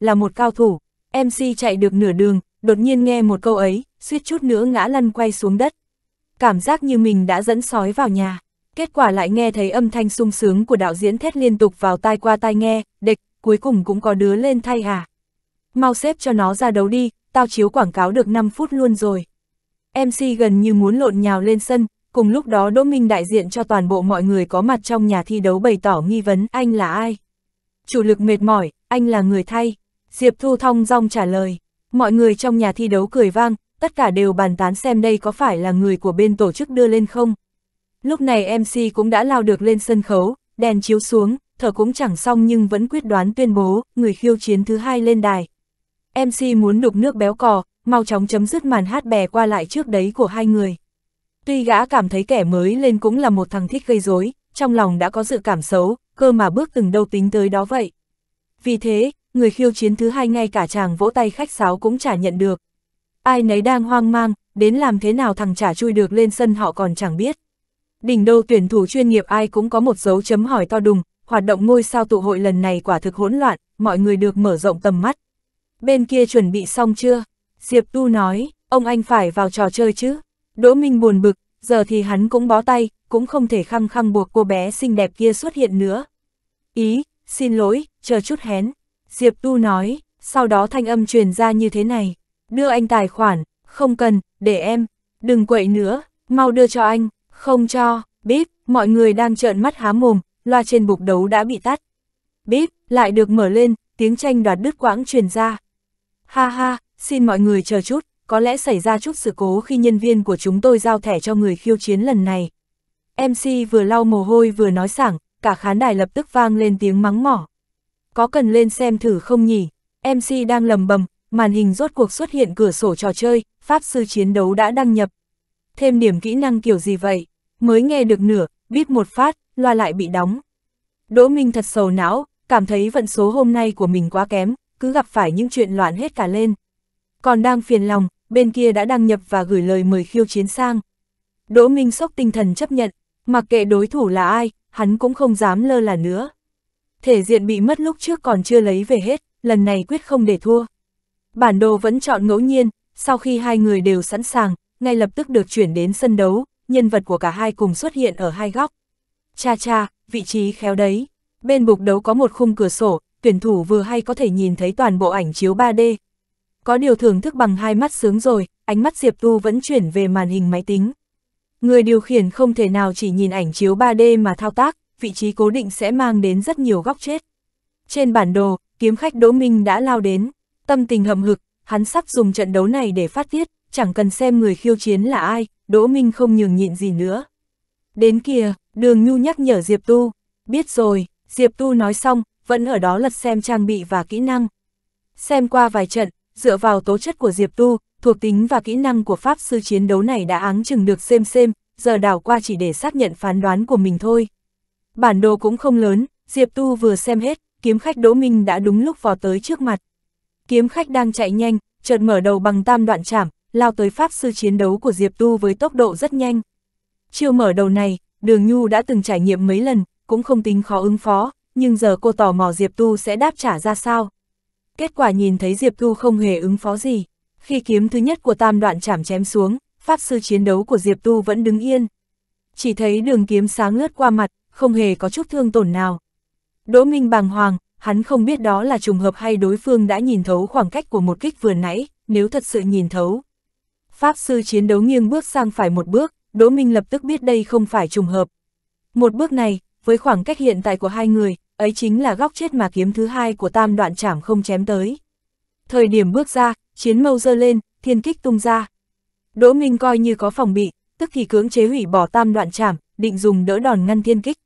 là một cao thủ. MC chạy được nửa đường, đột nhiên nghe một câu ấy, suýt chút nữa ngã lăn quay xuống đất. Cảm giác như mình đã dẫn sói vào nhà. Kết quả lại nghe thấy âm thanh sung sướng của đạo diễn thét liên tục vào tai qua tai nghe, địch, cuối cùng cũng có đứa lên thay à. Mau xếp cho nó ra đấu đi, tao chiếu quảng cáo được 5 phút luôn rồi. MC gần như muốn lộn nhào lên sân, cùng lúc đó Đỗ Minh đại diện cho toàn bộ mọi người có mặt trong nhà thi đấu bày tỏ nghi vấn anh là ai. Chủ lực mệt mỏi, anh là người thay. Diệp Thu Thong rong trả lời, mọi người trong nhà thi đấu cười vang, tất cả đều bàn tán xem đây có phải là người của bên tổ chức đưa lên không. Lúc này MC cũng đã lao được lên sân khấu, đèn chiếu xuống, thở cũng chẳng xong nhưng vẫn quyết đoán tuyên bố, người khiêu chiến thứ hai lên đài. MC muốn đục nước béo cò, mau chóng chấm dứt màn hát bè qua lại trước đấy của hai người. Tuy gã cảm thấy kẻ mới lên cũng là một thằng thích gây rối, trong lòng đã có dự cảm xấu, cơ mà bước từng đâu tính tới đó vậy. Vì thế, người khiêu chiến thứ hai ngay cả chàng vỗ tay khách sáo cũng chả nhận được. Ai nấy đang hoang mang, đến làm thế nào thằng chả chui được lên sân họ còn chẳng biết. Đỉnh đô tuyển thủ chuyên nghiệp ai cũng có một dấu chấm hỏi to đùng, hoạt động ngôi sao tụ hội lần này quả thực hỗn loạn, mọi người được mở rộng tầm mắt. Bên kia chuẩn bị xong chưa? Diệp Tu nói, ông anh phải vào trò chơi chứ. Đỗ Minh buồn bực, giờ thì hắn cũng bó tay, cũng không thể khăng khăng buộc cô bé xinh đẹp kia xuất hiện nữa. Ý, xin lỗi, chờ chút hén, Diệp Tu nói, sau đó thanh âm truyền ra như thế này, đưa anh tài khoản, không cần, để em, đừng quậy nữa, mau đưa cho anh, không cho, bíp, mọi người đang trợn mắt há mồm, loa trên bục đấu đã bị tắt. Bíp, lại được mở lên, tiếng tranh đoạt đứt quãng truyền ra. Ha ha, xin mọi người chờ chút, có lẽ xảy ra chút sự cố khi nhân viên của chúng tôi giao thẻ cho người khiêu chiến lần này. MC vừa lau mồ hôi vừa nói sảng, cả khán đài lập tức vang lên tiếng mắng mỏ có cần lên xem thử không nhỉ? MC đang lầm bầm, màn hình rốt cuộc xuất hiện cửa sổ trò chơi, Pháp Sư chiến đấu đã đăng nhập. Thêm điểm kỹ năng kiểu gì vậy? Mới nghe được nửa, biết một phát, loa lại bị đóng. Đỗ Minh thật sầu não, cảm thấy vận số hôm nay của mình quá kém, cứ gặp phải những chuyện loạn hết cả lên. Còn đang phiền lòng, bên kia đã đăng nhập và gửi lời mời khiêu chiến sang. Đỗ Minh sốc tinh thần chấp nhận, mặc kệ đối thủ là ai, hắn cũng không dám lơ là nữa thể diện bị mất lúc trước còn chưa lấy về hết, lần này quyết không để thua. Bản đồ vẫn chọn ngẫu nhiên, sau khi hai người đều sẵn sàng, ngay lập tức được chuyển đến sân đấu, nhân vật của cả hai cùng xuất hiện ở hai góc. Cha cha, vị trí khéo đấy. Bên bục đấu có một khung cửa sổ, tuyển thủ vừa hay có thể nhìn thấy toàn bộ ảnh chiếu 3D. Có điều thưởng thức bằng hai mắt sướng rồi, ánh mắt Diệp Tu vẫn chuyển về màn hình máy tính. Người điều khiển không thể nào chỉ nhìn ảnh chiếu 3D mà thao tác, vị trí cố định sẽ mang đến rất nhiều góc chết. Trên bản đồ, kiếm khách Đỗ Minh đã lao đến, tâm tình hầm hực, hắn sắp dùng trận đấu này để phát tiết, chẳng cần xem người khiêu chiến là ai, Đỗ Minh không nhường nhịn gì nữa. Đến kìa, đường nhu nhắc nhở Diệp Tu, biết rồi, Diệp Tu nói xong, vẫn ở đó lật xem trang bị và kỹ năng. Xem qua vài trận, dựa vào tố chất của Diệp Tu, thuộc tính và kỹ năng của Pháp sư chiến đấu này đã áng chừng được xem xem, giờ đảo qua chỉ để xác nhận phán đoán của mình thôi. Bản đồ cũng không lớn, Diệp Tu vừa xem hết, kiếm khách Đỗ Minh đã đúng lúc vò tới trước mặt. Kiếm khách đang chạy nhanh, chợt mở đầu bằng tam đoạn chảm, lao tới pháp sư chiến đấu của Diệp Tu với tốc độ rất nhanh. Chiêu mở đầu này, Đường Nhu đã từng trải nghiệm mấy lần, cũng không tính khó ứng phó, nhưng giờ cô tò mò Diệp Tu sẽ đáp trả ra sao. Kết quả nhìn thấy Diệp Tu không hề ứng phó gì. Khi kiếm thứ nhất của tam đoạn chảm chém xuống, pháp sư chiến đấu của Diệp Tu vẫn đứng yên. Chỉ thấy đường kiếm sáng lướt qua mặt, không hề có chút thương tổn nào. Đỗ Minh bàng hoàng, hắn không biết đó là trùng hợp hay đối phương đã nhìn thấu khoảng cách của một kích vừa nãy, nếu thật sự nhìn thấu. Pháp sư chiến đấu nghiêng bước sang phải một bước, Đỗ Minh lập tức biết đây không phải trùng hợp. Một bước này, với khoảng cách hiện tại của hai người, ấy chính là góc chết mà kiếm thứ hai của tam đoạn chảm không chém tới. Thời điểm bước ra, chiến mâu dơ lên, thiên kích tung ra. Đỗ Minh coi như có phòng bị, tức thì cưỡng chế hủy bỏ tam đoạn chảm, định dùng đỡ đòn ngăn thiên kích.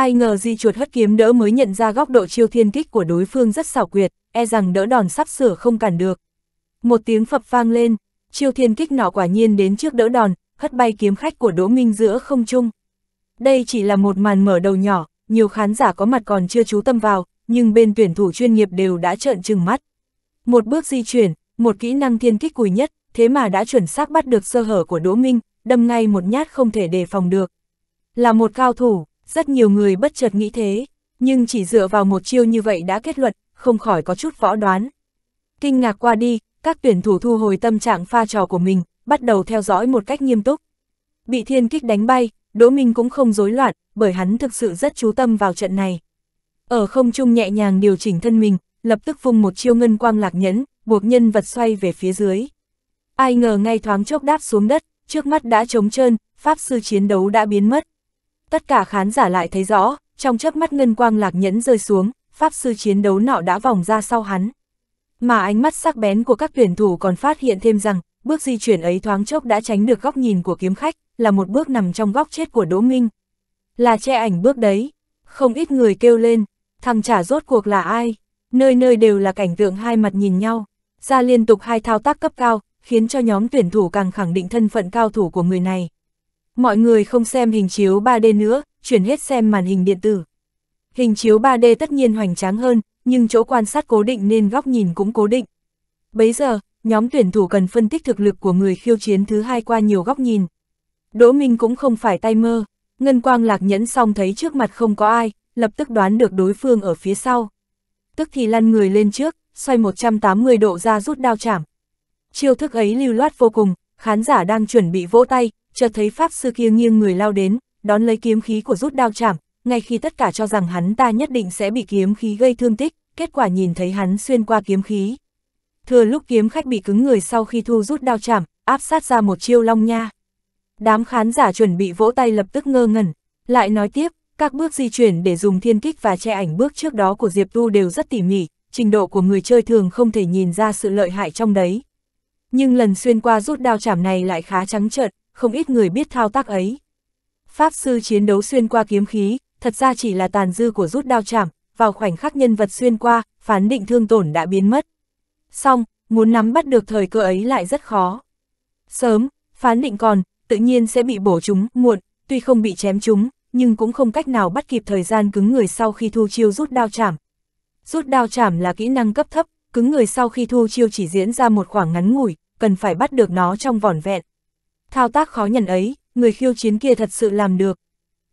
Ai ngờ di chuột hất kiếm đỡ mới nhận ra góc độ chiêu thiên kích của đối phương rất xảo quyệt, e rằng đỡ đòn sắp sửa không cản được. Một tiếng phập vang lên, chiêu thiên kích nọ quả nhiên đến trước đỡ đòn, hất bay kiếm khách của Đỗ Minh giữa không trung. Đây chỉ là một màn mở đầu nhỏ, nhiều khán giả có mặt còn chưa chú tâm vào, nhưng bên tuyển thủ chuyên nghiệp đều đã trợn trừng mắt. Một bước di chuyển, một kỹ năng thiên kích cùi nhất, thế mà đã chuẩn xác bắt được sơ hở của Đỗ Minh, đâm ngay một nhát không thể đề phòng được. Là một cao thủ, rất nhiều người bất chợt nghĩ thế, nhưng chỉ dựa vào một chiêu như vậy đã kết luận, không khỏi có chút võ đoán. Kinh ngạc qua đi, các tuyển thủ thu hồi tâm trạng pha trò của mình, bắt đầu theo dõi một cách nghiêm túc. Bị thiên kích đánh bay, Đỗ Minh cũng không rối loạn, bởi hắn thực sự rất chú tâm vào trận này. Ở không trung nhẹ nhàng điều chỉnh thân mình, lập tức vung một chiêu ngân quang lạc nhẫn, buộc nhân vật xoay về phía dưới. Ai ngờ ngay thoáng chốc đáp xuống đất, trước mắt đã trống trơn, pháp sư chiến đấu đã biến mất tất cả khán giả lại thấy rõ, trong chớp mắt ngân quang lạc nhẫn rơi xuống, pháp sư chiến đấu nọ đã vòng ra sau hắn. Mà ánh mắt sắc bén của các tuyển thủ còn phát hiện thêm rằng, bước di chuyển ấy thoáng chốc đã tránh được góc nhìn của kiếm khách, là một bước nằm trong góc chết của Đỗ Minh. Là che ảnh bước đấy, không ít người kêu lên, thằng trả rốt cuộc là ai, nơi nơi đều là cảnh tượng hai mặt nhìn nhau, ra liên tục hai thao tác cấp cao, khiến cho nhóm tuyển thủ càng khẳng định thân phận cao thủ của người này. Mọi người không xem hình chiếu 3D nữa, chuyển hết xem màn hình điện tử. Hình chiếu 3D tất nhiên hoành tráng hơn, nhưng chỗ quan sát cố định nên góc nhìn cũng cố định. Bấy giờ, nhóm tuyển thủ cần phân tích thực lực của người khiêu chiến thứ hai qua nhiều góc nhìn. Đỗ Minh cũng không phải tay mơ, Ngân Quang lạc nhẫn xong thấy trước mặt không có ai, lập tức đoán được đối phương ở phía sau. Tức thì lăn người lên trước, xoay 180 độ ra rút đao chảm. Chiêu thức ấy lưu loát vô cùng, khán giả đang chuẩn bị vỗ tay, chợt thấy pháp sư kia nghiêng người lao đến, đón lấy kiếm khí của rút đao chạm, ngay khi tất cả cho rằng hắn ta nhất định sẽ bị kiếm khí gây thương tích, kết quả nhìn thấy hắn xuyên qua kiếm khí. Thừa lúc kiếm khách bị cứng người sau khi thu rút đao chạm, áp sát ra một chiêu long nha. Đám khán giả chuẩn bị vỗ tay lập tức ngơ ngẩn, lại nói tiếp, các bước di chuyển để dùng thiên kích và che ảnh bước trước đó của Diệp Tu đều rất tỉ mỉ, trình độ của người chơi thường không thể nhìn ra sự lợi hại trong đấy. Nhưng lần xuyên qua rút đao chạm này lại khá trắng trợn, không ít người biết thao tác ấy. Pháp sư chiến đấu xuyên qua kiếm khí, thật ra chỉ là tàn dư của rút đao chạm, vào khoảnh khắc nhân vật xuyên qua, phán định thương tổn đã biến mất. Xong, muốn nắm bắt được thời cơ ấy lại rất khó. Sớm, phán định còn, tự nhiên sẽ bị bổ chúng, muộn, tuy không bị chém chúng, nhưng cũng không cách nào bắt kịp thời gian cứng người sau khi thu chiêu rút đao chạm. Rút đao chạm là kỹ năng cấp thấp, cứng người sau khi thu chiêu chỉ diễn ra một khoảng ngắn ngủi, cần phải bắt được nó trong vỏn vẹn, Thao tác khó nhận ấy, người khiêu chiến kia thật sự làm được.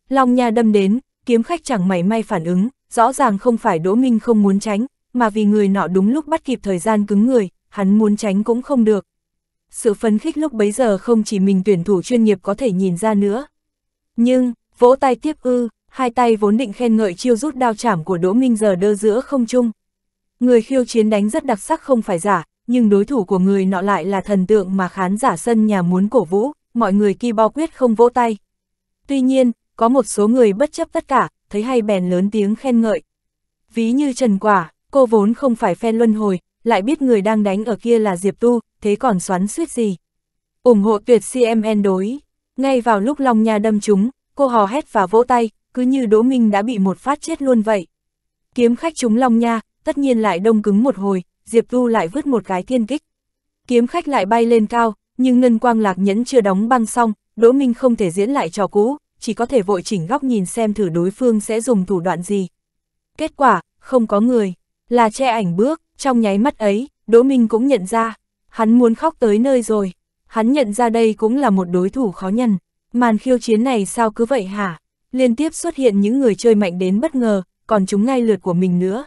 Long nha đâm đến, kiếm khách chẳng mảy may phản ứng, rõ ràng không phải Đỗ Minh không muốn tránh, mà vì người nọ đúng lúc bắt kịp thời gian cứng người, hắn muốn tránh cũng không được. Sự phấn khích lúc bấy giờ không chỉ mình tuyển thủ chuyên nghiệp có thể nhìn ra nữa. Nhưng, vỗ tay tiếp ư, hai tay vốn định khen ngợi chiêu rút đao chảm của Đỗ Minh giờ đơ giữa không chung. Người khiêu chiến đánh rất đặc sắc không phải giả, nhưng đối thủ của người nọ lại là thần tượng mà khán giả sân nhà muốn cổ vũ, mọi người kia bao quyết không vỗ tay. Tuy nhiên, có một số người bất chấp tất cả, thấy hay bèn lớn tiếng khen ngợi. Ví như Trần Quả, cô vốn không phải fan luân hồi, lại biết người đang đánh ở kia là Diệp Tu, thế còn xoắn suýt gì. ủng hộ tuyệt CMN đối, ngay vào lúc Long Nha đâm chúng, cô hò hét và vỗ tay, cứ như Đỗ Minh đã bị một phát chết luôn vậy. Kiếm khách chúng Long Nha, tất nhiên lại đông cứng một hồi, Diệp Vu lại vứt một cái thiên kích. Kiếm khách lại bay lên cao, nhưng ngân quang lạc nhẫn chưa đóng băng xong, Đỗ Minh không thể diễn lại trò cũ, chỉ có thể vội chỉnh góc nhìn xem thử đối phương sẽ dùng thủ đoạn gì. Kết quả, không có người, là che ảnh bước, trong nháy mắt ấy, Đỗ Minh cũng nhận ra, hắn muốn khóc tới nơi rồi, hắn nhận ra đây cũng là một đối thủ khó nhằn, màn khiêu chiến này sao cứ vậy hả? Liên tiếp xuất hiện những người chơi mạnh đến bất ngờ, còn chúng ngay lượt của mình nữa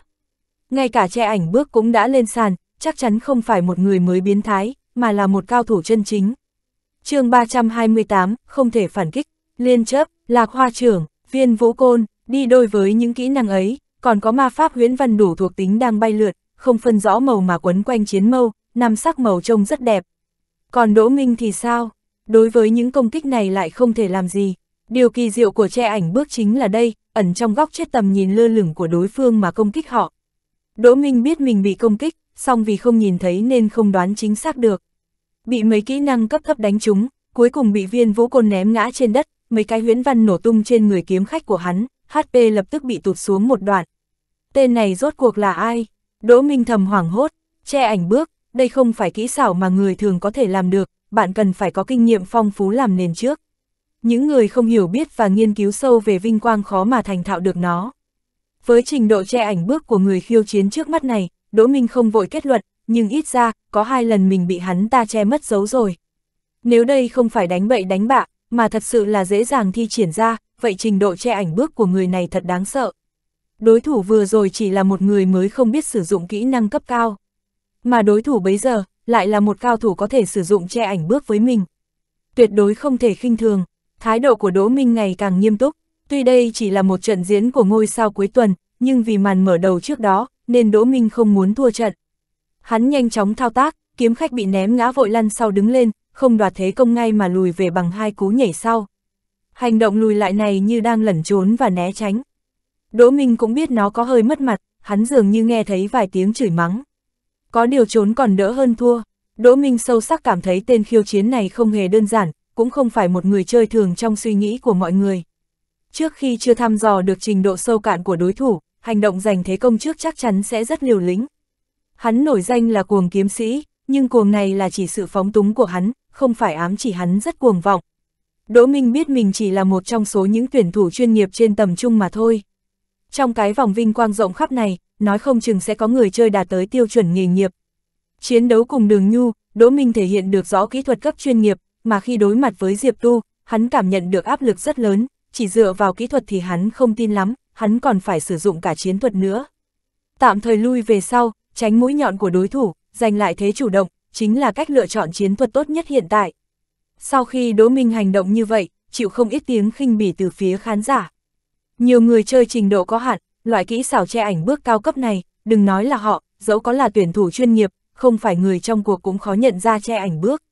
ngay cả che ảnh bước cũng đã lên sàn, chắc chắn không phải một người mới biến thái, mà là một cao thủ chân chính. chương 328, không thể phản kích, liên chấp, lạc hoa trưởng, viên vũ côn, đi đôi với những kỹ năng ấy, còn có ma pháp huyễn văn đủ thuộc tính đang bay lượt, không phân rõ màu mà quấn quanh chiến mâu, nằm sắc màu trông rất đẹp. Còn Đỗ Minh thì sao? Đối với những công kích này lại không thể làm gì. Điều kỳ diệu của che ảnh bước chính là đây, ẩn trong góc chết tầm nhìn lơ lửng của đối phương mà công kích họ, Đỗ Minh biết mình bị công kích, song vì không nhìn thấy nên không đoán chính xác được. Bị mấy kỹ năng cấp thấp đánh trúng, cuối cùng bị viên vũ côn ném ngã trên đất, mấy cái huyễn văn nổ tung trên người kiếm khách của hắn, HP lập tức bị tụt xuống một đoạn. Tên này rốt cuộc là ai? Đỗ Minh thầm hoảng hốt, che ảnh bước, đây không phải kỹ xảo mà người thường có thể làm được, bạn cần phải có kinh nghiệm phong phú làm nền trước. Những người không hiểu biết và nghiên cứu sâu về vinh quang khó mà thành thạo được nó. Với trình độ che ảnh bước của người khiêu chiến trước mắt này, Đỗ Minh không vội kết luận, nhưng ít ra, có hai lần mình bị hắn ta che mất dấu rồi. Nếu đây không phải đánh bậy đánh bạ, mà thật sự là dễ dàng thi triển ra, vậy trình độ che ảnh bước của người này thật đáng sợ. Đối thủ vừa rồi chỉ là một người mới không biết sử dụng kỹ năng cấp cao. Mà đối thủ bấy giờ, lại là một cao thủ có thể sử dụng che ảnh bước với mình. Tuyệt đối không thể khinh thường, thái độ của Đỗ Minh ngày càng nghiêm túc, Tuy đây chỉ là một trận diễn của ngôi sao cuối tuần, nhưng vì màn mở đầu trước đó, nên Đỗ Minh không muốn thua trận. Hắn nhanh chóng thao tác, kiếm khách bị ném ngã vội lăn sau đứng lên, không đoạt thế công ngay mà lùi về bằng hai cú nhảy sau. Hành động lùi lại này như đang lẩn trốn và né tránh. Đỗ Minh cũng biết nó có hơi mất mặt, hắn dường như nghe thấy vài tiếng chửi mắng. Có điều trốn còn đỡ hơn thua. Đỗ Minh sâu sắc cảm thấy tên khiêu chiến này không hề đơn giản, cũng không phải một người chơi thường trong suy nghĩ của mọi người. Trước khi chưa thăm dò được trình độ sâu cạn của đối thủ, hành động giành thế công trước chắc chắn sẽ rất liều lĩnh. Hắn nổi danh là cuồng kiếm sĩ, nhưng cuồng này là chỉ sự phóng túng của hắn, không phải ám chỉ hắn rất cuồng vọng. Đỗ Minh biết mình chỉ là một trong số những tuyển thủ chuyên nghiệp trên tầm trung mà thôi. Trong cái vòng vinh quang rộng khắp này, nói không chừng sẽ có người chơi đạt tới tiêu chuẩn nghề nghiệp. Chiến đấu cùng đường nhu, Đỗ Minh thể hiện được rõ kỹ thuật cấp chuyên nghiệp, mà khi đối mặt với Diệp Tu, hắn cảm nhận được áp lực rất lớn, chỉ dựa vào kỹ thuật thì hắn không tin lắm, hắn còn phải sử dụng cả chiến thuật nữa. Tạm thời lui về sau, tránh mũi nhọn của đối thủ, giành lại thế chủ động, chính là cách lựa chọn chiến thuật tốt nhất hiện tại. Sau khi Đỗ Minh hành động như vậy, chịu không ít tiếng khinh bỉ từ phía khán giả. Nhiều người chơi trình độ có hạn, loại kỹ xảo che ảnh bước cao cấp này, đừng nói là họ, dẫu có là tuyển thủ chuyên nghiệp, không phải người trong cuộc cũng khó nhận ra che ảnh bước.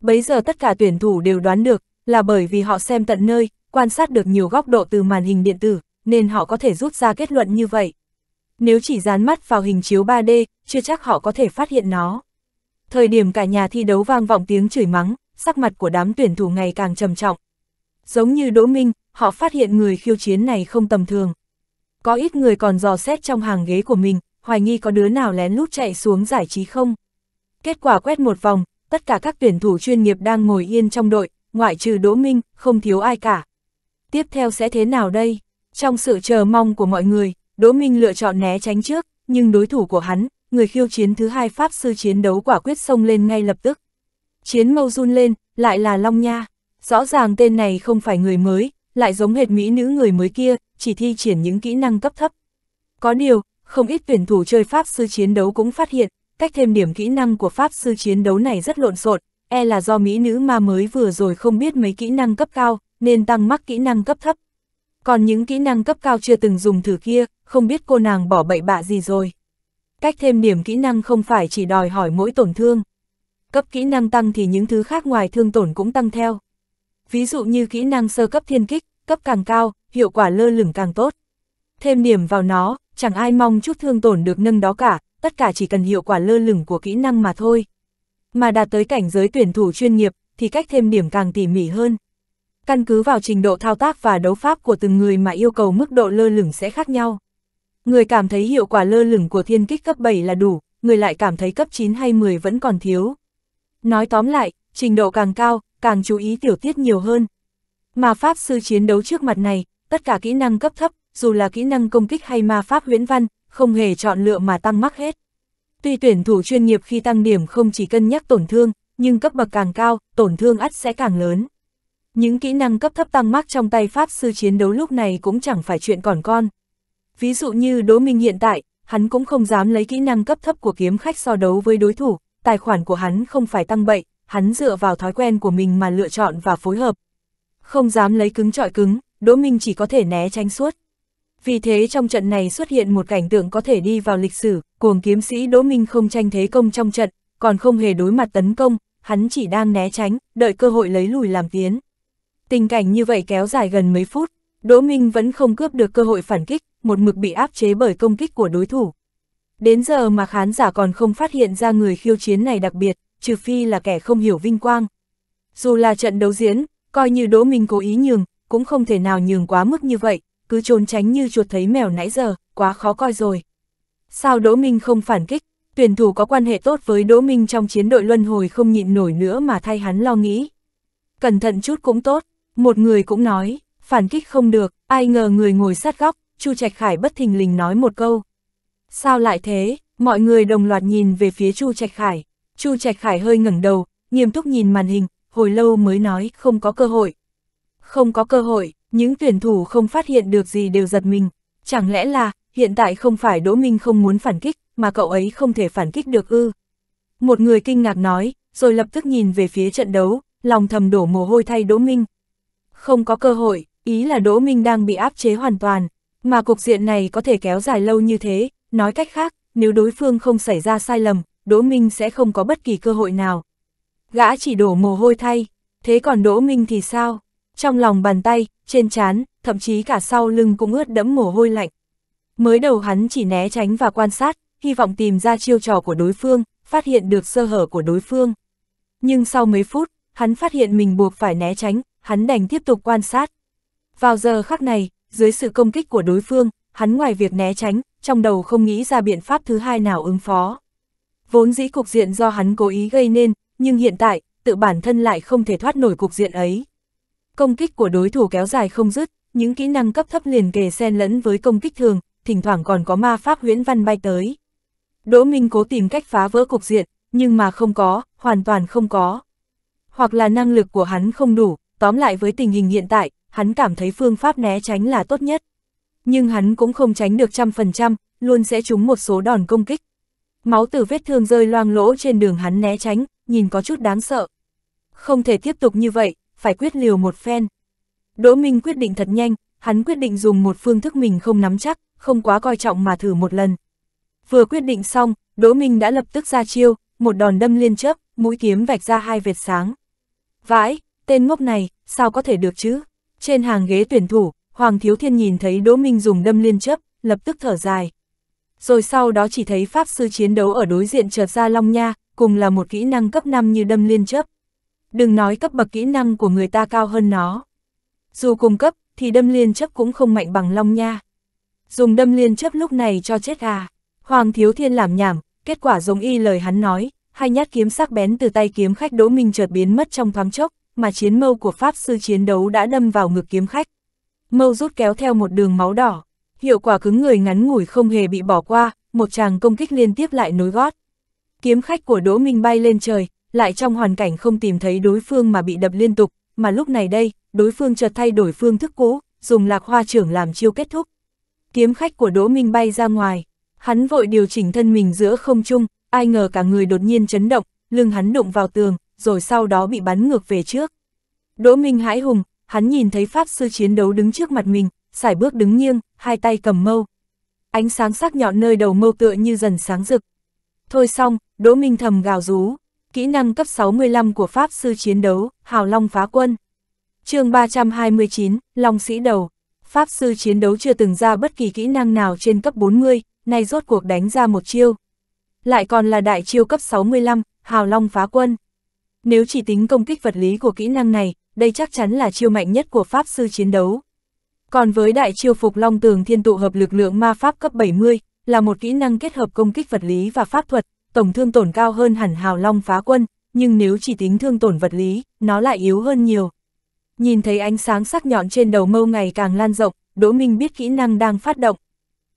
Bấy giờ tất cả tuyển thủ đều đoán được, là bởi vì họ xem tận nơi, quan sát được nhiều góc độ từ màn hình điện tử, nên họ có thể rút ra kết luận như vậy. Nếu chỉ dán mắt vào hình chiếu 3D, chưa chắc họ có thể phát hiện nó. Thời điểm cả nhà thi đấu vang vọng tiếng chửi mắng, sắc mặt của đám tuyển thủ ngày càng trầm trọng. Giống như Đỗ Minh, họ phát hiện người khiêu chiến này không tầm thường. Có ít người còn dò xét trong hàng ghế của mình, hoài nghi có đứa nào lén lút chạy xuống giải trí không. Kết quả quét một vòng, tất cả các tuyển thủ chuyên nghiệp đang ngồi yên trong đội, ngoại trừ Đỗ Minh, không thiếu ai cả tiếp theo sẽ thế nào đây? Trong sự chờ mong của mọi người, Đỗ Minh lựa chọn né tránh trước, nhưng đối thủ của hắn, người khiêu chiến thứ hai Pháp Sư chiến đấu quả quyết xông lên ngay lập tức. Chiến mâu run lên, lại là Long Nha. Rõ ràng tên này không phải người mới, lại giống hệt mỹ nữ người mới kia, chỉ thi triển những kỹ năng cấp thấp. Có điều, không ít tuyển thủ chơi Pháp Sư chiến đấu cũng phát hiện, cách thêm điểm kỹ năng của Pháp Sư chiến đấu này rất lộn xộn, e là do mỹ nữ ma mới vừa rồi không biết mấy kỹ năng cấp cao, nên tăng mắc kỹ năng cấp thấp. Còn những kỹ năng cấp cao chưa từng dùng thử kia, không biết cô nàng bỏ bậy bạ gì rồi. Cách thêm điểm kỹ năng không phải chỉ đòi hỏi mỗi tổn thương. Cấp kỹ năng tăng thì những thứ khác ngoài thương tổn cũng tăng theo. Ví dụ như kỹ năng sơ cấp thiên kích, cấp càng cao, hiệu quả lơ lửng càng tốt. Thêm điểm vào nó, chẳng ai mong chút thương tổn được nâng đó cả, tất cả chỉ cần hiệu quả lơ lửng của kỹ năng mà thôi. Mà đạt tới cảnh giới tuyển thủ chuyên nghiệp, thì cách thêm điểm càng tỉ mỉ hơn căn cứ vào trình độ thao tác và đấu pháp của từng người mà yêu cầu mức độ lơ lửng sẽ khác nhau. Người cảm thấy hiệu quả lơ lửng của thiên kích cấp 7 là đủ, người lại cảm thấy cấp 9 hay 10 vẫn còn thiếu. Nói tóm lại, trình độ càng cao, càng chú ý tiểu tiết nhiều hơn. Mà pháp sư chiến đấu trước mặt này, tất cả kỹ năng cấp thấp, dù là kỹ năng công kích hay ma pháp huyễn văn, không hề chọn lựa mà tăng mắc hết. Tuy tuyển thủ chuyên nghiệp khi tăng điểm không chỉ cân nhắc tổn thương, nhưng cấp bậc càng cao, tổn thương ắt sẽ càng lớn. Những kỹ năng cấp thấp tăng mắc trong tay Pháp sư chiến đấu lúc này cũng chẳng phải chuyện còn con. Ví dụ như Đỗ Minh hiện tại, hắn cũng không dám lấy kỹ năng cấp thấp của kiếm khách so đấu với đối thủ, tài khoản của hắn không phải tăng bậy, hắn dựa vào thói quen của mình mà lựa chọn và phối hợp. Không dám lấy cứng trọi cứng, Đỗ Minh chỉ có thể né tránh suốt. Vì thế trong trận này xuất hiện một cảnh tượng có thể đi vào lịch sử, cuồng kiếm sĩ Đỗ Minh không tranh thế công trong trận, còn không hề đối mặt tấn công, hắn chỉ đang né tránh, đợi cơ hội lấy lùi làm tiến. Tình cảnh như vậy kéo dài gần mấy phút, Đỗ Minh vẫn không cướp được cơ hội phản kích, một mực bị áp chế bởi công kích của đối thủ. Đến giờ mà khán giả còn không phát hiện ra người khiêu chiến này đặc biệt, trừ phi là kẻ không hiểu vinh quang. Dù là trận đấu diễn, coi như Đỗ Minh cố ý nhường, cũng không thể nào nhường quá mức như vậy, cứ trốn tránh như chuột thấy mèo nãy giờ, quá khó coi rồi. Sao Đỗ Minh không phản kích? Tuyển thủ có quan hệ tốt với Đỗ Minh trong chiến đội luân hồi không nhịn nổi nữa mà thay hắn lo nghĩ. Cẩn thận chút cũng tốt, một người cũng nói, phản kích không được, ai ngờ người ngồi sát góc, Chu Trạch Khải bất thình lình nói một câu. Sao lại thế? Mọi người đồng loạt nhìn về phía Chu Trạch Khải. Chu Trạch Khải hơi ngẩng đầu, nghiêm túc nhìn màn hình, hồi lâu mới nói không có cơ hội. Không có cơ hội, những tuyển thủ không phát hiện được gì đều giật mình. Chẳng lẽ là, hiện tại không phải Đỗ Minh không muốn phản kích, mà cậu ấy không thể phản kích được ư? Một người kinh ngạc nói, rồi lập tức nhìn về phía trận đấu, lòng thầm đổ mồ hôi thay Đỗ Minh, không có cơ hội, ý là Đỗ Minh đang bị áp chế hoàn toàn, mà cục diện này có thể kéo dài lâu như thế, nói cách khác, nếu đối phương không xảy ra sai lầm, Đỗ Minh sẽ không có bất kỳ cơ hội nào. Gã chỉ đổ mồ hôi thay, thế còn Đỗ Minh thì sao? Trong lòng bàn tay, trên trán, thậm chí cả sau lưng cũng ướt đẫm mồ hôi lạnh. Mới đầu hắn chỉ né tránh và quan sát, hy vọng tìm ra chiêu trò của đối phương, phát hiện được sơ hở của đối phương. Nhưng sau mấy phút, hắn phát hiện mình buộc phải né tránh, hắn đành tiếp tục quan sát. Vào giờ khắc này, dưới sự công kích của đối phương, hắn ngoài việc né tránh, trong đầu không nghĩ ra biện pháp thứ hai nào ứng phó. Vốn dĩ cục diện do hắn cố ý gây nên, nhưng hiện tại, tự bản thân lại không thể thoát nổi cục diện ấy. Công kích của đối thủ kéo dài không dứt, những kỹ năng cấp thấp liền kề xen lẫn với công kích thường, thỉnh thoảng còn có ma pháp huyễn văn bay tới. Đỗ Minh cố tìm cách phá vỡ cục diện, nhưng mà không có, hoàn toàn không có. Hoặc là năng lực của hắn không đủ, tóm lại với tình hình hiện tại, hắn cảm thấy phương pháp né tránh là tốt nhất. Nhưng hắn cũng không tránh được trăm phần trăm, luôn sẽ trúng một số đòn công kích. Máu từ vết thương rơi loang lỗ trên đường hắn né tránh, nhìn có chút đáng sợ. Không thể tiếp tục như vậy, phải quyết liều một phen. Đỗ Minh quyết định thật nhanh, hắn quyết định dùng một phương thức mình không nắm chắc, không quá coi trọng mà thử một lần. Vừa quyết định xong, Đỗ Minh đã lập tức ra chiêu, một đòn đâm liên chớp, mũi kiếm vạch ra hai vệt sáng. Vãi, tên ngốc này, sao có thể được chứ? Trên hàng ghế tuyển thủ, Hoàng Thiếu Thiên nhìn thấy Đỗ Minh dùng đâm liên chấp, lập tức thở dài. Rồi sau đó chỉ thấy Pháp Sư chiến đấu ở đối diện chợt ra Long Nha, cùng là một kỹ năng cấp 5 như đâm liên chấp. Đừng nói cấp bậc kỹ năng của người ta cao hơn nó. Dù cùng cấp, thì đâm liên chấp cũng không mạnh bằng Long Nha. Dùng đâm liên chấp lúc này cho chết à. Hoàng Thiếu Thiên làm nhảm, kết quả giống y lời hắn nói, hai nhát kiếm sắc bén từ tay kiếm khách Đỗ Minh chợt biến mất trong thoáng chốc, mà chiến mâu của Pháp sư chiến đấu đã đâm vào ngực kiếm khách. Mâu rút kéo theo một đường máu đỏ, hiệu quả cứng người ngắn ngủi không hề bị bỏ qua, một chàng công kích liên tiếp lại nối gót. Kiếm khách của Đỗ Minh bay lên trời, lại trong hoàn cảnh không tìm thấy đối phương mà bị đập liên tục, mà lúc này đây, đối phương chợt thay đổi phương thức cũ, dùng lạc hoa trưởng làm chiêu kết thúc. Kiếm khách của Đỗ Minh bay ra ngoài, hắn vội điều chỉnh thân mình giữa không trung, ai ngờ cả người đột nhiên chấn động, lưng hắn đụng vào tường, rồi sau đó bị bắn ngược về trước. Đỗ Minh hãi hùng, hắn nhìn thấy Pháp sư chiến đấu đứng trước mặt mình, sải bước đứng nghiêng, hai tay cầm mâu. Ánh sáng sắc nhọn nơi đầu mâu tựa như dần sáng rực. Thôi xong, Đỗ Minh thầm gào rú. Kỹ năng cấp 65 của Pháp sư chiến đấu, Hào Long phá quân. chương 329, Long sĩ đầu. Pháp sư chiến đấu chưa từng ra bất kỳ kỹ năng nào trên cấp 40, nay rốt cuộc đánh ra một chiêu. Lại còn là đại chiêu cấp 65, Hào Long phá quân. Nếu chỉ tính công kích vật lý của kỹ năng này, đây chắc chắn là chiêu mạnh nhất của Pháp Sư chiến đấu. Còn với đại chiêu phục long tường thiên tụ hợp lực lượng ma Pháp cấp 70, là một kỹ năng kết hợp công kích vật lý và pháp thuật, tổng thương tổn cao hơn hẳn hào long phá quân, nhưng nếu chỉ tính thương tổn vật lý, nó lại yếu hơn nhiều. Nhìn thấy ánh sáng sắc nhọn trên đầu mâu ngày càng lan rộng, Đỗ Minh biết kỹ năng đang phát động.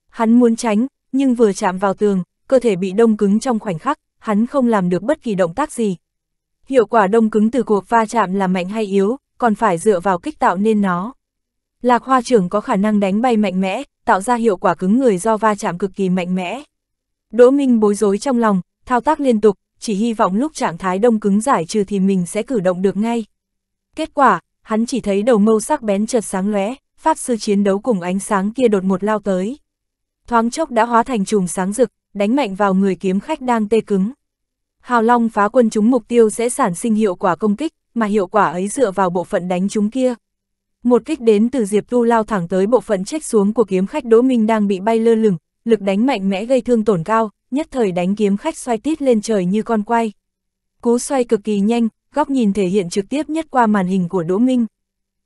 Hắn muốn tránh, nhưng vừa chạm vào tường, cơ thể bị đông cứng trong khoảnh khắc, hắn không làm được bất kỳ động tác gì, Hiệu quả đông cứng từ cuộc va chạm là mạnh hay yếu, còn phải dựa vào kích tạo nên nó. Lạc hoa trưởng có khả năng đánh bay mạnh mẽ, tạo ra hiệu quả cứng người do va chạm cực kỳ mạnh mẽ. Đỗ Minh bối rối trong lòng, thao tác liên tục, chỉ hy vọng lúc trạng thái đông cứng giải trừ thì mình sẽ cử động được ngay. Kết quả, hắn chỉ thấy đầu mâu sắc bén chợt sáng lóe, pháp sư chiến đấu cùng ánh sáng kia đột một lao tới. Thoáng chốc đã hóa thành chùm sáng rực, đánh mạnh vào người kiếm khách đang tê cứng. Hào Long phá quân chúng mục tiêu sẽ sản sinh hiệu quả công kích, mà hiệu quả ấy dựa vào bộ phận đánh chúng kia. Một kích đến từ Diệp Tu lao thẳng tới bộ phận chết xuống của kiếm khách Đỗ Minh đang bị bay lơ lửng, lực đánh mạnh mẽ gây thương tổn cao, nhất thời đánh kiếm khách xoay tít lên trời như con quay. Cú xoay cực kỳ nhanh, góc nhìn thể hiện trực tiếp nhất qua màn hình của Đỗ Minh.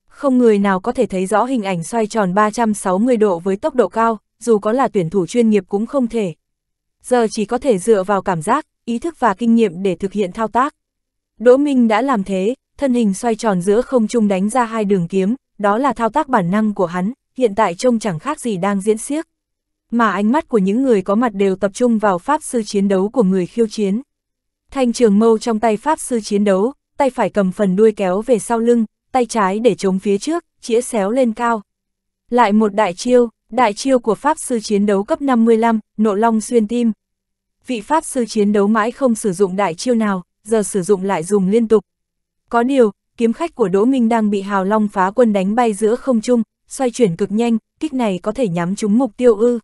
Không người nào có thể thấy rõ hình ảnh xoay tròn 360 độ với tốc độ cao, dù có là tuyển thủ chuyên nghiệp cũng không thể. Giờ chỉ có thể dựa vào cảm giác, ý thức và kinh nghiệm để thực hiện thao tác. Đỗ Minh đã làm thế, thân hình xoay tròn giữa không trung đánh ra hai đường kiếm, đó là thao tác bản năng của hắn, hiện tại trông chẳng khác gì đang diễn xiếc. Mà ánh mắt của những người có mặt đều tập trung vào pháp sư chiến đấu của người khiêu chiến. Thanh trường mâu trong tay pháp sư chiến đấu, tay phải cầm phần đuôi kéo về sau lưng, tay trái để chống phía trước, chĩa xéo lên cao. Lại một đại chiêu, đại chiêu của pháp sư chiến đấu cấp 55, nộ long xuyên tim, vị Pháp sư chiến đấu mãi không sử dụng đại chiêu nào, giờ sử dụng lại dùng liên tục. Có điều, kiếm khách của Đỗ Minh đang bị Hào Long phá quân đánh bay giữa không trung, xoay chuyển cực nhanh, kích này có thể nhắm trúng mục tiêu ư.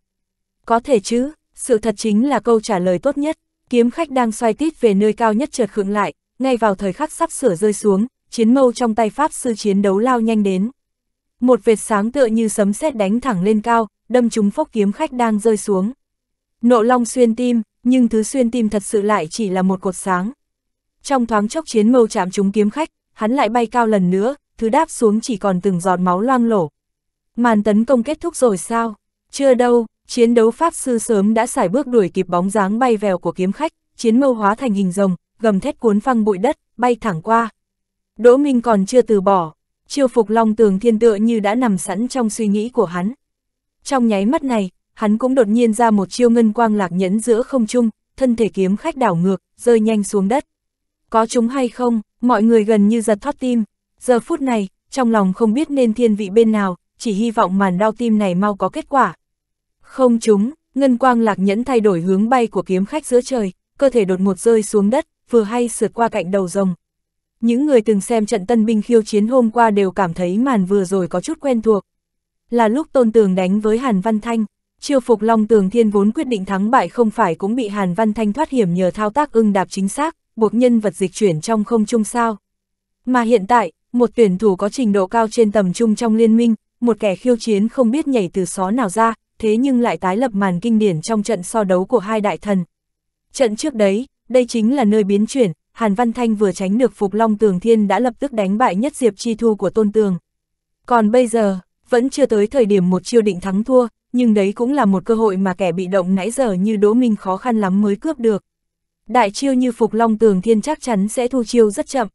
Có thể chứ, sự thật chính là câu trả lời tốt nhất, kiếm khách đang xoay tít về nơi cao nhất chợt khựng lại, ngay vào thời khắc sắp sửa rơi xuống, chiến mâu trong tay Pháp sư chiến đấu lao nhanh đến. Một vệt sáng tựa như sấm sét đánh thẳng lên cao, đâm trúng phốc kiếm khách đang rơi xuống. Nộ long xuyên tim, nhưng thứ xuyên tim thật sự lại chỉ là một cột sáng. Trong thoáng chốc chiến mâu chạm trúng kiếm khách, hắn lại bay cao lần nữa, thứ đáp xuống chỉ còn từng giọt máu loang lổ. Màn tấn công kết thúc rồi sao? Chưa đâu, chiến đấu pháp sư sớm đã xài bước đuổi kịp bóng dáng bay vèo của kiếm khách, chiến mâu hóa thành hình rồng, gầm thét cuốn phăng bụi đất, bay thẳng qua. Đỗ Minh còn chưa từ bỏ, chiêu phục long tường thiên tựa như đã nằm sẵn trong suy nghĩ của hắn. Trong nháy mắt này, hắn cũng đột nhiên ra một chiêu ngân quang lạc nhẫn giữa không trung, thân thể kiếm khách đảo ngược, rơi nhanh xuống đất. Có chúng hay không, mọi người gần như giật thoát tim. Giờ phút này, trong lòng không biết nên thiên vị bên nào, chỉ hy vọng màn đau tim này mau có kết quả. Không chúng, ngân quang lạc nhẫn thay đổi hướng bay của kiếm khách giữa trời, cơ thể đột ngột rơi xuống đất, vừa hay sượt qua cạnh đầu rồng. Những người từng xem trận tân binh khiêu chiến hôm qua đều cảm thấy màn vừa rồi có chút quen thuộc. Là lúc tôn tường đánh với Hàn Văn Thanh, Chiêu phục Long Tường Thiên vốn quyết định thắng bại không phải cũng bị Hàn Văn Thanh thoát hiểm nhờ thao tác ưng đạp chính xác, buộc nhân vật dịch chuyển trong không trung sao. Mà hiện tại, một tuyển thủ có trình độ cao trên tầm trung trong liên minh, một kẻ khiêu chiến không biết nhảy từ xó nào ra, thế nhưng lại tái lập màn kinh điển trong trận so đấu của hai đại thần. Trận trước đấy, đây chính là nơi biến chuyển, Hàn Văn Thanh vừa tránh được Phục Long Tường Thiên đã lập tức đánh bại nhất Diệp Chi Thu của Tôn Tường. Còn bây giờ, vẫn chưa tới thời điểm một chiêu định thắng thua, nhưng đấy cũng là một cơ hội mà kẻ bị động nãy giờ như Đỗ Minh khó khăn lắm mới cướp được. Đại chiêu như Phục Long Tường Thiên chắc chắn sẽ thu chiêu rất chậm.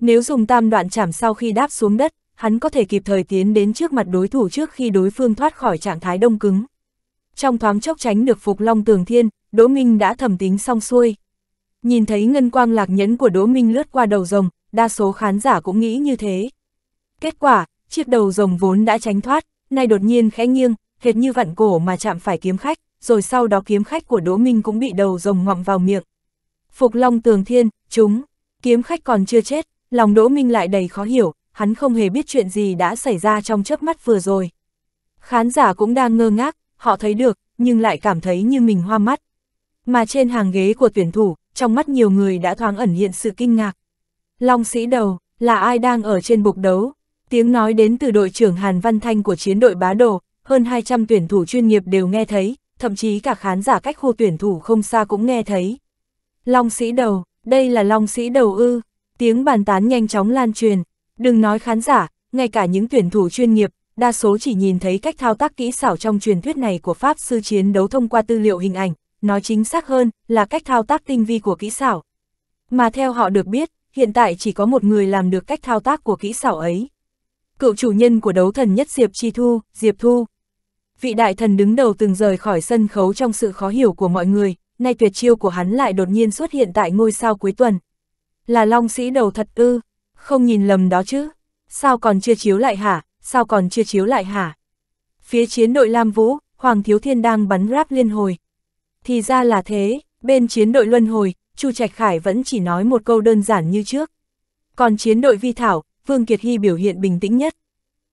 Nếu dùng tam đoạn chảm sau khi đáp xuống đất, hắn có thể kịp thời tiến đến trước mặt đối thủ trước khi đối phương thoát khỏi trạng thái đông cứng. Trong thoáng chốc tránh được Phục Long Tường Thiên, Đỗ Minh đã thẩm tính xong xuôi. Nhìn thấy ngân quang lạc nhẫn của Đỗ Minh lướt qua đầu rồng, đa số khán giả cũng nghĩ như thế. Kết quả, chiếc đầu rồng vốn đã tránh thoát, nay đột nhiên khẽ nghiêng, hệt như vặn cổ mà chạm phải kiếm khách, rồi sau đó kiếm khách của Đỗ Minh cũng bị đầu rồng ngọng vào miệng. Phục Long Tường Thiên, chúng, kiếm khách còn chưa chết, lòng Đỗ Minh lại đầy khó hiểu, hắn không hề biết chuyện gì đã xảy ra trong chớp mắt vừa rồi. Khán giả cũng đang ngơ ngác, họ thấy được, nhưng lại cảm thấy như mình hoa mắt. Mà trên hàng ghế của tuyển thủ, trong mắt nhiều người đã thoáng ẩn hiện sự kinh ngạc. Long sĩ đầu, là ai đang ở trên bục đấu? Tiếng nói đến từ đội trưởng Hàn Văn Thanh của chiến đội bá đồ, hơn 200 tuyển thủ chuyên nghiệp đều nghe thấy, thậm chí cả khán giả cách khu tuyển thủ không xa cũng nghe thấy. Long sĩ đầu, đây là long sĩ đầu ư, tiếng bàn tán nhanh chóng lan truyền, đừng nói khán giả, ngay cả những tuyển thủ chuyên nghiệp, đa số chỉ nhìn thấy cách thao tác kỹ xảo trong truyền thuyết này của Pháp sư chiến đấu thông qua tư liệu hình ảnh, nói chính xác hơn là cách thao tác tinh vi của kỹ xảo. Mà theo họ được biết, hiện tại chỉ có một người làm được cách thao tác của kỹ xảo ấy. Cựu chủ nhân của đấu thần nhất Diệp Chi Thu, Diệp Thu vị đại thần đứng đầu từng rời khỏi sân khấu trong sự khó hiểu của mọi người, nay tuyệt chiêu của hắn lại đột nhiên xuất hiện tại ngôi sao cuối tuần. Là long sĩ đầu thật ư, không nhìn lầm đó chứ, sao còn chưa chiếu lại hả, sao còn chưa chiếu lại hả. Phía chiến đội Lam Vũ, Hoàng Thiếu Thiên đang bắn ráp liên hồi. Thì ra là thế, bên chiến đội Luân Hồi, Chu Trạch Khải vẫn chỉ nói một câu đơn giản như trước. Còn chiến đội Vi Thảo, Vương Kiệt Hy biểu hiện bình tĩnh nhất.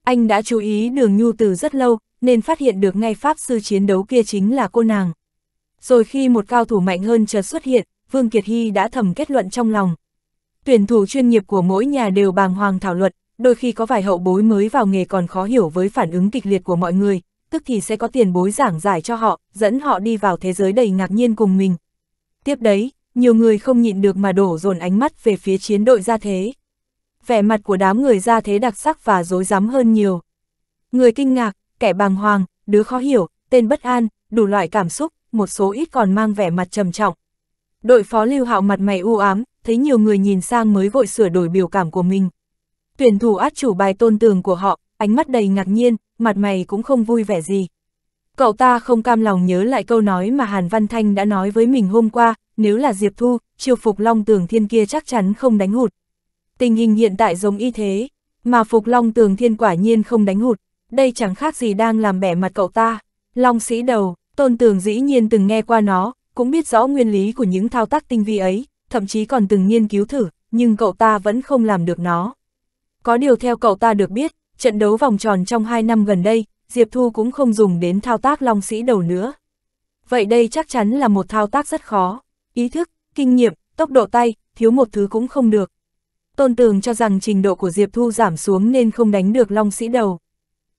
Anh đã chú ý đường nhu từ rất lâu, nên phát hiện được ngay Pháp sư chiến đấu kia chính là cô nàng. Rồi khi một cao thủ mạnh hơn chợt xuất hiện, Vương Kiệt Hy đã thầm kết luận trong lòng. Tuyển thủ chuyên nghiệp của mỗi nhà đều bàng hoàng thảo luận, đôi khi có vài hậu bối mới vào nghề còn khó hiểu với phản ứng kịch liệt của mọi người, tức thì sẽ có tiền bối giảng giải cho họ, dẫn họ đi vào thế giới đầy ngạc nhiên cùng mình. Tiếp đấy, nhiều người không nhịn được mà đổ dồn ánh mắt về phía chiến đội gia thế. Vẻ mặt của đám người gia thế đặc sắc và dối rắm hơn nhiều. Người kinh ngạc, kẻ bàng hoàng, đứa khó hiểu, tên bất an, đủ loại cảm xúc, một số ít còn mang vẻ mặt trầm trọng. Đội phó lưu hạo mặt mày u ám, thấy nhiều người nhìn sang mới vội sửa đổi biểu cảm của mình. Tuyển thủ át chủ bài tôn tường của họ, ánh mắt đầy ngạc nhiên, mặt mày cũng không vui vẻ gì. Cậu ta không cam lòng nhớ lại câu nói mà Hàn Văn Thanh đã nói với mình hôm qua, nếu là Diệp Thu, chiêu phục Long Tường Thiên kia chắc chắn không đánh hụt. Tình hình hiện tại giống y thế, mà phục Long Tường Thiên quả nhiên không đánh hụt, đây chẳng khác gì đang làm bẻ mặt cậu ta. Long sĩ đầu, tôn tường dĩ nhiên từng nghe qua nó, cũng biết rõ nguyên lý của những thao tác tinh vi ấy, thậm chí còn từng nghiên cứu thử, nhưng cậu ta vẫn không làm được nó. Có điều theo cậu ta được biết, trận đấu vòng tròn trong hai năm gần đây, Diệp Thu cũng không dùng đến thao tác long sĩ đầu nữa. Vậy đây chắc chắn là một thao tác rất khó. Ý thức, kinh nghiệm, tốc độ tay, thiếu một thứ cũng không được. Tôn Tường cho rằng trình độ của Diệp Thu giảm xuống nên không đánh được long sĩ đầu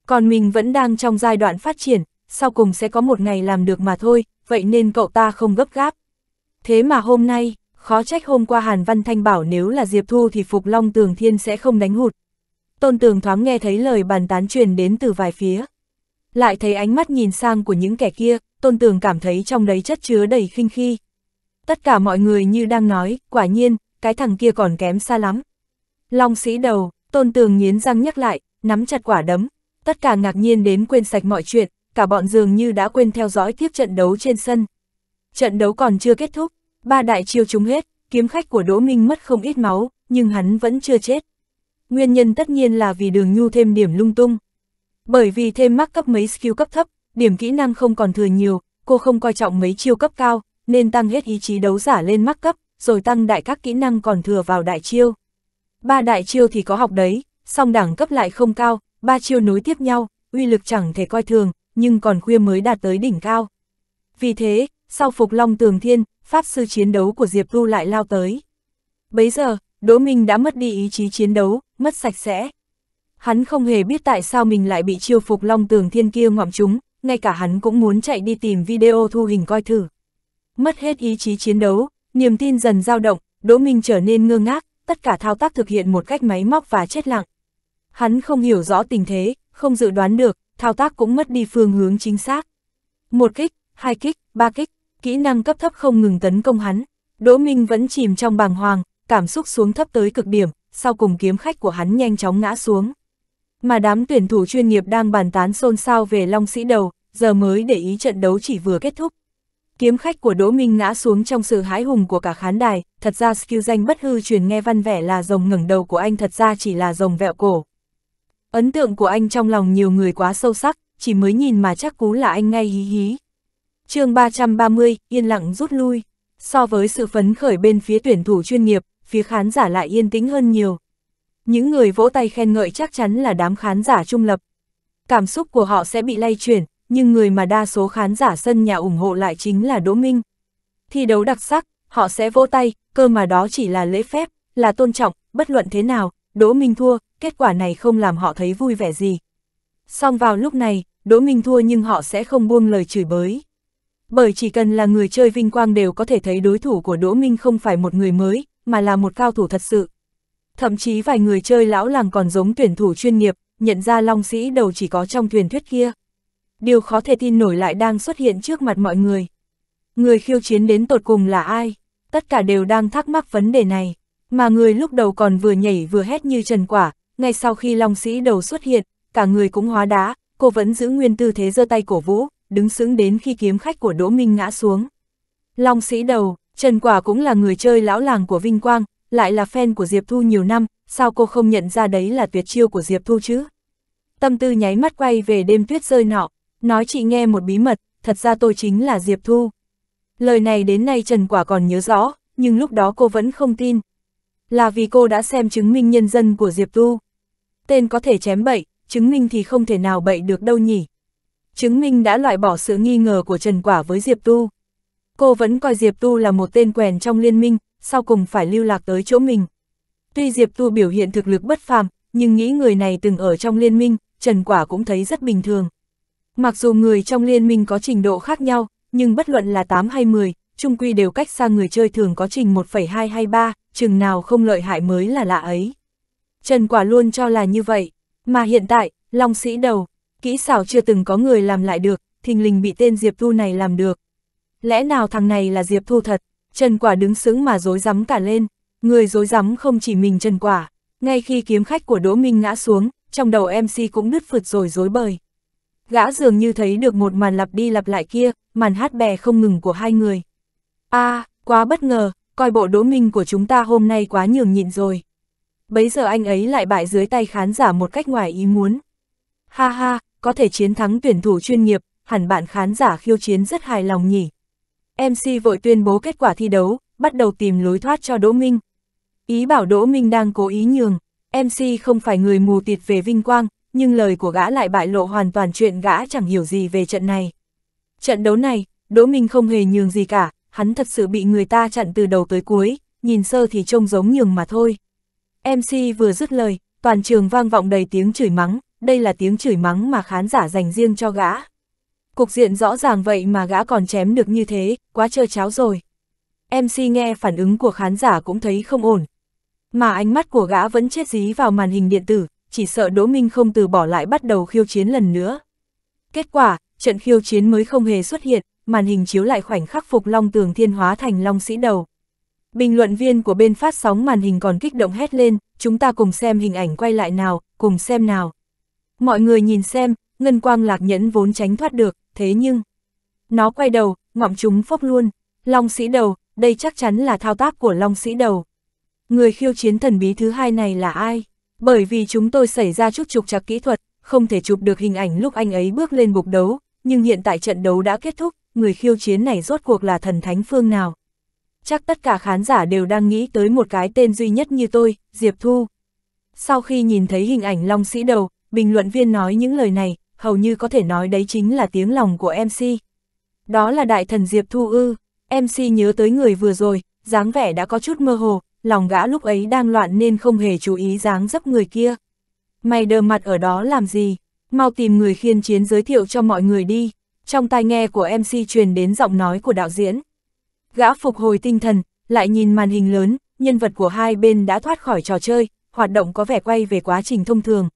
còn mình vẫn đang trong giai đoạn phát triển, sau cùng sẽ có một ngày làm được mà thôi, vậy nên cậu ta không gấp gáp. Thế mà hôm nay, khó trách hôm qua Hàn Văn Thanh bảo nếu là Diệp Thu thì Phục Long Tường Thiên sẽ không đánh hụt. Tôn Tường thoáng nghe thấy lời bàn tán truyền đến từ vài phía. Lại thấy ánh mắt nhìn sang của những kẻ kia, Tôn Tường cảm thấy trong đấy chất chứa đầy khinh khi. Tất cả mọi người như đang nói, quả nhiên, cái thằng kia còn kém xa lắm. Long sĩ đầu, Tôn Tường nghiến răng nhắc lại, nắm chặt quả đấm, tất cả ngạc nhiên đến quên sạch mọi chuyện, cả bọn dường như đã quên theo dõi tiếp trận đấu trên sân. Trận đấu còn chưa kết thúc, ba đại chiêu chúng hết, kiếm khách của Đỗ Minh mất không ít máu, nhưng hắn vẫn chưa chết. Nguyên nhân tất nhiên là vì đường nhu thêm điểm lung tung. Bởi vì thêm mắc cấp mấy skill cấp thấp, điểm kỹ năng không còn thừa nhiều, cô không coi trọng mấy chiêu cấp cao, nên tăng hết ý chí đấu giả lên mắc cấp, rồi tăng đại các kỹ năng còn thừa vào đại chiêu. Ba đại chiêu thì có học đấy, song đẳng cấp lại không cao, ba chiêu nối tiếp nhau, uy lực chẳng thể coi thường, nhưng còn khuya mới đạt tới đỉnh cao. Vì thế, sau phục long tường thiên, pháp sư chiến đấu của Diệp Thu lại lao tới. Bấy giờ, Đỗ Minh đã mất đi ý chí chiến đấu, mất sạch sẽ. Hắn không hề biết tại sao mình lại bị chiêu phục long tường thiên kia ngọm chúng, ngay cả hắn cũng muốn chạy đi tìm video thu hình coi thử. Mất hết ý chí chiến đấu, niềm tin dần dao động, Đỗ Minh trở nên ngơ ngác, tất cả thao tác thực hiện một cách máy móc và chết lặng. Hắn không hiểu rõ tình thế, không dự đoán được, thao tác cũng mất đi phương hướng chính xác. Một kích, hai kích, ba kích, kỹ năng cấp thấp không ngừng tấn công hắn. Đỗ Minh vẫn chìm trong bàng hoàng, cảm xúc xuống thấp tới cực điểm, sau cùng kiếm khách của hắn nhanh chóng ngã xuống. Mà đám tuyển thủ chuyên nghiệp đang bàn tán xôn xao về Long Sĩ Đầu, giờ mới để ý trận đấu chỉ vừa kết thúc. Kiếm khách của Đỗ Minh ngã xuống trong sự hái hùng của cả khán đài, thật ra skill danh bất hư truyền nghe văn vẻ là rồng ngẩng đầu của anh thật ra chỉ là rồng vẹo cổ. Ấn tượng của anh trong lòng nhiều người quá sâu sắc, chỉ mới nhìn mà chắc cú là anh ngay hí hí. chương 330, yên lặng rút lui. So với sự phấn khởi bên phía tuyển thủ chuyên nghiệp, phía khán giả lại yên tĩnh hơn nhiều. Những người vỗ tay khen ngợi chắc chắn là đám khán giả trung lập. Cảm xúc của họ sẽ bị lay chuyển, nhưng người mà đa số khán giả sân nhà ủng hộ lại chính là Đỗ Minh. Thi đấu đặc sắc, họ sẽ vỗ tay, cơ mà đó chỉ là lễ phép, là tôn trọng, bất luận thế nào, Đỗ Minh thua, kết quả này không làm họ thấy vui vẻ gì. Song vào lúc này, Đỗ Minh thua nhưng họ sẽ không buông lời chửi bới. Bởi chỉ cần là người chơi vinh quang đều có thể thấy đối thủ của Đỗ Minh không phải một người mới, mà là một cao thủ thật sự. Thậm chí vài người chơi lão làng còn giống tuyển thủ chuyên nghiệp, nhận ra long sĩ đầu chỉ có trong thuyền thuyết kia. Điều khó thể tin nổi lại đang xuất hiện trước mặt mọi người. Người khiêu chiến đến tột cùng là ai? Tất cả đều đang thắc mắc vấn đề này. Mà người lúc đầu còn vừa nhảy vừa hét như trần quả, ngay sau khi Long Sĩ đầu xuất hiện, cả người cũng hóa đá, cô vẫn giữ nguyên tư thế giơ tay cổ vũ, đứng sững đến khi kiếm khách của Đỗ Minh ngã xuống. Long Sĩ đầu, Trần Quả cũng là người chơi lão làng của Vinh Quang, lại là fan của Diệp Thu nhiều năm, sao cô không nhận ra đấy là tuyệt chiêu của Diệp Thu chứ? Tâm tư nháy mắt quay về đêm tuyết rơi nọ, nói chị nghe một bí mật, thật ra tôi chính là Diệp Thu. Lời này đến nay Trần Quả còn nhớ rõ, nhưng lúc đó cô vẫn không tin. Là vì cô đã xem chứng minh nhân dân của Diệp Thu tên có thể chém bậy, chứng minh thì không thể nào bậy được đâu nhỉ. Chứng minh đã loại bỏ sự nghi ngờ của Trần Quả với Diệp Tu. Cô vẫn coi Diệp Tu là một tên quèn trong liên minh, sau cùng phải lưu lạc tới chỗ mình. Tuy Diệp Tu biểu hiện thực lực bất phàm, nhưng nghĩ người này từng ở trong liên minh, Trần Quả cũng thấy rất bình thường. Mặc dù người trong liên minh có trình độ khác nhau, nhưng bất luận là 8 hay 10, chung quy đều cách xa người chơi thường có trình 1,2 hay 3, chừng nào không lợi hại mới là lạ ấy. Trần Quả luôn cho là như vậy. Mà hiện tại, Long Sĩ đầu, kỹ xảo chưa từng có người làm lại được, thình lình bị tên Diệp Thu này làm được. Lẽ nào thằng này là Diệp Thu thật? Trần Quả đứng sững mà dối rắm cả lên. Người dối rắm không chỉ mình Trần Quả. Ngay khi kiếm khách của Đỗ Minh ngã xuống, trong đầu MC cũng đứt phượt rồi dối bời. Gã dường như thấy được một màn lặp đi lặp lại kia, màn hát bè không ngừng của hai người. a à, quá bất ngờ, coi bộ Đỗ Minh của chúng ta hôm nay quá nhường nhịn rồi bấy giờ anh ấy lại bại dưới tay khán giả một cách ngoài ý muốn. Ha ha, có thể chiến thắng tuyển thủ chuyên nghiệp, hẳn bạn khán giả khiêu chiến rất hài lòng nhỉ. MC vội tuyên bố kết quả thi đấu, bắt đầu tìm lối thoát cho Đỗ Minh. Ý bảo Đỗ Minh đang cố ý nhường, MC không phải người mù tịt về vinh quang, nhưng lời của gã lại bại lộ hoàn toàn chuyện gã chẳng hiểu gì về trận này. Trận đấu này, Đỗ Minh không hề nhường gì cả, hắn thật sự bị người ta chặn từ đầu tới cuối, nhìn sơ thì trông giống nhường mà thôi. MC vừa dứt lời, toàn trường vang vọng đầy tiếng chửi mắng, đây là tiếng chửi mắng mà khán giả dành riêng cho gã. Cục diện rõ ràng vậy mà gã còn chém được như thế, quá trơ cháo rồi. MC nghe phản ứng của khán giả cũng thấy không ổn. Mà ánh mắt của gã vẫn chết dí vào màn hình điện tử, chỉ sợ Đỗ Minh không từ bỏ lại bắt đầu khiêu chiến lần nữa. Kết quả, trận khiêu chiến mới không hề xuất hiện, màn hình chiếu lại khoảnh khắc phục Long Tường Thiên hóa thành Long Sĩ Đầu. Bình luận viên của bên phát sóng màn hình còn kích động hét lên, chúng ta cùng xem hình ảnh quay lại nào, cùng xem nào. Mọi người nhìn xem, ngân quang lạc nhẫn vốn tránh thoát được, thế nhưng... Nó quay đầu, ngọng chúng phốc luôn. Long sĩ đầu, đây chắc chắn là thao tác của long sĩ đầu. Người khiêu chiến thần bí thứ hai này là ai? Bởi vì chúng tôi xảy ra chút trục trặc kỹ thuật, không thể chụp được hình ảnh lúc anh ấy bước lên bục đấu, nhưng hiện tại trận đấu đã kết thúc, người khiêu chiến này rốt cuộc là thần thánh phương nào? chắc tất cả khán giả đều đang nghĩ tới một cái tên duy nhất như tôi, Diệp Thu. Sau khi nhìn thấy hình ảnh Long Sĩ Đầu, bình luận viên nói những lời này, hầu như có thể nói đấy chính là tiếng lòng của MC. Đó là đại thần Diệp Thu ư, MC nhớ tới người vừa rồi, dáng vẻ đã có chút mơ hồ, lòng gã lúc ấy đang loạn nên không hề chú ý dáng dấp người kia. Mày đờ mặt ở đó làm gì? Mau tìm người khiên chiến giới thiệu cho mọi người đi. Trong tai nghe của MC truyền đến giọng nói của đạo diễn. Gã phục hồi tinh thần, lại nhìn màn hình lớn, nhân vật của hai bên đã thoát khỏi trò chơi, hoạt động có vẻ quay về quá trình thông thường.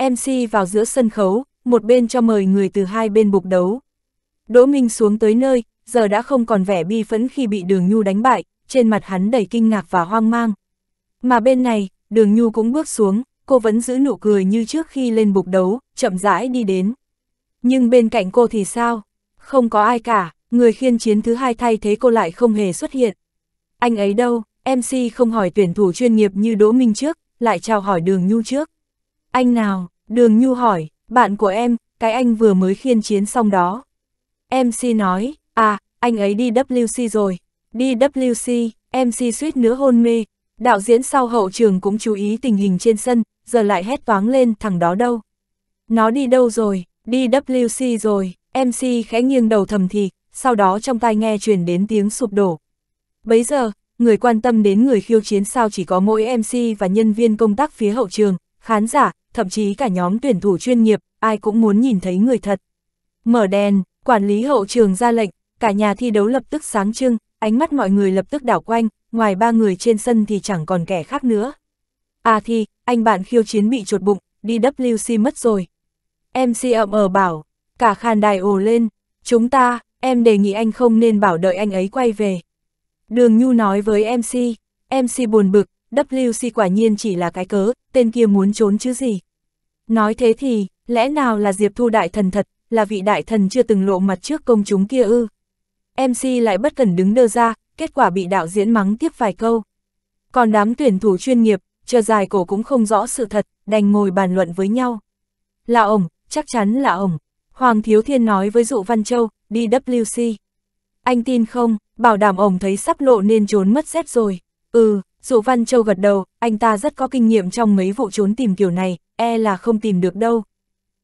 MC vào giữa sân khấu, một bên cho mời người từ hai bên bục đấu. Đỗ Minh xuống tới nơi, giờ đã không còn vẻ bi phẫn khi bị Đường Nhu đánh bại, trên mặt hắn đầy kinh ngạc và hoang mang. Mà bên này, Đường Nhu cũng bước xuống, cô vẫn giữ nụ cười như trước khi lên bục đấu, chậm rãi đi đến. Nhưng bên cạnh cô thì sao? Không có ai cả, Người khiên chiến thứ hai thay thế cô lại không hề xuất hiện. Anh ấy đâu, MC không hỏi tuyển thủ chuyên nghiệp như Đỗ Minh trước, lại chào hỏi Đường Nhu trước. Anh nào, Đường Nhu hỏi, bạn của em, cái anh vừa mới khiên chiến xong đó. MC nói, à, anh ấy đi WC rồi. Đi WC, MC suýt nữa hôn mê. Đạo diễn sau hậu trường cũng chú ý tình hình trên sân, giờ lại hét toáng lên thằng đó đâu. Nó đi đâu rồi, đi WC rồi, MC khẽ nghiêng đầu thầm thì, sau đó trong tai nghe truyền đến tiếng sụp đổ. Bấy giờ, người quan tâm đến người khiêu chiến sao chỉ có mỗi MC và nhân viên công tác phía hậu trường, khán giả, thậm chí cả nhóm tuyển thủ chuyên nghiệp, ai cũng muốn nhìn thấy người thật. Mở đèn, quản lý hậu trường ra lệnh, cả nhà thi đấu lập tức sáng trưng, ánh mắt mọi người lập tức đảo quanh, ngoài ba người trên sân thì chẳng còn kẻ khác nữa. À thì, anh bạn khiêu chiến bị chuột bụng, đi WC mất rồi. MC ậm ờ bảo, cả khàn đài ồ lên, chúng ta, em đề nghị anh không nên bảo đợi anh ấy quay về. Đường Nhu nói với MC, MC buồn bực, WC quả nhiên chỉ là cái cớ, tên kia muốn trốn chứ gì. Nói thế thì, lẽ nào là Diệp Thu đại thần thật, là vị đại thần chưa từng lộ mặt trước công chúng kia ư. MC lại bất cần đứng đơ ra, kết quả bị đạo diễn mắng tiếp vài câu. Còn đám tuyển thủ chuyên nghiệp, chờ dài cổ cũng không rõ sự thật, đành ngồi bàn luận với nhau. Là ổng, chắc chắn là ổng. Hoàng Thiếu Thiên nói với Dụ Văn Châu, DWC. Anh tin không, bảo đảm ổng thấy sắp lộ nên trốn mất dép rồi. Ừ, dụ Văn Châu gật đầu, anh ta rất có kinh nghiệm trong mấy vụ trốn tìm kiểu này, e là không tìm được đâu.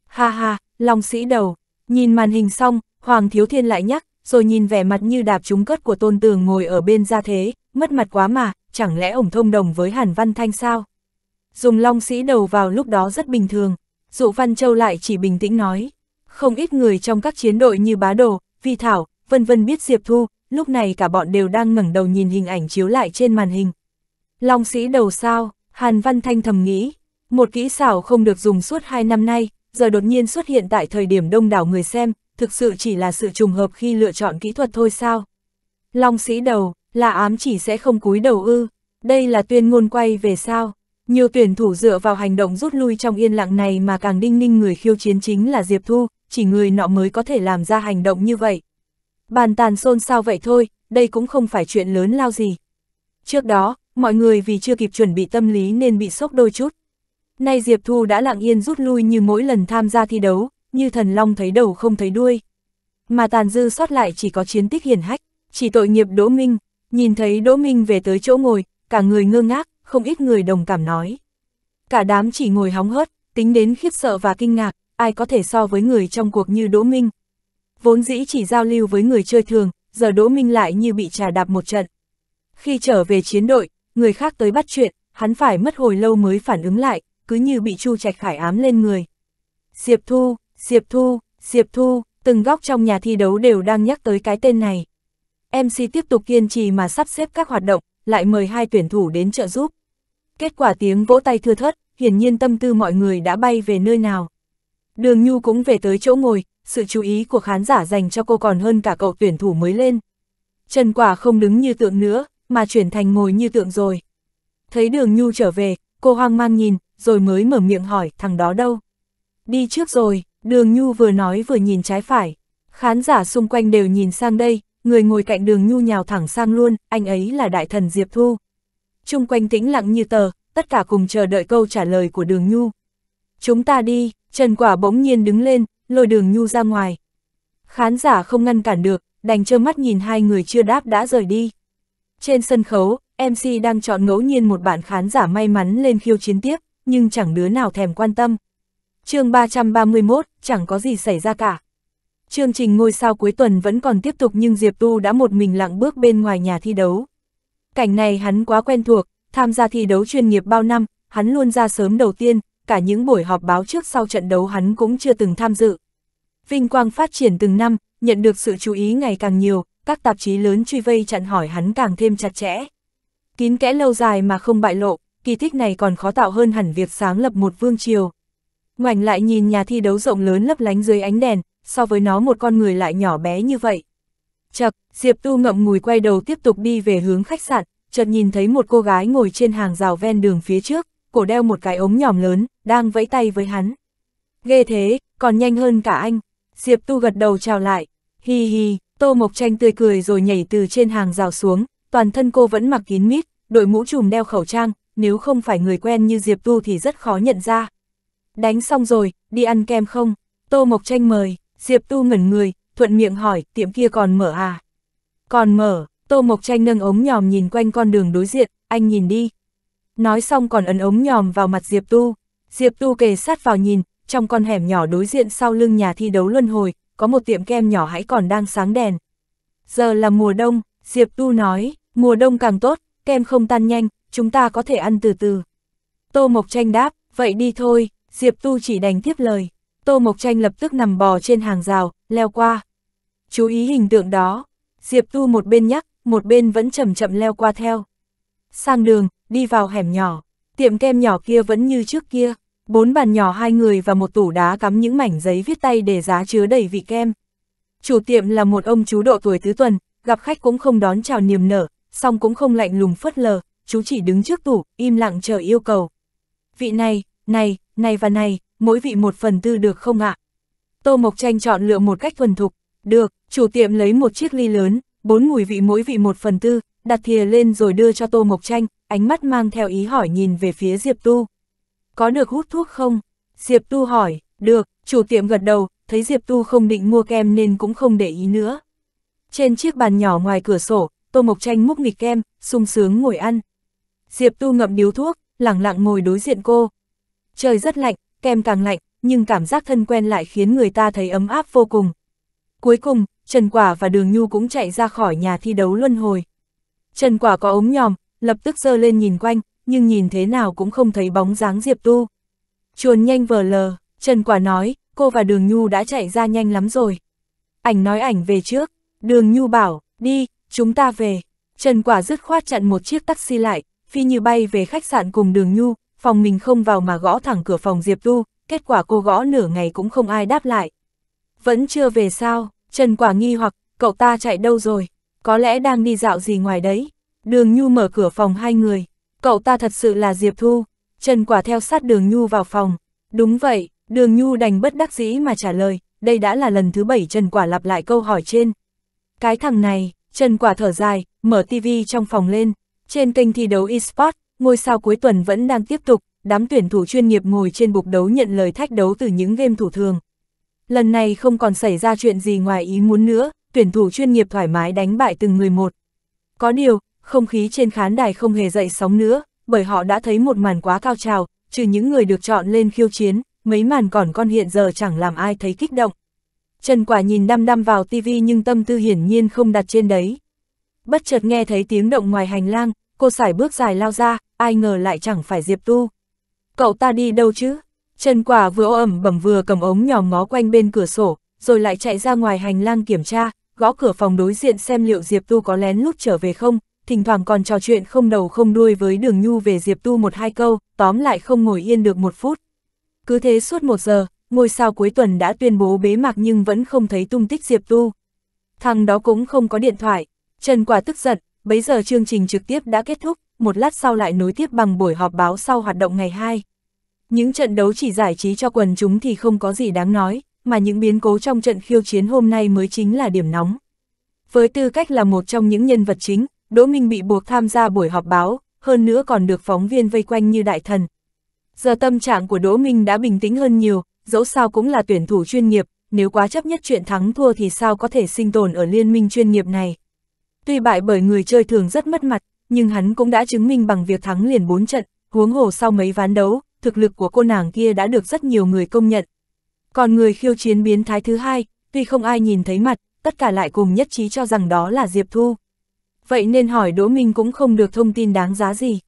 Ha ha, Long sĩ đầu, nhìn màn hình xong, Hoàng Thiếu Thiên lại nhắc, rồi nhìn vẻ mặt như đạp trúng cất của tôn tường ngồi ở bên ra thế, mất mặt quá mà, chẳng lẽ ổng thông đồng với Hàn Văn Thanh sao? Dùng Long sĩ đầu vào lúc đó rất bình thường, dụ Văn Châu lại chỉ bình tĩnh nói. Không ít người trong các chiến đội như Bá Đồ, Vi Thảo, vân vân biết Diệp Thu, lúc này cả bọn đều đang ngẩng đầu nhìn hình ảnh chiếu lại trên màn hình. Long sĩ đầu sao, Hàn Văn Thanh thầm nghĩ, một kỹ xảo không được dùng suốt hai năm nay, giờ đột nhiên xuất hiện tại thời điểm đông đảo người xem, thực sự chỉ là sự trùng hợp khi lựa chọn kỹ thuật thôi sao. Long sĩ đầu, là ám chỉ sẽ không cúi đầu ư, đây là tuyên ngôn quay về sao. Nhiều tuyển thủ dựa vào hành động rút lui trong yên lặng này mà càng đinh ninh người khiêu chiến chính là Diệp Thu, chỉ người nọ mới có thể làm ra hành động như vậy. Bàn tàn xôn sao vậy thôi, đây cũng không phải chuyện lớn lao gì. Trước đó, mọi người vì chưa kịp chuẩn bị tâm lý nên bị sốc đôi chút. Nay Diệp Thu đã lặng yên rút lui như mỗi lần tham gia thi đấu, như thần long thấy đầu không thấy đuôi. Mà tàn dư sót lại chỉ có chiến tích hiển hách, chỉ tội nghiệp Đỗ Minh, nhìn thấy Đỗ Minh về tới chỗ ngồi, cả người ngơ ngác, không ít người đồng cảm nói. Cả đám chỉ ngồi hóng hớt, tính đến khiếp sợ và kinh ngạc, ai có thể so với người trong cuộc như Đỗ Minh. Vốn dĩ chỉ giao lưu với người chơi thường, giờ Đỗ Minh lại như bị trà đạp một trận. Khi trở về chiến đội, người khác tới bắt chuyện, hắn phải mất hồi lâu mới phản ứng lại, cứ như bị Chu Trạch Khải ám lên người. Diệp Thu, Diệp Thu, Diệp Thu, từng góc trong nhà thi đấu đều đang nhắc tới cái tên này. MC tiếp tục kiên trì mà sắp xếp các hoạt động, lại mời hai tuyển thủ đến trợ giúp. Kết quả tiếng vỗ tay thưa thớt, hiển nhiên tâm tư mọi người đã bay về nơi nào. Đường Nhu cũng về tới chỗ ngồi, sự chú ý của khán giả dành cho cô còn hơn cả cậu tuyển thủ mới lên. Trần Quả không đứng như tượng nữa, mà chuyển thành ngồi như tượng rồi. Thấy đường Nhu trở về, cô hoang mang nhìn, rồi mới mở miệng hỏi thằng đó đâu. Đi trước rồi, đường Nhu vừa nói vừa nhìn trái phải. Khán giả xung quanh đều nhìn sang đây, người ngồi cạnh đường Nhu nhào thẳng sang luôn, anh ấy là đại thần Diệp Thu. Trung quanh tĩnh lặng như tờ, tất cả cùng chờ đợi câu trả lời của đường Nhu. Chúng ta đi, Trần Quả bỗng nhiên đứng lên, lôi đường nhu ra ngoài. Khán giả không ngăn cản được, đành trơ mắt nhìn hai người chưa đáp đã rời đi. Trên sân khấu, MC đang chọn ngẫu nhiên một bạn khán giả may mắn lên khiêu chiến tiếp, nhưng chẳng đứa nào thèm quan tâm. chương 331, chẳng có gì xảy ra cả. Chương trình ngôi sao cuối tuần vẫn còn tiếp tục nhưng Diệp Tu đã một mình lặng bước bên ngoài nhà thi đấu. Cảnh này hắn quá quen thuộc, tham gia thi đấu chuyên nghiệp bao năm, hắn luôn ra sớm đầu tiên, cả những buổi họp báo trước sau trận đấu hắn cũng chưa từng tham dự. Vinh quang phát triển từng năm, nhận được sự chú ý ngày càng nhiều, các tạp chí lớn truy vây chặn hỏi hắn càng thêm chặt chẽ. Kín kẽ lâu dài mà không bại lộ, kỳ tích này còn khó tạo hơn hẳn việc sáng lập một vương triều. Ngoảnh lại nhìn nhà thi đấu rộng lớn lấp lánh dưới ánh đèn, so với nó một con người lại nhỏ bé như vậy. Chật, Diệp Tu ngậm ngùi quay đầu tiếp tục đi về hướng khách sạn, chợt nhìn thấy một cô gái ngồi trên hàng rào ven đường phía trước, cổ đeo một cái ống nhỏm lớn, đang vẫy tay với hắn. Ghê thế, còn nhanh hơn cả anh. Diệp Tu gật đầu chào lại. Hi hi, Tô Mộc Tranh tươi cười rồi nhảy từ trên hàng rào xuống, toàn thân cô vẫn mặc kín mít, đội mũ trùm đeo khẩu trang, nếu không phải người quen như Diệp Tu thì rất khó nhận ra. Đánh xong rồi, đi ăn kem không? Tô Mộc Tranh mời, Diệp Tu ngẩn người, thuận miệng hỏi, tiệm kia còn mở à? Còn mở, Tô Mộc Tranh nâng ống nhòm nhìn quanh con đường đối diện, anh nhìn đi nói xong còn ấn ống nhòm vào mặt Diệp Tu. Diệp Tu kề sát vào nhìn, trong con hẻm nhỏ đối diện sau lưng nhà thi đấu luân hồi, có một tiệm kem nhỏ hãy còn đang sáng đèn. Giờ là mùa đông, Diệp Tu nói, mùa đông càng tốt, kem không tan nhanh, chúng ta có thể ăn từ từ. Tô Mộc Tranh đáp, vậy đi thôi, Diệp Tu chỉ đành tiếp lời. Tô Mộc Tranh lập tức nằm bò trên hàng rào, leo qua. Chú ý hình tượng đó, Diệp Tu một bên nhắc, một bên vẫn chậm chậm leo qua theo. Sang đường, đi vào hẻm nhỏ, tiệm kem nhỏ kia vẫn như trước kia, bốn bàn nhỏ hai người và một tủ đá cắm những mảnh giấy viết tay để giá chứa đầy vị kem. Chủ tiệm là một ông chú độ tuổi tứ tuần, gặp khách cũng không đón chào niềm nở, song cũng không lạnh lùng phớt lờ, chú chỉ đứng trước tủ, im lặng chờ yêu cầu. Vị này, này, này và này, mỗi vị một phần tư được không ạ? À? Tô Mộc Tranh chọn lựa một cách thuần thục. Được, chủ tiệm lấy một chiếc ly lớn, bốn mùi vị mỗi vị một phần tư, đặt thìa lên rồi đưa cho Tô Mộc Tranh, ánh mắt mang theo ý hỏi nhìn về phía Diệp Tu. Có được hút thuốc không? Diệp Tu hỏi, được, chủ tiệm gật đầu, thấy Diệp Tu không định mua kem nên cũng không để ý nữa. Trên chiếc bàn nhỏ ngoài cửa sổ, Tô Mộc Tranh múc nghịch kem, sung sướng ngồi ăn. Diệp Tu ngậm điếu thuốc, lẳng lặng ngồi đối diện cô. Trời rất lạnh, kem càng lạnh, nhưng cảm giác thân quen lại khiến người ta thấy ấm áp vô cùng. Cuối cùng, Trần Quả và Đường Nhu cũng chạy ra khỏi nhà thi đấu luân hồi. Trần Quả có ống nhòm, lập tức giơ lên nhìn quanh, nhưng nhìn thế nào cũng không thấy bóng dáng Diệp Tu. Chuồn nhanh vờ lờ, Trần Quả nói, cô và Đường Nhu đã chạy ra nhanh lắm rồi. Ảnh nói ảnh về trước, Đường Nhu bảo, đi, chúng ta về. Trần Quả dứt khoát chặn một chiếc taxi lại, phi như bay về khách sạn cùng Đường Nhu, phòng mình không vào mà gõ thẳng cửa phòng Diệp Tu, kết quả cô gõ nửa ngày cũng không ai đáp lại. Vẫn chưa về sao, Trần Quả nghi hoặc, cậu ta chạy đâu rồi? có lẽ đang đi dạo gì ngoài đấy. Đường Nhu mở cửa phòng hai người, cậu ta thật sự là Diệp Thu, Trần Quả theo sát Đường Nhu vào phòng. Đúng vậy, Đường Nhu đành bất đắc dĩ mà trả lời, đây đã là lần thứ bảy Trần Quả lặp lại câu hỏi trên. Cái thằng này, Trần Quả thở dài, mở tivi trong phòng lên. Trên kênh thi đấu Esport, ngôi sao cuối tuần vẫn đang tiếp tục, đám tuyển thủ chuyên nghiệp ngồi trên bục đấu nhận lời thách đấu từ những game thủ thường. Lần này không còn xảy ra chuyện gì ngoài ý muốn nữa, tuyển thủ chuyên nghiệp thoải mái đánh bại từng người một. Có điều, không khí trên khán đài không hề dậy sóng nữa, bởi họ đã thấy một màn quá cao trào, trừ những người được chọn lên khiêu chiến, mấy màn còn con hiện giờ chẳng làm ai thấy kích động. Trần Quả nhìn đăm đăm vào tivi nhưng tâm tư hiển nhiên không đặt trên đấy. Bất chợt nghe thấy tiếng động ngoài hành lang, cô sải bước dài lao ra, ai ngờ lại chẳng phải Diệp Tu. Cậu ta đi đâu chứ? Trần Quả vừa ẩm bẩm vừa cầm ống nhòm ngó quanh bên cửa sổ, rồi lại chạy ra ngoài hành lang kiểm tra, gõ cửa phòng đối diện xem liệu Diệp Tu có lén lút trở về không, thỉnh thoảng còn trò chuyện không đầu không đuôi với đường nhu về Diệp Tu một hai câu, tóm lại không ngồi yên được một phút. Cứ thế suốt một giờ, ngôi sao cuối tuần đã tuyên bố bế mạc nhưng vẫn không thấy tung tích Diệp Tu. Thằng đó cũng không có điện thoại, Trần Quả tức giận, bấy giờ chương trình trực tiếp đã kết thúc, một lát sau lại nối tiếp bằng buổi họp báo sau hoạt động ngày 2. Những trận đấu chỉ giải trí cho quần chúng thì không có gì đáng nói, mà những biến cố trong trận khiêu chiến hôm nay mới chính là điểm nóng. Với tư cách là một trong những nhân vật chính, Đỗ Minh bị buộc tham gia buổi họp báo, hơn nữa còn được phóng viên vây quanh như đại thần. Giờ tâm trạng của Đỗ Minh đã bình tĩnh hơn nhiều, dẫu sao cũng là tuyển thủ chuyên nghiệp, nếu quá chấp nhất chuyện thắng thua thì sao có thể sinh tồn ở liên minh chuyên nghiệp này. Tuy bại bởi người chơi thường rất mất mặt, nhưng hắn cũng đã chứng minh bằng việc thắng liền 4 trận, huống hồ sau mấy ván đấu, thực lực của cô nàng kia đã được rất nhiều người công nhận, còn người khiêu chiến biến thái thứ hai, tuy không ai nhìn thấy mặt, tất cả lại cùng nhất trí cho rằng đó là Diệp Thu. Vậy nên hỏi Đỗ Minh cũng không được thông tin đáng giá gì.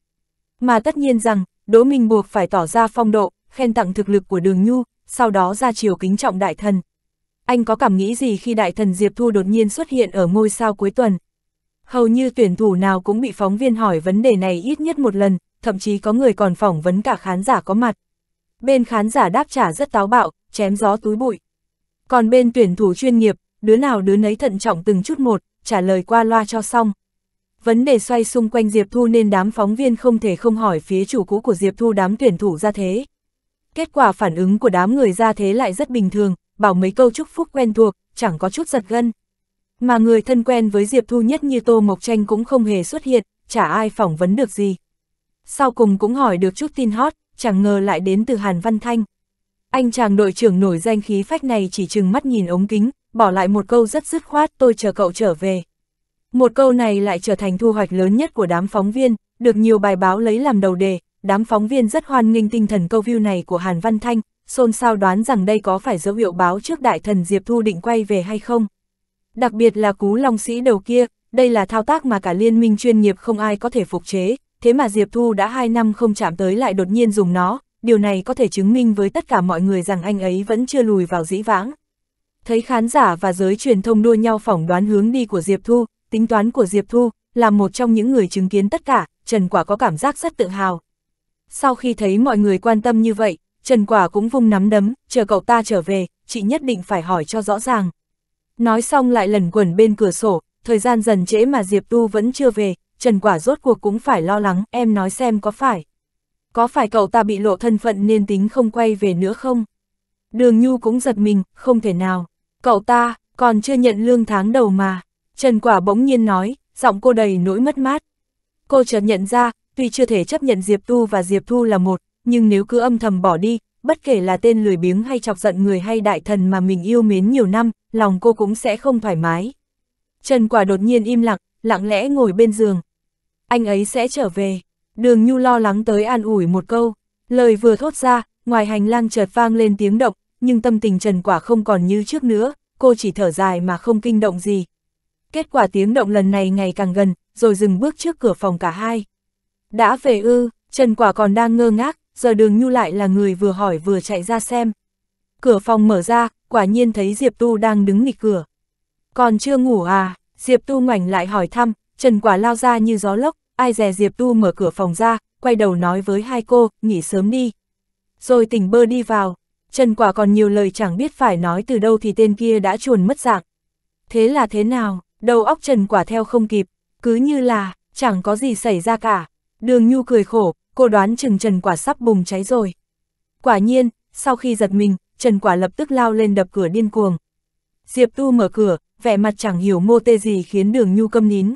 Mà tất nhiên rằng, Đỗ Minh buộc phải tỏ ra phong độ, khen tặng thực lực của Đường Nhu, sau đó ra chiều kính trọng đại thần. Anh có cảm nghĩ gì khi đại thần Diệp Thu đột nhiên xuất hiện ở ngôi sao cuối tuần? Hầu như tuyển thủ nào cũng bị phóng viên hỏi vấn đề này ít nhất một lần, thậm chí có người còn phỏng vấn cả khán giả có mặt. Bên khán giả đáp trả rất táo bạo, chém gió túi bụi. Còn bên tuyển thủ chuyên nghiệp, đứa nào đứa nấy thận trọng từng chút một, trả lời qua loa cho xong. Vấn đề xoay xung quanh Diệp Thu nên đám phóng viên không thể không hỏi phía chủ cũ của Diệp Thu đám tuyển thủ ra thế. Kết quả phản ứng của đám người ra thế lại rất bình thường, bảo mấy câu chúc phúc quen thuộc, chẳng có chút giật gân. Mà người thân quen với Diệp Thu nhất như Tô Mộc Tranh cũng không hề xuất hiện, chả ai phỏng vấn được gì. Sau cùng cũng hỏi được chút tin hot, chẳng ngờ lại đến từ Hàn Văn Thanh. Anh chàng đội trưởng nổi danh khí phách này chỉ chừng mắt nhìn ống kính, bỏ lại một câu rất dứt khoát tôi chờ cậu trở về. Một câu này lại trở thành thu hoạch lớn nhất của đám phóng viên, được nhiều bài báo lấy làm đầu đề, đám phóng viên rất hoan nghênh tinh thần câu view này của Hàn Văn Thanh, xôn xao đoán rằng đây có phải dấu hiệu báo trước đại thần Diệp Thu định quay về hay không. Đặc biệt là cú long sĩ đầu kia, đây là thao tác mà cả liên minh chuyên nghiệp không ai có thể phục chế, thế mà Diệp Thu đã 2 năm không chạm tới lại đột nhiên dùng nó, điều này có thể chứng minh với tất cả mọi người rằng anh ấy vẫn chưa lùi vào dĩ vãng. Thấy khán giả và giới truyền thông đua nhau phỏng đoán hướng đi của Diệp Thu, tính toán của Diệp Thu, là một trong những người chứng kiến tất cả, Trần Quả có cảm giác rất tự hào. Sau khi thấy mọi người quan tâm như vậy, Trần Quả cũng vung nắm đấm, chờ cậu ta trở về, chị nhất định phải hỏi cho rõ ràng. Nói xong lại lần quẩn bên cửa sổ, thời gian dần trễ mà Diệp Thu vẫn chưa về, Trần Quả rốt cuộc cũng phải lo lắng, em nói xem có phải có phải cậu ta bị lộ thân phận nên tính không quay về nữa không? Đường Nhu cũng giật mình, không thể nào. Cậu ta, còn chưa nhận lương tháng đầu mà. Trần Quả bỗng nhiên nói, giọng cô đầy nỗi mất mát. Cô chợt nhận ra, tuy chưa thể chấp nhận Diệp Tu và Diệp Thu là một, nhưng nếu cứ âm thầm bỏ đi, bất kể là tên lười biếng hay chọc giận người hay đại thần mà mình yêu mến nhiều năm, lòng cô cũng sẽ không thoải mái. Trần Quả đột nhiên im lặng, lặng lẽ ngồi bên giường. Anh ấy sẽ trở về. Đường Nhu lo lắng tới an ủi một câu, lời vừa thốt ra, ngoài hành lang chợt vang lên tiếng động, nhưng tâm tình Trần Quả không còn như trước nữa, cô chỉ thở dài mà không kinh động gì. Kết quả tiếng động lần này ngày càng gần, rồi dừng bước trước cửa phòng cả hai. Đã về ư, Trần Quả còn đang ngơ ngác, giờ đường Nhu lại là người vừa hỏi vừa chạy ra xem. Cửa phòng mở ra, quả nhiên thấy Diệp Tu đang đứng nghịch cửa. Còn chưa ngủ à, Diệp Tu ngoảnh lại hỏi thăm, Trần Quả lao ra như gió lốc, ai dè Diệp Tu mở cửa phòng ra, quay đầu nói với hai cô, nghỉ sớm đi. Rồi tỉnh bơ đi vào, Trần Quả còn nhiều lời chẳng biết phải nói từ đâu thì tên kia đã chuồn mất dạng. Thế là thế nào, đầu óc Trần Quả theo không kịp, cứ như là, chẳng có gì xảy ra cả. Đường Nhu cười khổ, cô đoán chừng Trần Quả sắp bùng cháy rồi. Quả nhiên, sau khi giật mình, Trần Quả lập tức lao lên đập cửa điên cuồng. Diệp Tu mở cửa, vẻ mặt chẳng hiểu mô tê gì khiến đường Nhu câm nín.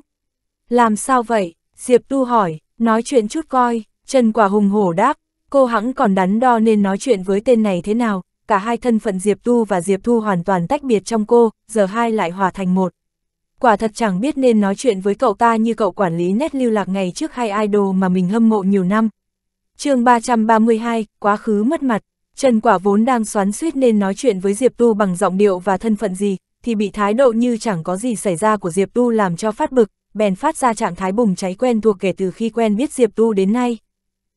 Làm sao vậy? Diệp Tu hỏi, nói chuyện chút coi, Trần Quả hùng hổ đáp, cô hãng còn đắn đo nên nói chuyện với tên này thế nào, cả hai thân phận Diệp Tu và Diệp Thu hoàn toàn tách biệt trong cô, giờ hai lại hòa thành một. Quả thật chẳng biết nên nói chuyện với cậu ta như cậu quản lý nét lưu lạc ngày trước hay idol mà mình hâm mộ nhiều năm. chương 332, quá khứ mất mặt, Trần Quả vốn đang xoắn suýt nên nói chuyện với Diệp Tu bằng giọng điệu và thân phận gì, thì bị thái độ như chẳng có gì xảy ra của Diệp Tu làm cho phát bực, bèn phát ra trạng thái bùng cháy quen thuộc kể từ khi quen biết Diệp Tu đến nay.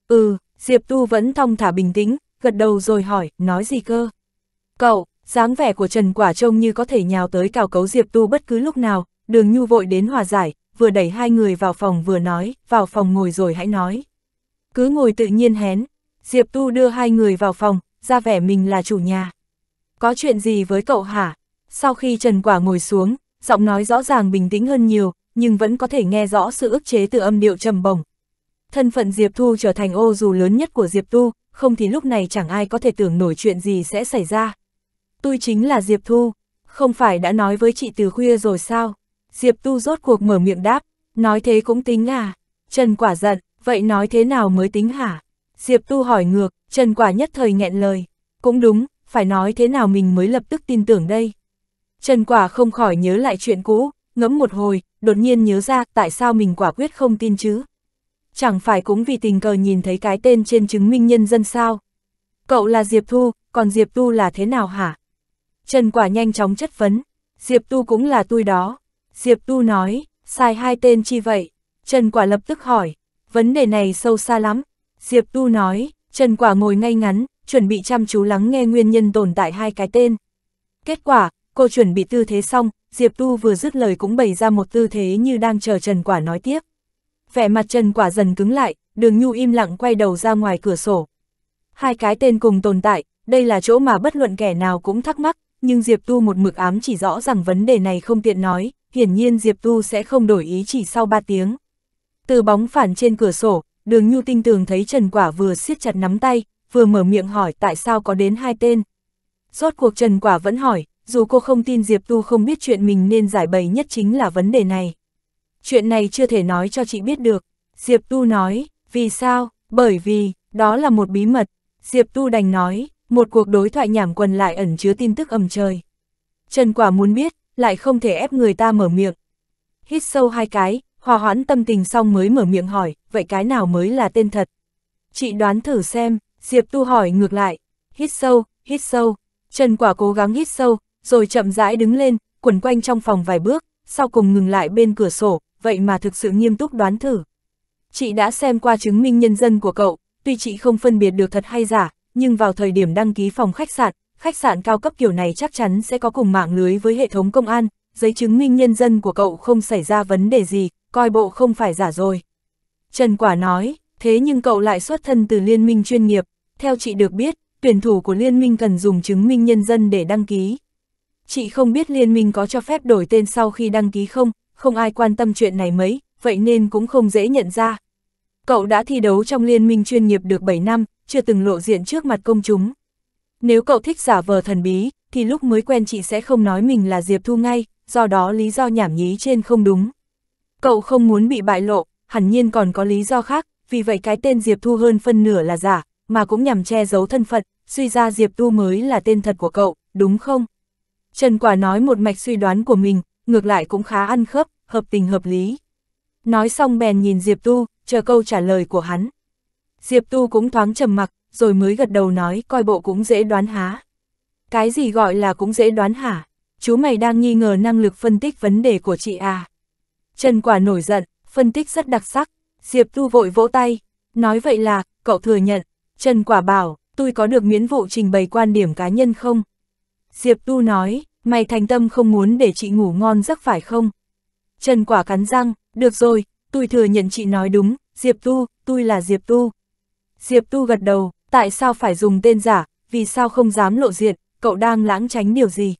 Ừ, Diệp Tu vẫn thong thả bình tĩnh, gật đầu rồi hỏi, nói gì cơ? Cậu, dáng vẻ của Trần Quả trông như có thể nhào tới cào cấu Diệp Tu bất cứ lúc nào, đường nhu vội đến hòa giải, vừa đẩy hai người vào phòng vừa nói, vào phòng ngồi rồi hãy nói. Cứ ngồi tự nhiên hén, Diệp Tu đưa hai người vào phòng, ra vẻ mình là chủ nhà. Có chuyện gì với cậu hả? Sau khi Trần Quả ngồi xuống, giọng nói rõ ràng bình tĩnh hơn nhiều, nhưng vẫn có thể nghe rõ sự ức chế từ âm điệu trầm bổng. Thân phận Diệp Thu trở thành ô dù lớn nhất của Diệp Thu không thì lúc này chẳng ai có thể tưởng nổi chuyện gì sẽ xảy ra. Tôi chính là Diệp Thu, không phải đã nói với chị từ khuya rồi sao? Diệp Thu rốt cuộc mở miệng đáp, nói thế cũng tính à? Trần Quả giận, vậy nói thế nào mới tính hả? Diệp Thu hỏi ngược, Trần Quả nhất thời nghẹn lời. Cũng đúng, phải nói thế nào mình mới lập tức tin tưởng đây? Trần Quả không khỏi nhớ lại chuyện cũ, ngẫm một hồi, đột nhiên nhớ ra tại sao mình quả quyết không tin chứ. Chẳng phải cũng vì tình cờ nhìn thấy cái tên trên chứng minh nhân dân sao. Cậu là Diệp Thu, còn Diệp Tu là thế nào hả? Trần Quả nhanh chóng chất vấn, Diệp Tu cũng là tôi đó. Diệp Tu nói, sai hai tên chi vậy? Trần Quả lập tức hỏi, vấn đề này sâu xa lắm. Diệp Tu nói, Trần Quả ngồi ngay ngắn, chuẩn bị chăm chú lắng nghe nguyên nhân tồn tại hai cái tên. Kết quả, cô chuẩn bị tư thế xong, Diệp Tu vừa dứt lời cũng bày ra một tư thế như đang chờ Trần Quả nói tiếp. Vẻ mặt Trần Quả dần cứng lại, đường nhu im lặng quay đầu ra ngoài cửa sổ. Hai cái tên cùng tồn tại, đây là chỗ mà bất luận kẻ nào cũng thắc mắc, nhưng Diệp Tu một mực ám chỉ rõ rằng vấn đề này không tiện nói, hiển nhiên Diệp Tu sẽ không đổi ý chỉ sau ba tiếng. Từ bóng phản trên cửa sổ, đường nhu tinh tường thấy Trần Quả vừa siết chặt nắm tay, vừa mở miệng hỏi tại sao có đến hai tên. Rốt cuộc Trần Quả vẫn hỏi, dù cô không tin Diệp Tu không biết chuyện mình nên giải bày nhất chính là vấn đề này. Chuyện này chưa thể nói cho chị biết được, Diệp Tu nói, vì sao, bởi vì, đó là một bí mật, Diệp Tu đành nói, một cuộc đối thoại nhảm quần lại ẩn chứa tin tức ầm trời. Trần Quả muốn biết, lại không thể ép người ta mở miệng. Hít sâu hai cái, hòa hoãn tâm tình xong mới mở miệng hỏi, vậy cái nào mới là tên thật? Chị đoán thử xem, Diệp Tu hỏi ngược lại, hít sâu, hít sâu, Trần Quả cố gắng hít sâu, rồi chậm rãi đứng lên, quẩn quanh trong phòng vài bước, sau cùng ngừng lại bên cửa sổ, vậy mà thực sự nghiêm túc đoán thử. Chị đã xem qua chứng minh nhân dân của cậu, tuy chị không phân biệt được thật hay giả, nhưng vào thời điểm đăng ký phòng khách sạn, khách sạn cao cấp kiểu này chắc chắn sẽ có cùng mạng lưới với hệ thống công an, giấy chứng minh nhân dân của cậu không xảy ra vấn đề gì, coi bộ không phải giả rồi. Trần Quả nói, thế nhưng cậu lại xuất thân từ liên minh chuyên nghiệp, theo chị được biết, tuyển thủ của liên minh cần dùng chứng minh nhân dân để đăng ký. Chị không biết liên minh có cho phép đổi tên sau khi đăng ký không, không ai quan tâm chuyện này mấy, vậy nên cũng không dễ nhận ra. Cậu đã thi đấu trong liên minh chuyên nghiệp được 7 năm, chưa từng lộ diện trước mặt công chúng. Nếu cậu thích giả vờ thần bí, thì lúc mới quen chị sẽ không nói mình là Diệp Thu ngay, do đó lý do nhảm nhí trên không đúng. Cậu không muốn bị bại lộ, hẳn nhiên còn có lý do khác, vì vậy cái tên Diệp Thu hơn phân nửa là giả, mà cũng nhằm che giấu thân phận, suy ra Diệp Thu mới là tên thật của cậu, đúng không? Trần Quả nói một mạch suy đoán của mình, ngược lại cũng khá ăn khớp, hợp tình hợp lý. Nói xong bèn nhìn Diệp Tu, chờ câu trả lời của hắn. Diệp Tu cũng thoáng trầm mặc, rồi mới gật đầu nói coi bộ cũng dễ đoán há. Cái gì gọi là cũng dễ đoán hả? Chú mày đang nghi ngờ năng lực phân tích vấn đề của chị à? Trần Quả nổi giận, phân tích rất đặc sắc. Diệp Tu vội vỗ tay, nói vậy là, cậu thừa nhận. Trần Quả bảo, tôi có được miễn vụ trình bày quan điểm cá nhân không? Diệp Tu nói, mày thành tâm không muốn để chị ngủ ngon giấc phải không? Trần Quả cắn răng, được rồi, tôi thừa nhận chị nói đúng, Diệp Tu, tôi là Diệp Tu. Diệp Tu gật đầu, tại sao phải dùng tên giả, vì sao không dám lộ diện, cậu đang lãng tránh điều gì?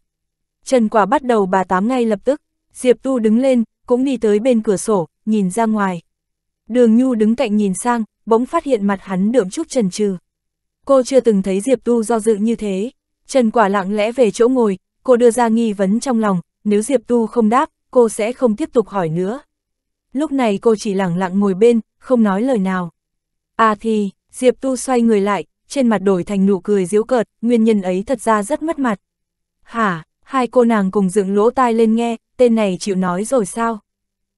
Trần Quả bắt đầu bà tám ngay lập tức, Diệp Tu đứng lên, cũng đi tới bên cửa sổ, nhìn ra ngoài. Đường Nhu đứng cạnh nhìn sang, bỗng phát hiện mặt hắn đượm chút trần trừ. Cô chưa từng thấy Diệp Tu do dự như thế. Trần Quả lặng lẽ về chỗ ngồi, cô đưa ra nghi vấn trong lòng, nếu Diệp Tu không đáp, cô sẽ không tiếp tục hỏi nữa. Lúc này cô chỉ lặng lặng ngồi bên, không nói lời nào. À thì, Diệp Tu xoay người lại, trên mặt đổi thành nụ cười diễu cợt, nguyên nhân ấy thật ra rất mất mặt. Hả, hai cô nàng cùng dựng lỗ tai lên nghe, tên này chịu nói rồi sao?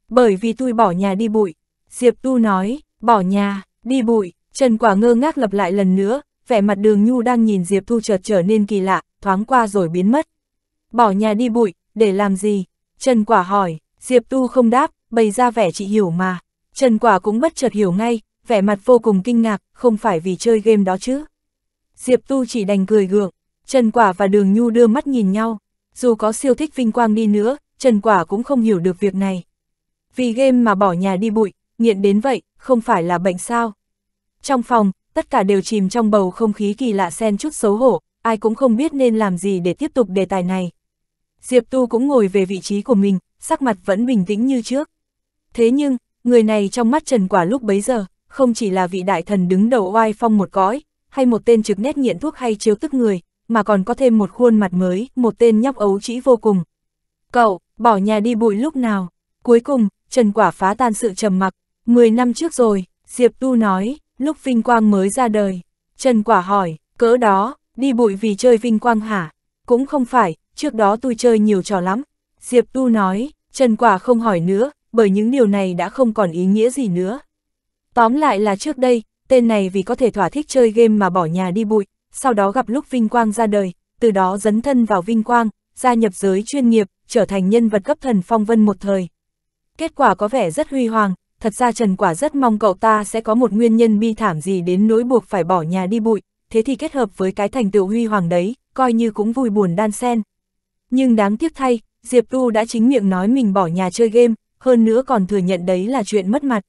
Bởi vì tôi bỏ nhà đi bụi. Diệp Tu nói, bỏ nhà, đi bụi, Trần Quả ngơ ngác lặp lại lần nữa, vẻ mặt đường nhu đang nhìn Diệp Thu chợt trở nên kỳ lạ, thoáng qua rồi biến mất. Bỏ nhà đi bụi, để làm gì? Trần Quả hỏi, Diệp tu không đáp, bày ra vẻ chị hiểu mà. Trần Quả cũng bất chợt hiểu ngay, vẻ mặt vô cùng kinh ngạc, không phải vì chơi game đó chứ. Diệp Tu chỉ đành cười gượng, Trần Quả và Đường Nhu đưa mắt nhìn nhau, dù có siêu thích vinh quang đi nữa, Trần Quả cũng không hiểu được việc này. Vì game mà bỏ nhà đi bụi, nghiện đến vậy, không phải là bệnh sao. Trong phòng, tất cả đều chìm trong bầu không khí kỳ lạ xen chút xấu hổ, ai cũng không biết nên làm gì để tiếp tục đề tài này. Diệp Tu cũng ngồi về vị trí của mình, sắc mặt vẫn bình tĩnh như trước. Thế nhưng, người này trong mắt Trần Quả lúc bấy giờ, không chỉ là vị đại thần đứng đầu oai phong một cõi, hay một tên trực nét nghiện thuốc hay chiếu tức người, mà còn có thêm một khuôn mặt mới, một tên nhóc ấu trĩ vô cùng. Cậu, bỏ nhà đi bụi lúc nào? Cuối cùng, Trần Quả phá tan sự trầm mặc. 10 năm trước rồi, Diệp Tu nói, Lúc vinh quang mới ra đời, Trần Quả hỏi, cỡ đó, đi bụi vì chơi vinh quang hả? Cũng không phải, trước đó tôi chơi nhiều trò lắm. Diệp Tu nói, Trần Quả không hỏi nữa, bởi những điều này đã không còn ý nghĩa gì nữa. Tóm lại là trước đây, tên này vì có thể thỏa thích chơi game mà bỏ nhà đi bụi, sau đó gặp lúc vinh quang ra đời, từ đó dấn thân vào vinh quang, gia nhập giới chuyên nghiệp, trở thành nhân vật cấp thần phong vân một thời. Kết quả có vẻ rất huy hoàng, thật ra Trần Quả rất mong cậu ta sẽ có một nguyên nhân bi thảm gì đến nỗi buộc phải bỏ nhà đi bụi, thế thì kết hợp với cái thành tựu huy hoàng đấy, coi như cũng vui buồn đan sen. Nhưng đáng tiếc thay, Diệp Tu đã chính miệng nói mình bỏ nhà chơi game, hơn nữa còn thừa nhận đấy là chuyện mất mặt.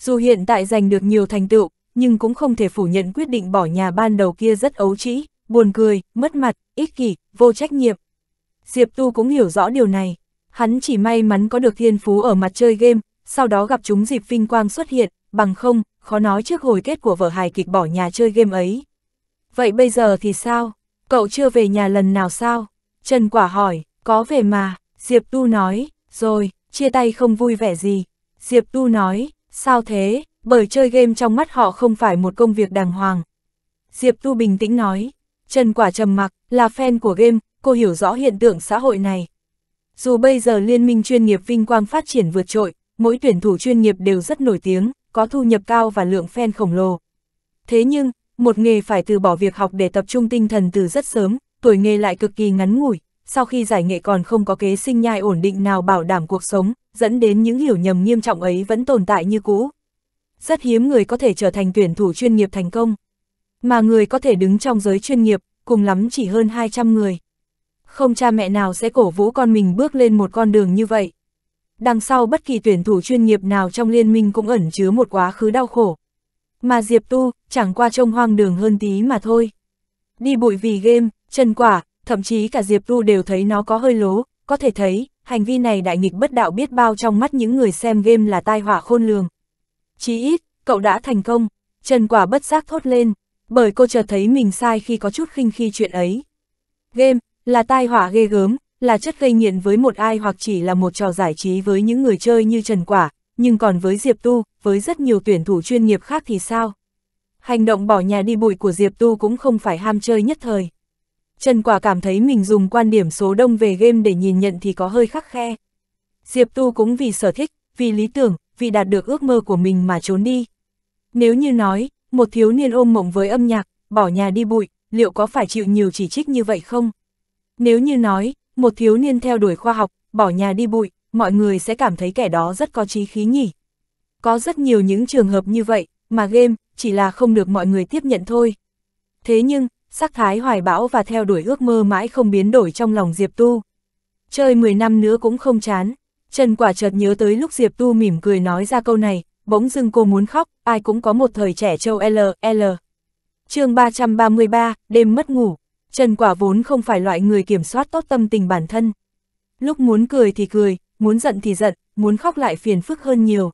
Dù hiện tại giành được nhiều thành tựu, nhưng cũng không thể phủ nhận quyết định bỏ nhà ban đầu kia rất ấu trĩ, buồn cười, mất mặt, ích kỷ, vô trách nhiệm. Diệp Tu cũng hiểu rõ điều này. Hắn chỉ may mắn có được thiên phú ở mặt chơi game, sau đó gặp chúng dịp vinh quang xuất hiện, bằng không, khó nói trước hồi kết của vở hài kịch bỏ nhà chơi game ấy. Vậy bây giờ thì sao? Cậu chưa về nhà lần nào sao? Trần Quả hỏi, có về mà, Diệp Tu nói, rồi, chia tay không vui vẻ gì. Diệp Tu nói, sao thế, bởi chơi game trong mắt họ không phải một công việc đàng hoàng. Diệp Tu bình tĩnh nói, Trần Quả trầm mặc, là fan của game, cô hiểu rõ hiện tượng xã hội này. Dù bây giờ liên minh chuyên nghiệp vinh quang phát triển vượt trội, mỗi tuyển thủ chuyên nghiệp đều rất nổi tiếng, có thu nhập cao và lượng fan khổng lồ. Thế nhưng, một nghề phải từ bỏ việc học để tập trung tinh thần từ rất sớm, tuổi nghề lại cực kỳ ngắn ngủi, sau khi giải nghệ còn không có kế sinh nhai ổn định nào bảo đảm cuộc sống, dẫn đến những hiểu nhầm nghiêm trọng ấy vẫn tồn tại như cũ. Rất hiếm người có thể trở thành tuyển thủ chuyên nghiệp thành công. Mà người có thể đứng trong giới chuyên nghiệp, cùng lắm chỉ hơn 200 người. Không cha mẹ nào sẽ cổ vũ con mình bước lên một con đường như vậy đằng sau bất kỳ tuyển thủ chuyên nghiệp nào trong liên minh cũng ẩn chứa một quá khứ đau khổ. Mà Diệp Tu, chẳng qua trông hoang đường hơn tí mà thôi. Đi bụi vì game, chân quả, thậm chí cả Diệp Tu đều thấy nó có hơi lố, có thể thấy, hành vi này đại nghịch bất đạo biết bao trong mắt những người xem game là tai họa khôn lường. Chí ít, cậu đã thành công, Trần Quả bất giác thốt lên, bởi cô chợt thấy mình sai khi có chút khinh khi chuyện ấy. Game, là tai họa ghê gớm, là chất gây nghiện với một ai hoặc chỉ là một trò giải trí với những người chơi như Trần Quả, nhưng còn với Diệp Tu, với rất nhiều tuyển thủ chuyên nghiệp khác thì sao? Hành động bỏ nhà đi bụi của Diệp Tu cũng không phải ham chơi nhất thời. Trần Quả cảm thấy mình dùng quan điểm số đông về game để nhìn nhận thì có hơi khắc khe. Diệp Tu cũng vì sở thích, vì lý tưởng, vì đạt được ước mơ của mình mà trốn đi. Nếu như nói, một thiếu niên ôm mộng với âm nhạc, bỏ nhà đi bụi, liệu có phải chịu nhiều chỉ trích như vậy không? Nếu như nói, một thiếu niên theo đuổi khoa học, bỏ nhà đi bụi, mọi người sẽ cảm thấy kẻ đó rất có trí khí nhỉ. Có rất nhiều những trường hợp như vậy, mà game chỉ là không được mọi người tiếp nhận thôi. Thế nhưng, sắc thái hoài bão và theo đuổi ước mơ mãi không biến đổi trong lòng Diệp Tu. Chơi 10 năm nữa cũng không chán. Trần quả chợt nhớ tới lúc Diệp Tu mỉm cười nói ra câu này, bỗng dưng cô muốn khóc, ai cũng có một thời trẻ trâu L, L. chương 333, đêm mất ngủ. Trần Quả vốn không phải loại người kiểm soát tốt tâm tình bản thân. Lúc muốn cười thì cười, muốn giận thì giận, muốn khóc lại phiền phức hơn nhiều.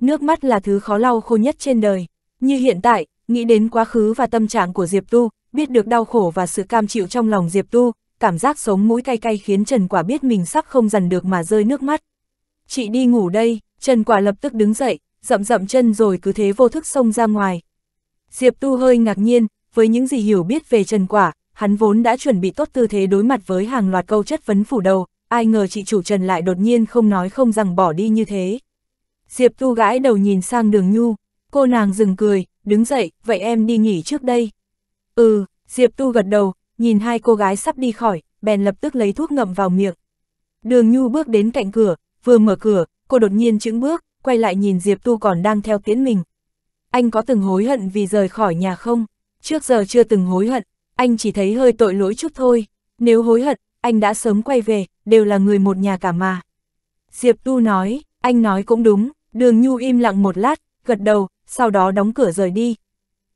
Nước mắt là thứ khó lau khô nhất trên đời. Như hiện tại, nghĩ đến quá khứ và tâm trạng của Diệp Tu, biết được đau khổ và sự cam chịu trong lòng Diệp Tu, cảm giác sống mũi cay cay khiến Trần Quả biết mình sắp không dần được mà rơi nước mắt. Chị đi ngủ đây, Trần Quả lập tức đứng dậy, rậm rậm chân rồi cứ thế vô thức xông ra ngoài. Diệp Tu hơi ngạc nhiên, với những gì hiểu biết về Trần Quả, hắn vốn đã chuẩn bị tốt tư thế đối mặt với hàng loạt câu chất vấn phủ đầu, ai ngờ chị chủ Trần lại đột nhiên không nói không rằng bỏ đi như thế. Diệp Tu gãi đầu nhìn sang đường Nhu, cô nàng dừng cười, đứng dậy, vậy em đi nghỉ trước đây. Ừ, Diệp Tu gật đầu, nhìn hai cô gái sắp đi khỏi, bèn lập tức lấy thuốc ngậm vào miệng. Đường Nhu bước đến cạnh cửa, vừa mở cửa, cô đột nhiên chững bước, quay lại nhìn Diệp Tu còn đang theo tiễn mình. Anh có từng hối hận vì rời khỏi nhà không? Trước giờ chưa từng hối hận, anh chỉ thấy hơi tội lỗi chút thôi, nếu hối hận, anh đã sớm quay về, đều là người một nhà cả mà. Diệp Tu nói, anh nói cũng đúng, đường Nhu im lặng một lát, gật đầu, sau đó đóng cửa rời đi.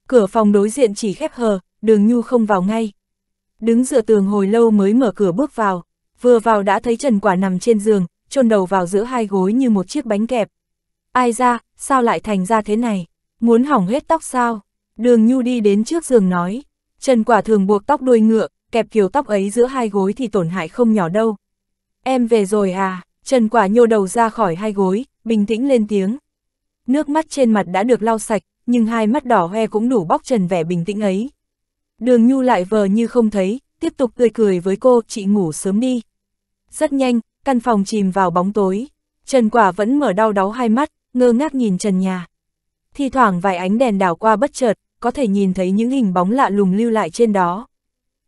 Cửa phòng đối diện chỉ khép hờ, đường Nhu không vào ngay. Đứng dựa tường hồi lâu mới mở cửa bước vào, vừa vào đã thấy Trần Quả nằm trên giường, chôn đầu vào giữa hai gối như một chiếc bánh kẹp. Ai ra, sao lại thành ra thế này? Muốn hỏng hết tóc sao? Đường Nhu đi đến trước giường nói, Trần quả thường buộc tóc đuôi ngựa, kẹp kiểu tóc ấy giữa hai gối thì tổn hại không nhỏ đâu. Em về rồi à, Trần quả nhô đầu ra khỏi hai gối, bình tĩnh lên tiếng. Nước mắt trên mặt đã được lau sạch, nhưng hai mắt đỏ hoe cũng đủ bóc trần vẻ bình tĩnh ấy. Đường Nhu lại vờ như không thấy, tiếp tục tươi cười với cô, chị ngủ sớm đi. Rất nhanh, căn phòng chìm vào bóng tối. Trần Quả vẫn mở đau đáu hai mắt, ngơ ngác nhìn trần nhà. Thì thoảng vài ánh đèn đảo qua bất chợt, có thể nhìn thấy những hình bóng lạ lùng lưu lại trên đó.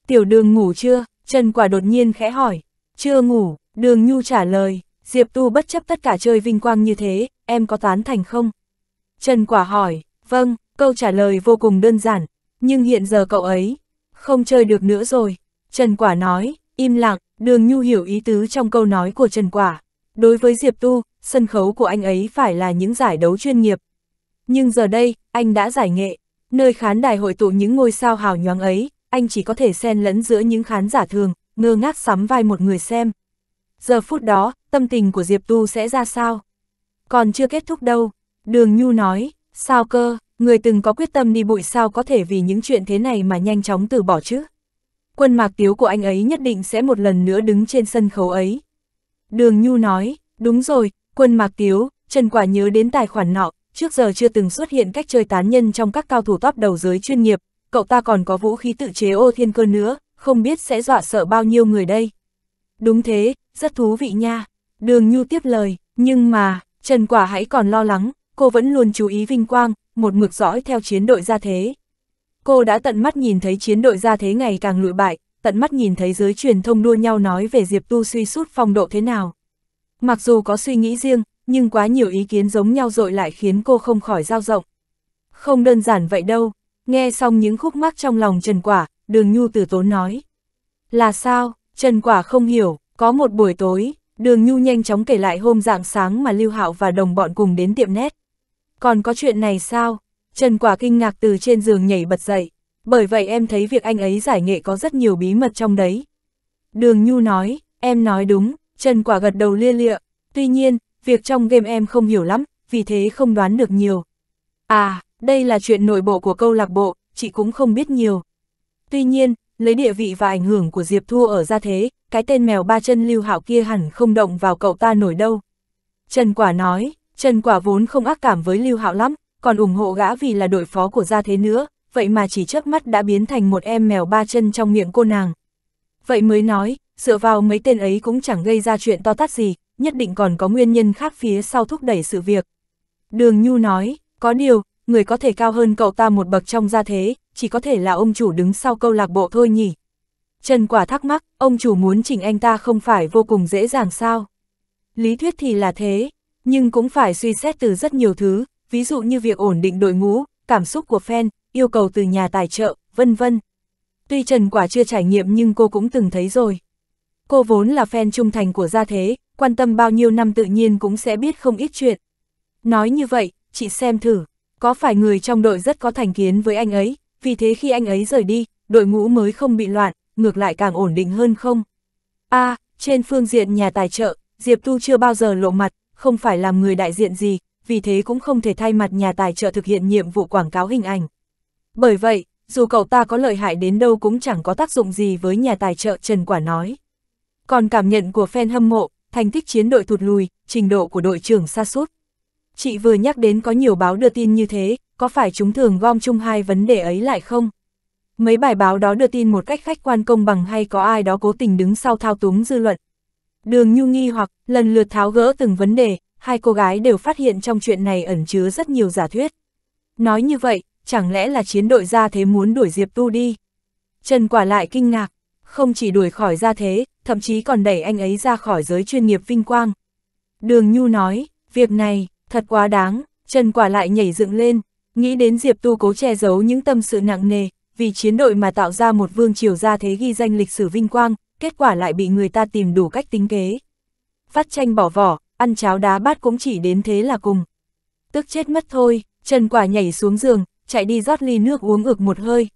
Tiểu đường ngủ chưa? Trần quả đột nhiên khẽ hỏi. Chưa ngủ, đường nhu trả lời, Diệp Tu bất chấp tất cả chơi vinh quang như thế, em có tán thành không? Trần quả hỏi, vâng, câu trả lời vô cùng đơn giản, nhưng hiện giờ cậu ấy, không chơi được nữa rồi. Trần quả nói, im lặng, đường nhu hiểu ý tứ trong câu nói của Trần quả. Đối với Diệp Tu, sân khấu của anh ấy phải là những giải đấu chuyên nghiệp. Nhưng giờ đây, anh đã giải nghệ, Nơi khán đài hội tụ những ngôi sao hào nhoáng ấy, anh chỉ có thể xen lẫn giữa những khán giả thường, ngơ ngác sắm vai một người xem. Giờ phút đó, tâm tình của Diệp Tu sẽ ra sao? Còn chưa kết thúc đâu, Đường Nhu nói, sao cơ, người từng có quyết tâm đi bụi sao có thể vì những chuyện thế này mà nhanh chóng từ bỏ chứ? Quân mạc tiếu của anh ấy nhất định sẽ một lần nữa đứng trên sân khấu ấy. Đường Nhu nói, đúng rồi, quân mạc tiếu, Trần Quả nhớ đến tài khoản nọ, trước giờ chưa từng xuất hiện cách chơi tán nhân trong các cao thủ top đầu giới chuyên nghiệp, cậu ta còn có vũ khí tự chế ô thiên cơ nữa, không biết sẽ dọa sợ bao nhiêu người đây. Đúng thế, rất thú vị nha. Đường Nhu tiếp lời, nhưng mà, Trần Quả hãy còn lo lắng, cô vẫn luôn chú ý vinh quang, một mực dõi theo chiến đội gia thế. Cô đã tận mắt nhìn thấy chiến đội gia thế ngày càng lụi bại, tận mắt nhìn thấy giới truyền thông đua nhau nói về Diệp Tu suy sút phong độ thế nào. Mặc dù có suy nghĩ riêng, nhưng quá nhiều ý kiến giống nhau rồi lại khiến cô không khỏi giao rộng. Không đơn giản vậy đâu, nghe xong những khúc mắc trong lòng Trần Quả, Đường Nhu từ tốn nói. Là sao, Trần Quả không hiểu, có một buổi tối, Đường Nhu nhanh chóng kể lại hôm dạng sáng mà Lưu Hạo và đồng bọn cùng đến tiệm nét. Còn có chuyện này sao? Trần Quả kinh ngạc từ trên giường nhảy bật dậy, bởi vậy em thấy việc anh ấy giải nghệ có rất nhiều bí mật trong đấy. Đường Nhu nói, em nói đúng, Trần Quả gật đầu lia lịa, tuy nhiên, việc trong game em không hiểu lắm, vì thế không đoán được nhiều. À, đây là chuyện nội bộ của câu lạc bộ, chị cũng không biết nhiều. Tuy nhiên, lấy địa vị và ảnh hưởng của Diệp Thu ở ra thế, cái tên mèo ba chân lưu hảo kia hẳn không động vào cậu ta nổi đâu. Trần Quả nói, Trần Quả vốn không ác cảm với lưu hạo lắm, còn ủng hộ gã vì là đội phó của gia thế nữa, vậy mà chỉ chớp mắt đã biến thành một em mèo ba chân trong miệng cô nàng. Vậy mới nói, dựa vào mấy tên ấy cũng chẳng gây ra chuyện to tát gì, nhất định còn có nguyên nhân khác phía sau thúc đẩy sự việc. Đường Nhu nói, có điều, người có thể cao hơn cậu ta một bậc trong gia thế, chỉ có thể là ông chủ đứng sau câu lạc bộ thôi nhỉ. Trần Quả thắc mắc, ông chủ muốn chỉnh anh ta không phải vô cùng dễ dàng sao? Lý thuyết thì là thế, nhưng cũng phải suy xét từ rất nhiều thứ, ví dụ như việc ổn định đội ngũ, cảm xúc của fan, yêu cầu từ nhà tài trợ, vân vân. Tuy Trần Quả chưa trải nghiệm nhưng cô cũng từng thấy rồi. Cô vốn là fan trung thành của gia thế, quan tâm bao nhiêu năm tự nhiên cũng sẽ biết không ít chuyện. Nói như vậy, chị xem thử, có phải người trong đội rất có thành kiến với anh ấy, vì thế khi anh ấy rời đi, đội ngũ mới không bị loạn, ngược lại càng ổn định hơn không? a à, trên phương diện nhà tài trợ, Diệp Tu chưa bao giờ lộ mặt, không phải làm người đại diện gì, vì thế cũng không thể thay mặt nhà tài trợ thực hiện nhiệm vụ quảng cáo hình ảnh. Bởi vậy, dù cậu ta có lợi hại đến đâu cũng chẳng có tác dụng gì với nhà tài trợ Trần Quả nói. Còn cảm nhận của fan hâm mộ, thành tích chiến đội thụt lùi, trình độ của đội trưởng xa sút Chị vừa nhắc đến có nhiều báo đưa tin như thế, có phải chúng thường gom chung hai vấn đề ấy lại không? Mấy bài báo đó đưa tin một cách khách quan công bằng hay có ai đó cố tình đứng sau thao túng dư luận. Đường Nhu nghi hoặc lần lượt tháo gỡ từng vấn đề, hai cô gái đều phát hiện trong chuyện này ẩn chứa rất nhiều giả thuyết. Nói như vậy, chẳng lẽ là chiến đội ra thế muốn đuổi Diệp Tu đi? Trần quả lại kinh ngạc, không chỉ đuổi khỏi ra thế, thậm chí còn đẩy anh ấy ra khỏi giới chuyên nghiệp vinh quang. Đường Nhu nói, việc này, thật quá đáng, Trần Quả lại nhảy dựng lên, nghĩ đến Diệp Tu cố che giấu những tâm sự nặng nề, vì chiến đội mà tạo ra một vương triều gia thế ghi danh lịch sử vinh quang, kết quả lại bị người ta tìm đủ cách tính kế. Phát tranh bỏ vỏ, ăn cháo đá bát cũng chỉ đến thế là cùng. Tức chết mất thôi, Trần Quả nhảy xuống giường, chạy đi rót ly nước uống ực một hơi.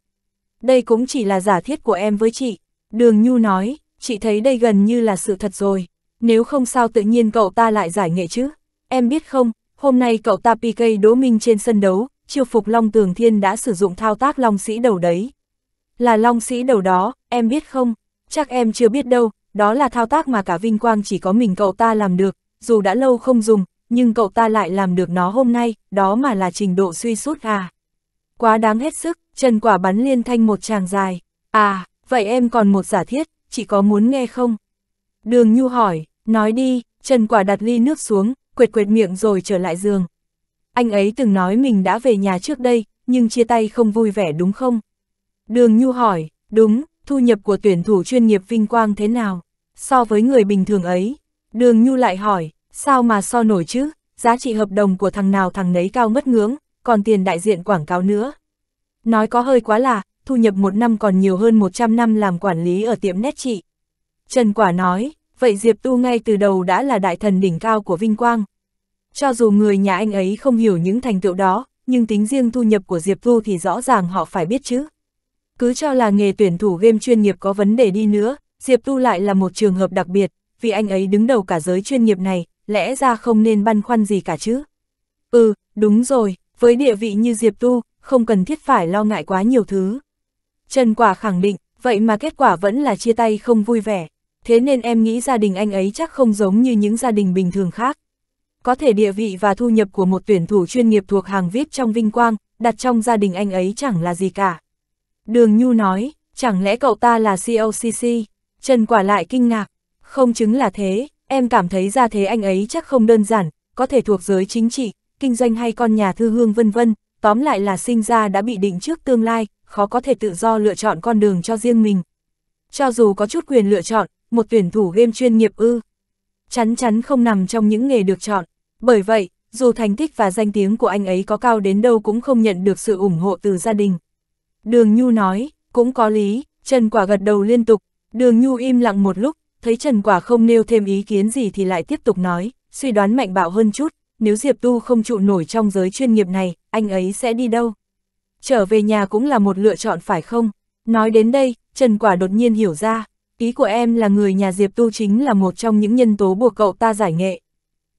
Đây cũng chỉ là giả thiết của em với chị, Đường Nhu nói, chị thấy đây gần như là sự thật rồi. Nếu không sao tự nhiên cậu ta lại giải nghệ chứ. Em biết không, hôm nay cậu ta PK đố Minh trên sân đấu, chiêu phục Long Tường Thiên đã sử dụng thao tác Long Sĩ đầu đấy. Là Long Sĩ đầu đó, em biết không? Chắc em chưa biết đâu, đó là thao tác mà cả Vinh Quang chỉ có mình cậu ta làm được, dù đã lâu không dùng, nhưng cậu ta lại làm được nó hôm nay, đó mà là trình độ suy sút à. Quá đáng hết sức, Trần Quả bắn liên thanh một tràng dài. À, vậy em còn một giả thiết, chỉ có muốn nghe không? Đường Nhu hỏi, nói đi, Trần Quả đặt ly nước xuống, quệt quệt miệng rồi trở lại giường. Anh ấy từng nói mình đã về nhà trước đây, nhưng chia tay không vui vẻ đúng không? Đường Nhu hỏi, đúng, thu nhập của tuyển thủ chuyên nghiệp vinh quang thế nào? So với người bình thường ấy, Đường Nhu lại hỏi, sao mà so nổi chứ? Giá trị hợp đồng của thằng nào thằng nấy cao mất ngưỡng, còn tiền đại diện quảng cáo nữa. Nói có hơi quá là, thu nhập một năm còn nhiều hơn 100 năm làm quản lý ở tiệm nét chị. Trần Quả nói, vậy Diệp Tu ngay từ đầu đã là đại thần đỉnh cao của Vinh Quang. Cho dù người nhà anh ấy không hiểu những thành tựu đó, nhưng tính riêng thu nhập của Diệp Tu thì rõ ràng họ phải biết chứ. Cứ cho là nghề tuyển thủ game chuyên nghiệp có vấn đề đi nữa, Diệp Tu lại là một trường hợp đặc biệt, vì anh ấy đứng đầu cả giới chuyên nghiệp này, lẽ ra không nên băn khoăn gì cả chứ. Ừ, đúng rồi, với địa vị như Diệp Tu, không cần thiết phải lo ngại quá nhiều thứ. Trần Quả khẳng định, vậy mà kết quả vẫn là chia tay không vui vẻ. Thế nên em nghĩ gia đình anh ấy chắc không giống như những gia đình bình thường khác. Có thể địa vị và thu nhập của một tuyển thủ chuyên nghiệp thuộc hàng VIP trong vinh quang, đặt trong gia đình anh ấy chẳng là gì cả. Đường Nhu nói, chẳng lẽ cậu ta là COCC? Trần Quả lại kinh ngạc, không chứng là thế, em cảm thấy ra thế anh ấy chắc không đơn giản, có thể thuộc giới chính trị, kinh doanh hay con nhà thư hương vân vân, tóm lại là sinh ra đã bị định trước tương lai, khó có thể tự do lựa chọn con đường cho riêng mình. Cho dù có chút quyền lựa chọn, một tuyển thủ game chuyên nghiệp ư, chắn chắn không nằm trong những nghề được chọn. Bởi vậy, dù thành tích và danh tiếng của anh ấy có cao đến đâu cũng không nhận được sự ủng hộ từ gia đình. Đường Nhu nói, cũng có lý, Trần Quả gật đầu liên tục, Đường Nhu im lặng một lúc, thấy Trần Quả không nêu thêm ý kiến gì thì lại tiếp tục nói, suy đoán mạnh bạo hơn chút, nếu Diệp Tu không trụ nổi trong giới chuyên nghiệp này, anh ấy sẽ đi đâu? trở về nhà cũng là một lựa chọn phải không? Nói đến đây, Trần Quả đột nhiên hiểu ra, ý của em là người nhà Diệp Tu chính là một trong những nhân tố buộc cậu ta giải nghệ.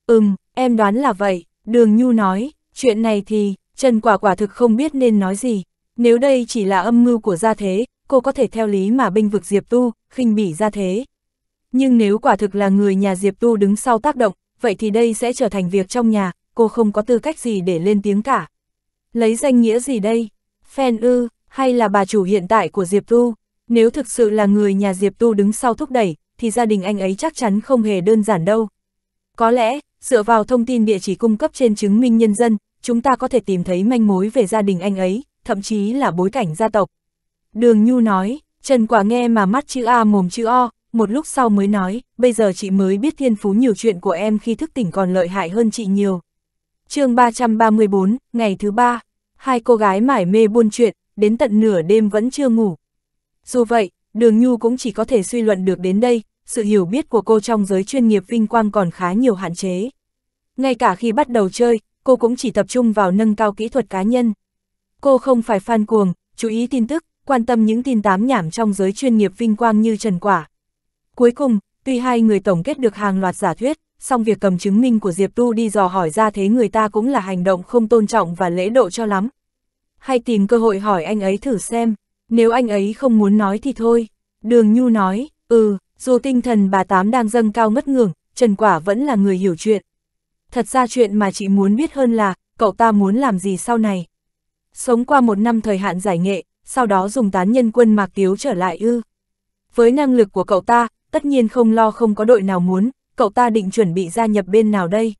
Ừm, em đoán là vậy, Đường Nhu nói, chuyện này thì, Trần Quả quả thực không biết nên nói gì, nếu đây chỉ là âm mưu của gia thế, cô có thể theo lý mà binh vực Diệp Tu, khinh bỉ gia thế. Nhưng nếu quả thực là người nhà Diệp Tu đứng sau tác động, vậy thì đây sẽ trở thành việc trong nhà, cô không có tư cách gì để lên tiếng cả. Lấy danh nghĩa gì đây? Fan ư, hay là bà chủ hiện tại của Diệp Tu? Nếu thực sự là người nhà Diệp Tu đứng sau thúc đẩy, thì gia đình anh ấy chắc chắn không hề đơn giản đâu. Có lẽ, dựa vào thông tin địa chỉ cung cấp trên chứng minh nhân dân, chúng ta có thể tìm thấy manh mối về gia đình anh ấy, thậm chí là bối cảnh gia tộc. Đường Nhu nói, Trần Quả nghe mà mắt chữ A mồm chữ O, một lúc sau mới nói, bây giờ chị mới biết thiên phú nhiều chuyện của em khi thức tỉnh còn lợi hại hơn chị nhiều chương 334, ngày thứ ba, hai cô gái mải mê buôn chuyện, đến tận nửa đêm vẫn chưa ngủ. Dù vậy, Đường Nhu cũng chỉ có thể suy luận được đến đây, sự hiểu biết của cô trong giới chuyên nghiệp vinh quang còn khá nhiều hạn chế. Ngay cả khi bắt đầu chơi, cô cũng chỉ tập trung vào nâng cao kỹ thuật cá nhân. Cô không phải fan cuồng, chú ý tin tức, quan tâm những tin tám nhảm trong giới chuyên nghiệp vinh quang như Trần Quả. Cuối cùng, tuy hai người tổng kết được hàng loạt giả thuyết, xong việc cầm chứng minh của Diệp Tu đi dò hỏi ra thế người ta cũng là hành động không tôn trọng và lễ độ cho lắm. Hay tìm cơ hội hỏi anh ấy thử xem, nếu anh ấy không muốn nói thì thôi. Đường Nhu nói, ừ, dù tinh thần bà Tám đang dâng cao ngất ngưỡng, Trần Quả vẫn là người hiểu chuyện. Thật ra chuyện mà chị muốn biết hơn là, cậu ta muốn làm gì sau này. Sống qua một năm thời hạn giải nghệ, sau đó dùng tán nhân quân Mạc Tiếu trở lại ư. Với năng lực của cậu ta, tất nhiên không lo không có đội nào muốn, cậu ta định chuẩn bị gia nhập bên nào đây?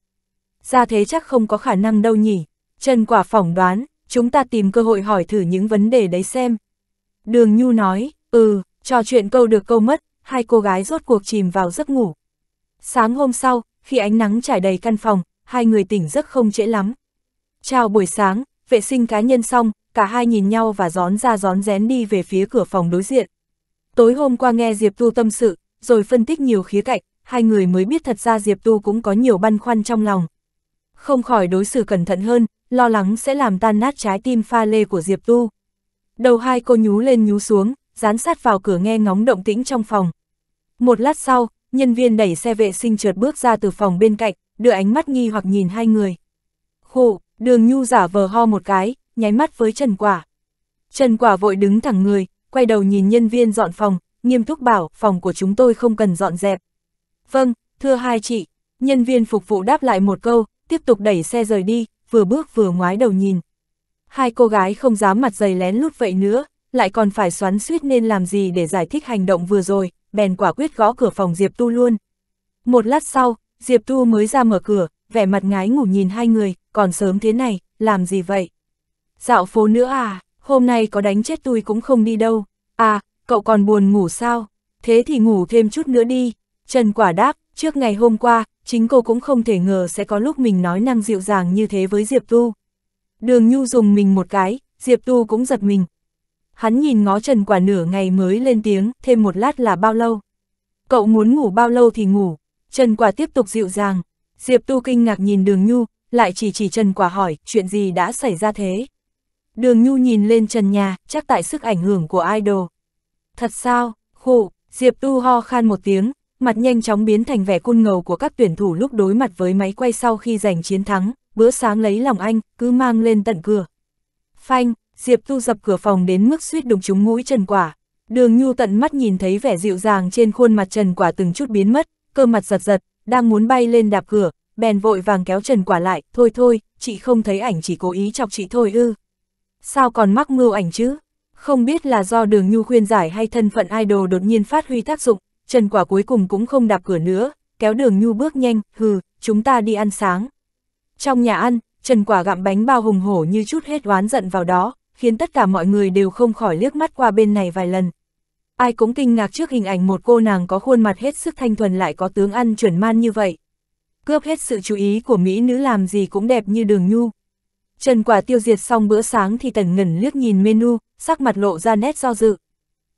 Ra thế chắc không có khả năng đâu nhỉ. Trần Quả phỏng đoán, chúng ta tìm cơ hội hỏi thử những vấn đề đấy xem. Đường Nhu nói, ừ, trò chuyện câu được câu mất, hai cô gái rốt cuộc chìm vào giấc ngủ. Sáng hôm sau, khi ánh nắng trải đầy căn phòng, hai người tỉnh giấc không trễ lắm. Chào buổi sáng, vệ sinh cá nhân xong, cả hai nhìn nhau và rón ra rón rén đi về phía cửa phòng đối diện. Tối hôm qua nghe Diệp Tu tâm sự, rồi phân tích nhiều khía cạnh, hai người mới biết thật ra Diệp Tu cũng có nhiều băn khoăn trong lòng. Không khỏi đối xử cẩn thận hơn, lo lắng sẽ làm tan nát trái tim pha lê của Diệp Tu. Đầu hai cô nhú lên nhú xuống, dán sát vào cửa nghe ngóng động tĩnh trong phòng. Một lát sau, nhân viên đẩy xe vệ sinh trượt bước ra từ phòng bên cạnh, đưa ánh mắt nghi hoặc nhìn hai người. Khổ, đường nhu giả vờ ho một cái, nháy mắt với Trần Quả. Trần Quả vội đứng thẳng người, quay đầu nhìn nhân viên dọn phòng, nghiêm túc bảo, phòng của chúng tôi không cần dọn dẹp. Vâng, thưa hai chị, nhân viên phục vụ đáp lại một câu, tiếp tục đẩy xe rời đi, vừa bước vừa ngoái đầu nhìn. Hai cô gái không dám mặt dày lén lút vậy nữa, lại còn phải xoắn suýt nên làm gì để giải thích hành động vừa rồi, bèn quả quyết gõ cửa phòng Diệp Tu luôn. Một lát sau, Diệp Tu mới ra mở cửa, vẻ mặt ngái ngủ nhìn hai người, còn sớm thế này, làm gì vậy? Dạo phố nữa à, hôm nay có đánh chết tôi cũng không đi đâu. À, cậu còn buồn ngủ sao? Thế thì ngủ thêm chút nữa đi. Trần Quả đáp, trước ngày hôm qua, chính cô cũng không thể ngờ sẽ có lúc mình nói năng dịu dàng như thế với Diệp Tu. Đường Nhu dùng mình một cái, Diệp Tu cũng giật mình. Hắn nhìn ngó Trần Quả nửa ngày mới lên tiếng, thêm một lát là bao lâu. Cậu muốn ngủ bao lâu thì ngủ, Trần Quả tiếp tục dịu dàng. Diệp Tu kinh ngạc nhìn Đường Nhu, lại chỉ chỉ Trần Quả hỏi, chuyện gì đã xảy ra thế? Đường Nhu nhìn lên trần nhà, chắc tại sức ảnh hưởng của idol. Thật sao, khụ, Diệp Tu ho khan một tiếng, mặt nhanh chóng biến thành vẻ côn ngầu của các tuyển thủ lúc đối mặt với máy quay sau khi giành chiến thắng, bữa sáng lấy lòng anh, cứ mang lên tận cửa. Phanh, Diệp Tu dập cửa phòng đến mức suýt đụng trúng mũi Trần Quả. Đường Nhu tận mắt nhìn thấy vẻ dịu dàng trên khuôn mặt Trần Quả từng chút biến mất, cơ mặt giật giật, đang muốn bay lên đạp cửa, bèn vội vàng kéo Trần Quả lại, thôi thôi, chị không thấy ảnh chỉ cố ý chọc chị thôi ư. Sao còn mắc mưu ảnh chứ? Không biết là do đường Nhu khuyên giải hay thân phận idol đột nhiên phát huy tác dụng, Trần Quả cuối cùng cũng không đạp cửa nữa, kéo đường nhu bước nhanh, hừ, chúng ta đi ăn sáng. Trong nhà ăn, Trần Quả gặm bánh bao hùng hổ như chút hết oán giận vào đó, khiến tất cả mọi người đều không khỏi liếc mắt qua bên này vài lần. Ai cũng kinh ngạc trước hình ảnh một cô nàng có khuôn mặt hết sức thanh thuần lại có tướng ăn chuẩn man như vậy. Cướp hết sự chú ý của Mỹ nữ làm gì cũng đẹp như đường nhu. Trần Quả tiêu diệt xong bữa sáng thì tần ngẩn liếc nhìn menu, sắc mặt lộ ra nét do dự.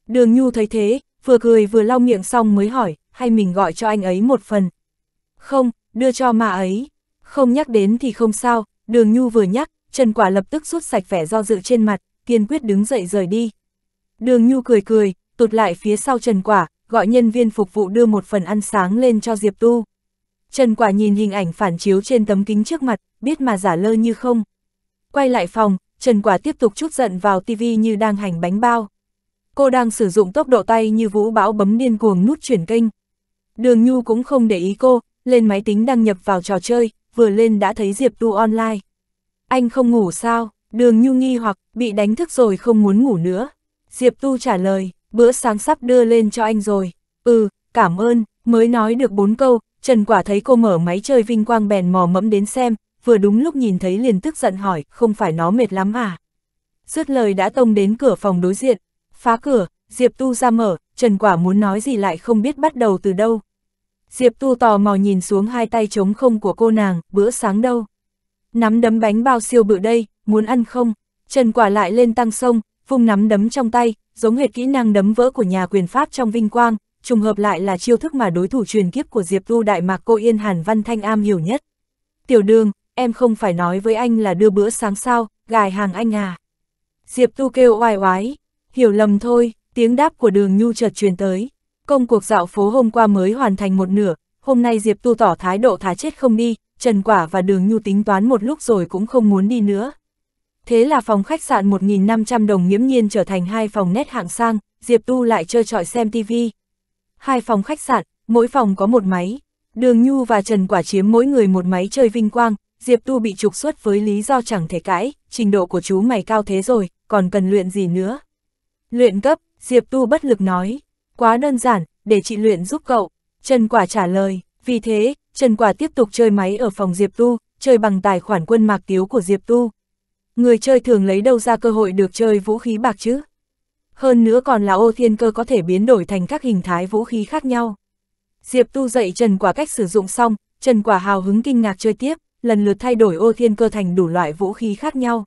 Đường nhu thấy thế, vừa cười vừa lau miệng xong mới hỏi, hay mình gọi cho anh ấy một phần. Không, đưa cho mà ấy. Không nhắc đến thì không sao, đường nhu vừa nhắc, Trần Quả lập tức rút sạch vẻ do dự trên mặt, kiên quyết đứng dậy rời đi. Đường nhu cười cười, tụt lại phía sau Trần Quả, gọi nhân viên phục vụ đưa một phần ăn sáng lên cho Diệp Tu. Trần Quả nhìn hình ảnh phản chiếu trên tấm kính trước mặt, biết mà giả lơ như không. Quay lại phòng, Trần Quả tiếp tục chút giận vào tivi như đang hành bánh bao cô đang sử dụng tốc độ tay như vũ bão bấm điên cuồng nút chuyển kênh. Đường Nhu cũng không để ý cô, lên máy tính đăng nhập vào trò chơi, vừa lên đã thấy Diệp Tu online. Anh không ngủ sao? Đường Nhu nghi hoặc bị đánh thức rồi không muốn ngủ nữa. Diệp Tu trả lời, bữa sáng sắp đưa lên cho anh rồi. Ừ, cảm ơn, mới nói được bốn câu, Trần Quả thấy cô mở máy chơi vinh quang bèn mò mẫm đến xem, vừa đúng lúc nhìn thấy liền tức giận hỏi, không phải nó mệt lắm à? Dứt lời đã tông đến cửa phòng đối diện, Phá cửa, Diệp Tu ra mở, Trần Quả muốn nói gì lại không biết bắt đầu từ đâu. Diệp Tu tò mò nhìn xuống hai tay trống không của cô nàng, bữa sáng đâu. Nắm đấm bánh bao siêu bự đây, muốn ăn không? Trần Quả lại lên tăng sông, vung nắm đấm trong tay, giống hệt kỹ năng đấm vỡ của nhà quyền Pháp trong vinh quang, trùng hợp lại là chiêu thức mà đối thủ truyền kiếp của Diệp Tu Đại Mạc Cô Yên Hàn Văn Thanh am hiểu nhất. Tiểu đường, em không phải nói với anh là đưa bữa sáng sao, gài hàng anh à. Diệp Tu kêu oai oái, Hiểu lầm thôi, tiếng đáp của đường nhu chợt truyền tới. Công cuộc dạo phố hôm qua mới hoàn thành một nửa, hôm nay Diệp Tu tỏ thái độ thá chết không đi, Trần Quả và đường nhu tính toán một lúc rồi cũng không muốn đi nữa. Thế là phòng khách sạn 1.500 đồng nghiễm nhiên trở thành hai phòng nét hạng sang, Diệp Tu lại chơi trọi xem TV. Hai phòng khách sạn, mỗi phòng có một máy. Đường Nhu và Trần Quả chiếm mỗi người một máy chơi vinh quang, Diệp Tu bị trục xuất với lý do chẳng thể cãi, trình độ của chú mày cao thế rồi, còn cần luyện gì nữa. Luyện cấp, Diệp Tu bất lực nói, quá đơn giản, để chị luyện giúp cậu. Trần Quả trả lời, vì thế, Trần Quả tiếp tục chơi máy ở phòng Diệp Tu, chơi bằng tài khoản quân mạc tiếu của Diệp Tu. Người chơi thường lấy đâu ra cơ hội được chơi vũ khí bạc chứ? Hơn nữa còn là ô thiên cơ có thể biến đổi thành các hình thái vũ khí khác nhau. Diệp Tu dạy Trần Quả cách sử dụng xong, Trần Quả hào hứng kinh ngạc chơi tiếp, lần lượt thay đổi ô thiên cơ thành đủ loại vũ khí khác nhau.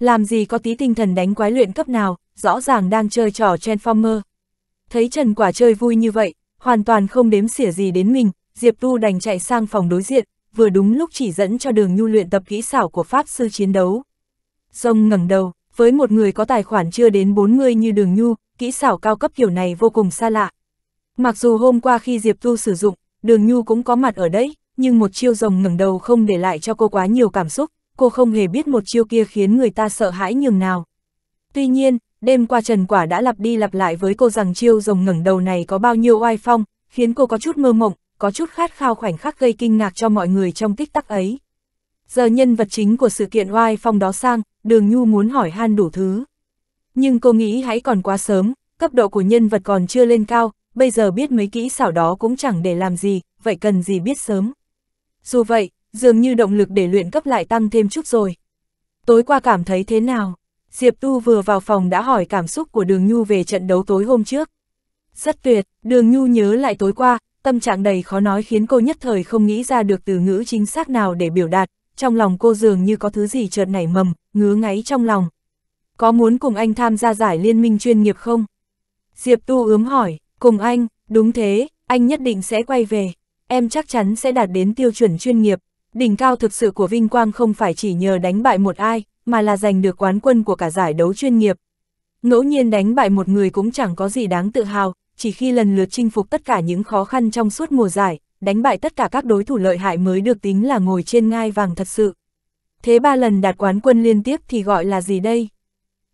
Làm gì có tí tinh thần đánh quái luyện cấp nào, rõ ràng đang chơi trò Transformer. Thấy Trần Quả chơi vui như vậy, hoàn toàn không đếm xỉa gì đến mình, Diệp Tu đành chạy sang phòng đối diện, vừa đúng lúc chỉ dẫn cho đường nhu luyện tập kỹ xảo của Pháp Sư chiến đấu. Rông ngẩng đầu, với một người có tài khoản chưa đến 40 như đường nhu, kỹ xảo cao cấp kiểu này vô cùng xa lạ. Mặc dù hôm qua khi Diệp Tu sử dụng, đường nhu cũng có mặt ở đấy, nhưng một chiêu rồng ngẩng đầu không để lại cho cô quá nhiều cảm xúc, cô không hề biết một chiêu kia khiến người ta sợ hãi nhường nào. Tuy nhiên, đêm qua Trần Quả đã lặp đi lặp lại với cô rằng chiêu rồng ngẩng đầu này có bao nhiêu oai phong, khiến cô có chút mơ mộng, có chút khát khao khoảnh khắc gây kinh ngạc cho mọi người trong tích tắc ấy. Giờ nhân vật chính của sự kiện oai phong đó sang, Đường Nhu muốn hỏi han đủ thứ. Nhưng cô nghĩ hãy còn quá sớm, cấp độ của nhân vật còn chưa lên cao, bây giờ biết mấy kỹ xảo đó cũng chẳng để làm gì, vậy cần gì biết sớm. Dù vậy, dường như động lực để luyện cấp lại tăng thêm chút rồi. Tối qua cảm thấy thế nào? Diệp Tu vừa vào phòng đã hỏi cảm xúc của Đường Nhu về trận đấu tối hôm trước. Rất tuyệt, Đường Nhu nhớ lại tối qua, tâm trạng đầy khó nói khiến cô nhất thời không nghĩ ra được từ ngữ chính xác nào để biểu đạt, trong lòng cô dường như có thứ gì chợt nảy mầm, ngứa ngáy trong lòng. Có muốn cùng anh tham gia giải liên minh chuyên nghiệp không? Diệp Tu ướm hỏi, cùng anh, đúng thế, anh nhất định sẽ quay về, em chắc chắn sẽ đạt đến tiêu chuẩn chuyên nghiệp, Đỉnh cao thực sự của Vinh Quang không phải chỉ nhờ đánh bại một ai, mà là giành được quán quân của cả giải đấu chuyên nghiệp. Ngẫu nhiên đánh bại một người cũng chẳng có gì đáng tự hào, chỉ khi lần lượt chinh phục tất cả những khó khăn trong suốt mùa giải, đánh bại tất cả các đối thủ lợi hại mới được tính là ngồi trên ngai vàng thật sự. Thế ba lần đạt quán quân liên tiếp thì gọi là gì đây?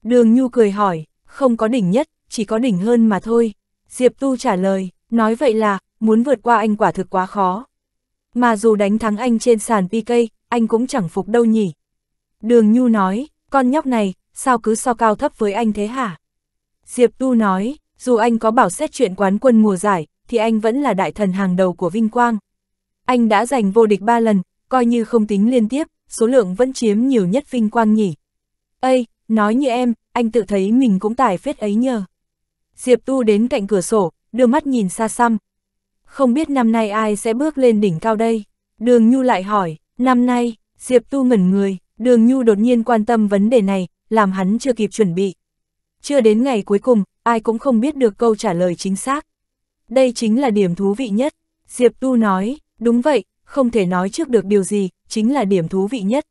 Đường Nhu cười hỏi, không có đỉnh nhất, chỉ có đỉnh hơn mà thôi. Diệp Tu trả lời, nói vậy là, muốn vượt qua anh quả thực quá khó mà dù đánh thắng anh trên sàn PK, anh cũng chẳng phục đâu nhỉ. Đường Nhu nói, con nhóc này, sao cứ so cao thấp với anh thế hả? Diệp Tu nói, dù anh có bảo xét chuyện quán quân mùa giải, thì anh vẫn là đại thần hàng đầu của Vinh Quang. Anh đã giành vô địch 3 lần, coi như không tính liên tiếp, số lượng vẫn chiếm nhiều nhất Vinh Quang nhỉ. Ây, nói như em, anh tự thấy mình cũng tài phết ấy nhờ. Diệp Tu đến cạnh cửa sổ, đưa mắt nhìn xa xăm, không biết năm nay ai sẽ bước lên đỉnh cao đây? Đường Nhu lại hỏi, năm nay, Diệp Tu ngẩn người, Đường Nhu đột nhiên quan tâm vấn đề này, làm hắn chưa kịp chuẩn bị. Chưa đến ngày cuối cùng, ai cũng không biết được câu trả lời chính xác. Đây chính là điểm thú vị nhất. Diệp Tu nói, đúng vậy, không thể nói trước được điều gì, chính là điểm thú vị nhất.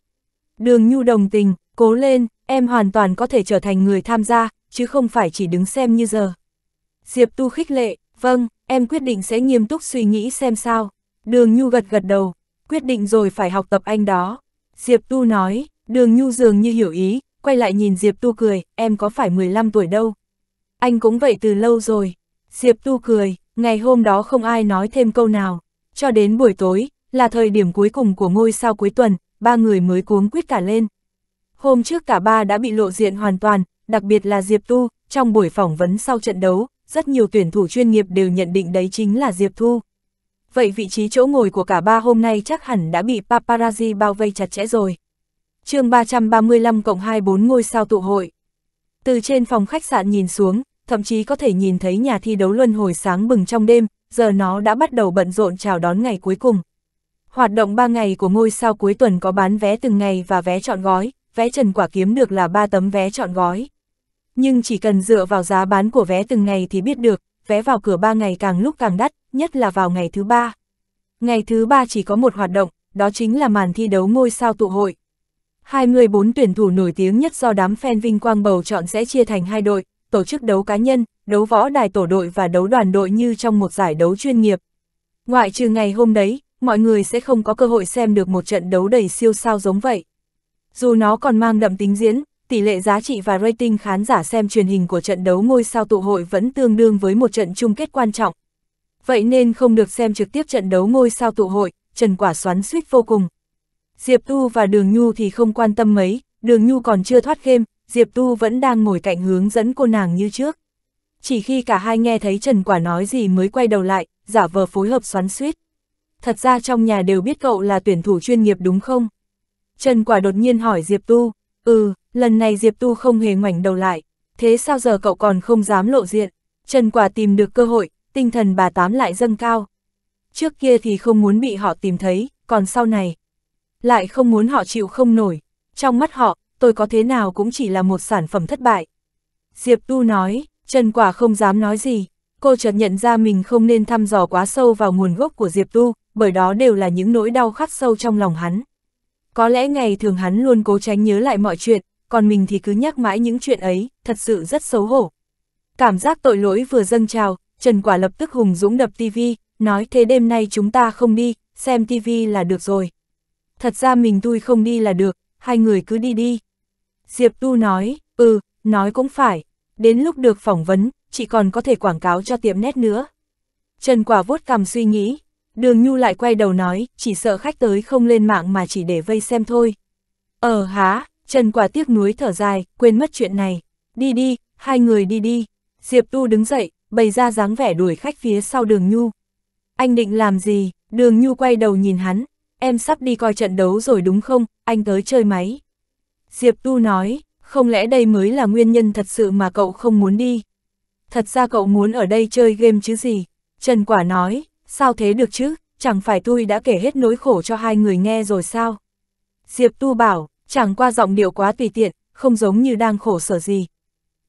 Đường Nhu đồng tình, cố lên, em hoàn toàn có thể trở thành người tham gia, chứ không phải chỉ đứng xem như giờ. Diệp Tu khích lệ, Vâng, em quyết định sẽ nghiêm túc suy nghĩ xem sao. Đường Nhu gật gật đầu, quyết định rồi phải học tập anh đó. Diệp Tu nói, đường Nhu dường như hiểu ý, quay lại nhìn Diệp Tu cười, em có phải 15 tuổi đâu. Anh cũng vậy từ lâu rồi. Diệp Tu cười, ngày hôm đó không ai nói thêm câu nào. Cho đến buổi tối, là thời điểm cuối cùng của ngôi sao cuối tuần, ba người mới cuống quyết cả lên. Hôm trước cả ba đã bị lộ diện hoàn toàn, đặc biệt là Diệp Tu, trong buổi phỏng vấn sau trận đấu, rất nhiều tuyển thủ chuyên nghiệp đều nhận định đấy chính là Diệp Thu. Vậy vị trí chỗ ngồi của cả ba hôm nay chắc hẳn đã bị paparazzi bao vây chặt chẽ rồi. chương 335 cộng 24 ngôi sao tụ hội. Từ trên phòng khách sạn nhìn xuống, thậm chí có thể nhìn thấy nhà thi đấu luân hồi sáng bừng trong đêm, giờ nó đã bắt đầu bận rộn chào đón ngày cuối cùng. Hoạt động 3 ngày của ngôi sao cuối tuần có bán vé từng ngày và vé chọn gói, vé Trần Quả Kiếm được là 3 tấm vé chọn gói nhưng chỉ cần dựa vào giá bán của vé từng ngày thì biết được, vé vào cửa 3 ngày càng lúc càng đắt, nhất là vào ngày thứ 3. Ngày thứ 3 chỉ có một hoạt động, đó chính là màn thi đấu ngôi sao tụ hội. 24 tuyển thủ nổi tiếng nhất do đám fan Vinh Quang bầu chọn sẽ chia thành hai đội, tổ chức đấu cá nhân, đấu võ đài tổ đội và đấu đoàn đội như trong một giải đấu chuyên nghiệp. Ngoại trừ ngày hôm đấy, mọi người sẽ không có cơ hội xem được một trận đấu đầy siêu sao giống vậy. Dù nó còn mang đậm tính diễn, tỷ lệ giá trị và rating khán giả xem truyền hình của trận đấu ngôi sao tụ hội vẫn tương đương với một trận chung kết quan trọng. Vậy nên không được xem trực tiếp trận đấu ngôi sao tụ hội, Trần Quả xoắn suýt vô cùng. Diệp Tu và Đường Nhu thì không quan tâm mấy, Đường Nhu còn chưa thoát game, Diệp Tu vẫn đang ngồi cạnh hướng dẫn cô nàng như trước. Chỉ khi cả hai nghe thấy Trần Quả nói gì mới quay đầu lại, giả vờ phối hợp xoắn suýt. Thật ra trong nhà đều biết cậu là tuyển thủ chuyên nghiệp đúng không? Trần Quả đột nhiên hỏi Diệp Tu, ừ, Lần này Diệp Tu không hề ngoảnh đầu lại, thế sao giờ cậu còn không dám lộ diện? Trần Quả tìm được cơ hội, tinh thần bà Tám lại dâng cao. Trước kia thì không muốn bị họ tìm thấy, còn sau này, lại không muốn họ chịu không nổi. Trong mắt họ, tôi có thế nào cũng chỉ là một sản phẩm thất bại. Diệp Tu nói, Trần Quả không dám nói gì, cô chợt nhận ra mình không nên thăm dò quá sâu vào nguồn gốc của Diệp Tu, bởi đó đều là những nỗi đau khắc sâu trong lòng hắn. Có lẽ ngày thường hắn luôn cố tránh nhớ lại mọi chuyện, còn mình thì cứ nhắc mãi những chuyện ấy, thật sự rất xấu hổ. Cảm giác tội lỗi vừa dâng trào, Trần Quả lập tức hùng dũng đập tivi, nói thế đêm nay chúng ta không đi, xem tivi là được rồi. Thật ra mình tôi không đi là được, hai người cứ đi đi. Diệp Tu nói, ừ, nói cũng phải, đến lúc được phỏng vấn, chị còn có thể quảng cáo cho tiệm nét nữa. Trần Quả vuốt cằm suy nghĩ, Đường Nhu lại quay đầu nói, chỉ sợ khách tới không lên mạng mà chỉ để vây xem thôi. Ờ há, Trần quả tiếc nuối thở dài, quên mất chuyện này. Đi đi, hai người đi đi. Diệp Tu đứng dậy, bày ra dáng vẻ đuổi khách phía sau đường Nhu. Anh định làm gì? Đường Nhu quay đầu nhìn hắn. Em sắp đi coi trận đấu rồi đúng không? Anh tới chơi máy. Diệp Tu nói, không lẽ đây mới là nguyên nhân thật sự mà cậu không muốn đi? Thật ra cậu muốn ở đây chơi game chứ gì? Trần Quả nói, sao thế được chứ? Chẳng phải tôi đã kể hết nỗi khổ cho hai người nghe rồi sao? Diệp Tu bảo, chẳng qua giọng điệu quá tùy tiện, không giống như đang khổ sở gì.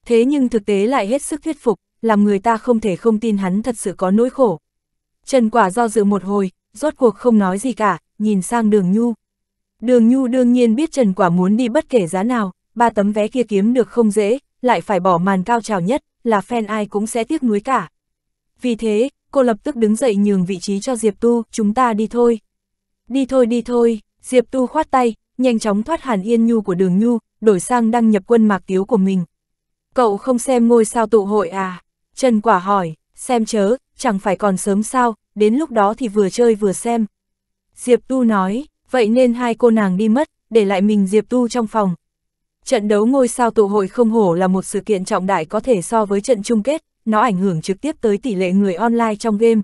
Thế nhưng thực tế lại hết sức thuyết phục, làm người ta không thể không tin hắn thật sự có nỗi khổ. Trần Quả do dự một hồi, rốt cuộc không nói gì cả, nhìn sang đường Nhu. Đường Nhu đương nhiên biết Trần Quả muốn đi bất kể giá nào, ba tấm vé kia kiếm được không dễ, lại phải bỏ màn cao trào nhất, là fan ai cũng sẽ tiếc nuối cả. Vì thế, cô lập tức đứng dậy nhường vị trí cho Diệp Tu, chúng ta đi thôi. Đi thôi đi thôi, Diệp Tu khoát tay, nhanh chóng thoát hàn yên nhu của đường nhu, đổi sang đăng nhập quân mạc tiếu của mình. Cậu không xem ngôi sao tụ hội à? Trần Quả hỏi, xem chớ, chẳng phải còn sớm sao, đến lúc đó thì vừa chơi vừa xem. Diệp Tu nói, vậy nên hai cô nàng đi mất, để lại mình Diệp Tu trong phòng. Trận đấu ngôi sao tụ hội không hổ là một sự kiện trọng đại có thể so với trận chung kết, nó ảnh hưởng trực tiếp tới tỷ lệ người online trong game.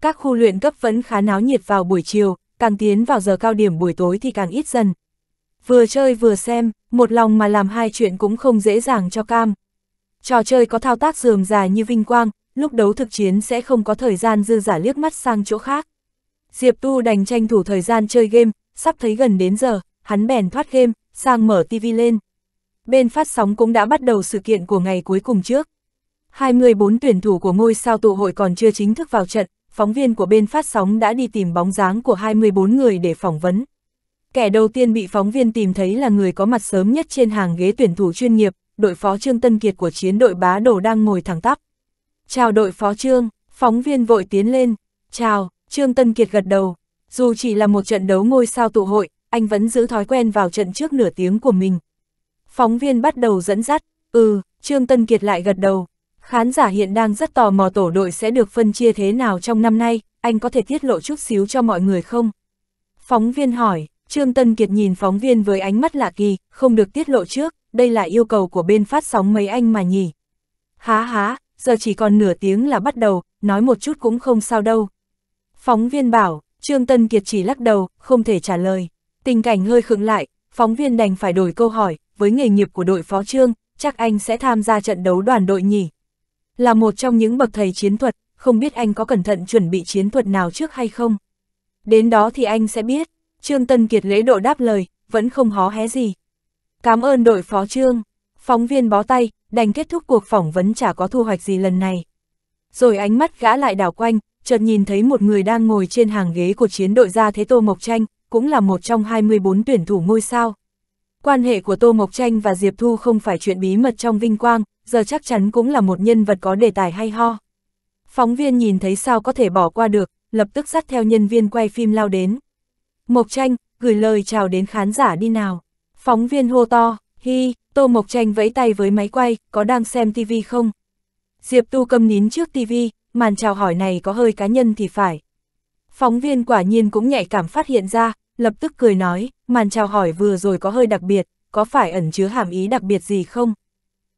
Các khu luyện cấp vẫn khá náo nhiệt vào buổi chiều, càng tiến vào giờ cao điểm buổi tối thì càng ít dần. Vừa chơi vừa xem, một lòng mà làm hai chuyện cũng không dễ dàng cho cam. Trò chơi có thao tác dườm dài như vinh quang, lúc đấu thực chiến sẽ không có thời gian dư giả liếc mắt sang chỗ khác. Diệp Tu đành tranh thủ thời gian chơi game, sắp thấy gần đến giờ, hắn bèn thoát game, sang mở TV lên. Bên phát sóng cũng đã bắt đầu sự kiện của ngày cuối cùng trước. 24 tuyển thủ của ngôi sao tụ hội còn chưa chính thức vào trận, phóng viên của bên phát sóng đã đi tìm bóng dáng của 24 người để phỏng vấn. Kẻ đầu tiên bị phóng viên tìm thấy là người có mặt sớm nhất trên hàng ghế tuyển thủ chuyên nghiệp, đội phó Trương Tân Kiệt của chiến đội bá đồ đang ngồi thẳng tắp. Chào đội phó Trương, phóng viên vội tiến lên. Chào, Trương Tân Kiệt gật đầu. Dù chỉ là một trận đấu ngôi sao tụ hội, anh vẫn giữ thói quen vào trận trước nửa tiếng của mình. Phóng viên bắt đầu dẫn dắt, ừ, Trương Tân Kiệt lại gật đầu, Khán giả hiện đang rất tò mò tổ đội sẽ được phân chia thế nào trong năm nay, anh có thể tiết lộ chút xíu cho mọi người không? Phóng viên hỏi, Trương Tân Kiệt nhìn phóng viên với ánh mắt lạ kỳ, không được tiết lộ trước, đây là yêu cầu của bên phát sóng mấy anh mà nhỉ. Há há, giờ chỉ còn nửa tiếng là bắt đầu, nói một chút cũng không sao đâu. Phóng viên bảo, Trương Tân Kiệt chỉ lắc đầu, không thể trả lời. Tình cảnh hơi khựng lại, phóng viên đành phải đổi câu hỏi, với nghề nghiệp của đội phó trương, chắc anh sẽ tham gia trận đấu đoàn đội nhỉ. Là một trong những bậc thầy chiến thuật, không biết anh có cẩn thận chuẩn bị chiến thuật nào trước hay không? Đến đó thì anh sẽ biết. Trương Tân Kiệt lễ độ đáp lời, vẫn không hó hé gì. Cảm ơn đội phó trương. Phóng viên bó tay, đành kết thúc cuộc phỏng vấn chả có thu hoạch gì lần này. Rồi ánh mắt gã lại đảo quanh, chợt nhìn thấy một người đang ngồi trên hàng ghế của chiến đội gia thế Tô Mộc Tranh, cũng là một trong 24 tuyển thủ ngôi sao. Quan hệ của Tô Mộc Tranh và Diệp Thu không phải chuyện bí mật trong vinh quang, giờ chắc chắn cũng là một nhân vật có đề tài hay ho. Phóng viên nhìn thấy sao có thể bỏ qua được, lập tức dắt theo nhân viên quay phim lao đến. Mộc tranh, gửi lời chào đến khán giả đi nào. Phóng viên hô to, hi, Tô Mộc tranh vẫy tay với máy quay, có đang xem TV không? Diệp Tu cầm nín trước TV, màn chào hỏi này có hơi cá nhân thì phải. Phóng viên quả nhiên cũng nhạy cảm phát hiện ra, lập tức cười nói, màn chào hỏi vừa rồi có hơi đặc biệt, có phải ẩn chứa hàm ý đặc biệt gì không?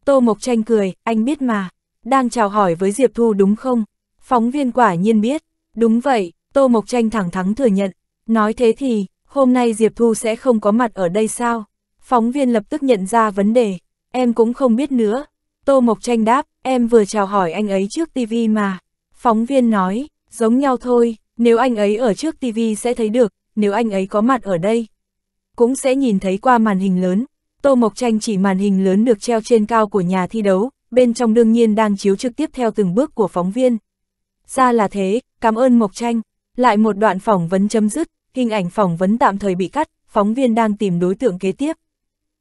Tô Mộc Tranh cười, anh biết mà, đang chào hỏi với Diệp Thu đúng không? Phóng viên quả nhiên biết, đúng vậy, Tô Mộc Tranh thẳng thắn thừa nhận, nói thế thì, hôm nay Diệp Thu sẽ không có mặt ở đây sao? Phóng viên lập tức nhận ra vấn đề, em cũng không biết nữa. Tô Mộc Tranh đáp, em vừa chào hỏi anh ấy trước TV mà. Phóng viên nói, giống nhau thôi, nếu anh ấy ở trước TV sẽ thấy được, nếu anh ấy có mặt ở đây, cũng sẽ nhìn thấy qua màn hình lớn, Tô Mộc Tranh chỉ màn hình lớn được treo trên cao của nhà thi đấu, bên trong đương nhiên đang chiếu trực tiếp theo từng bước của phóng viên. Ra là thế, cảm ơn Mộc Tranh. Lại một đoạn phỏng vấn chấm dứt, hình ảnh phỏng vấn tạm thời bị cắt, phóng viên đang tìm đối tượng kế tiếp.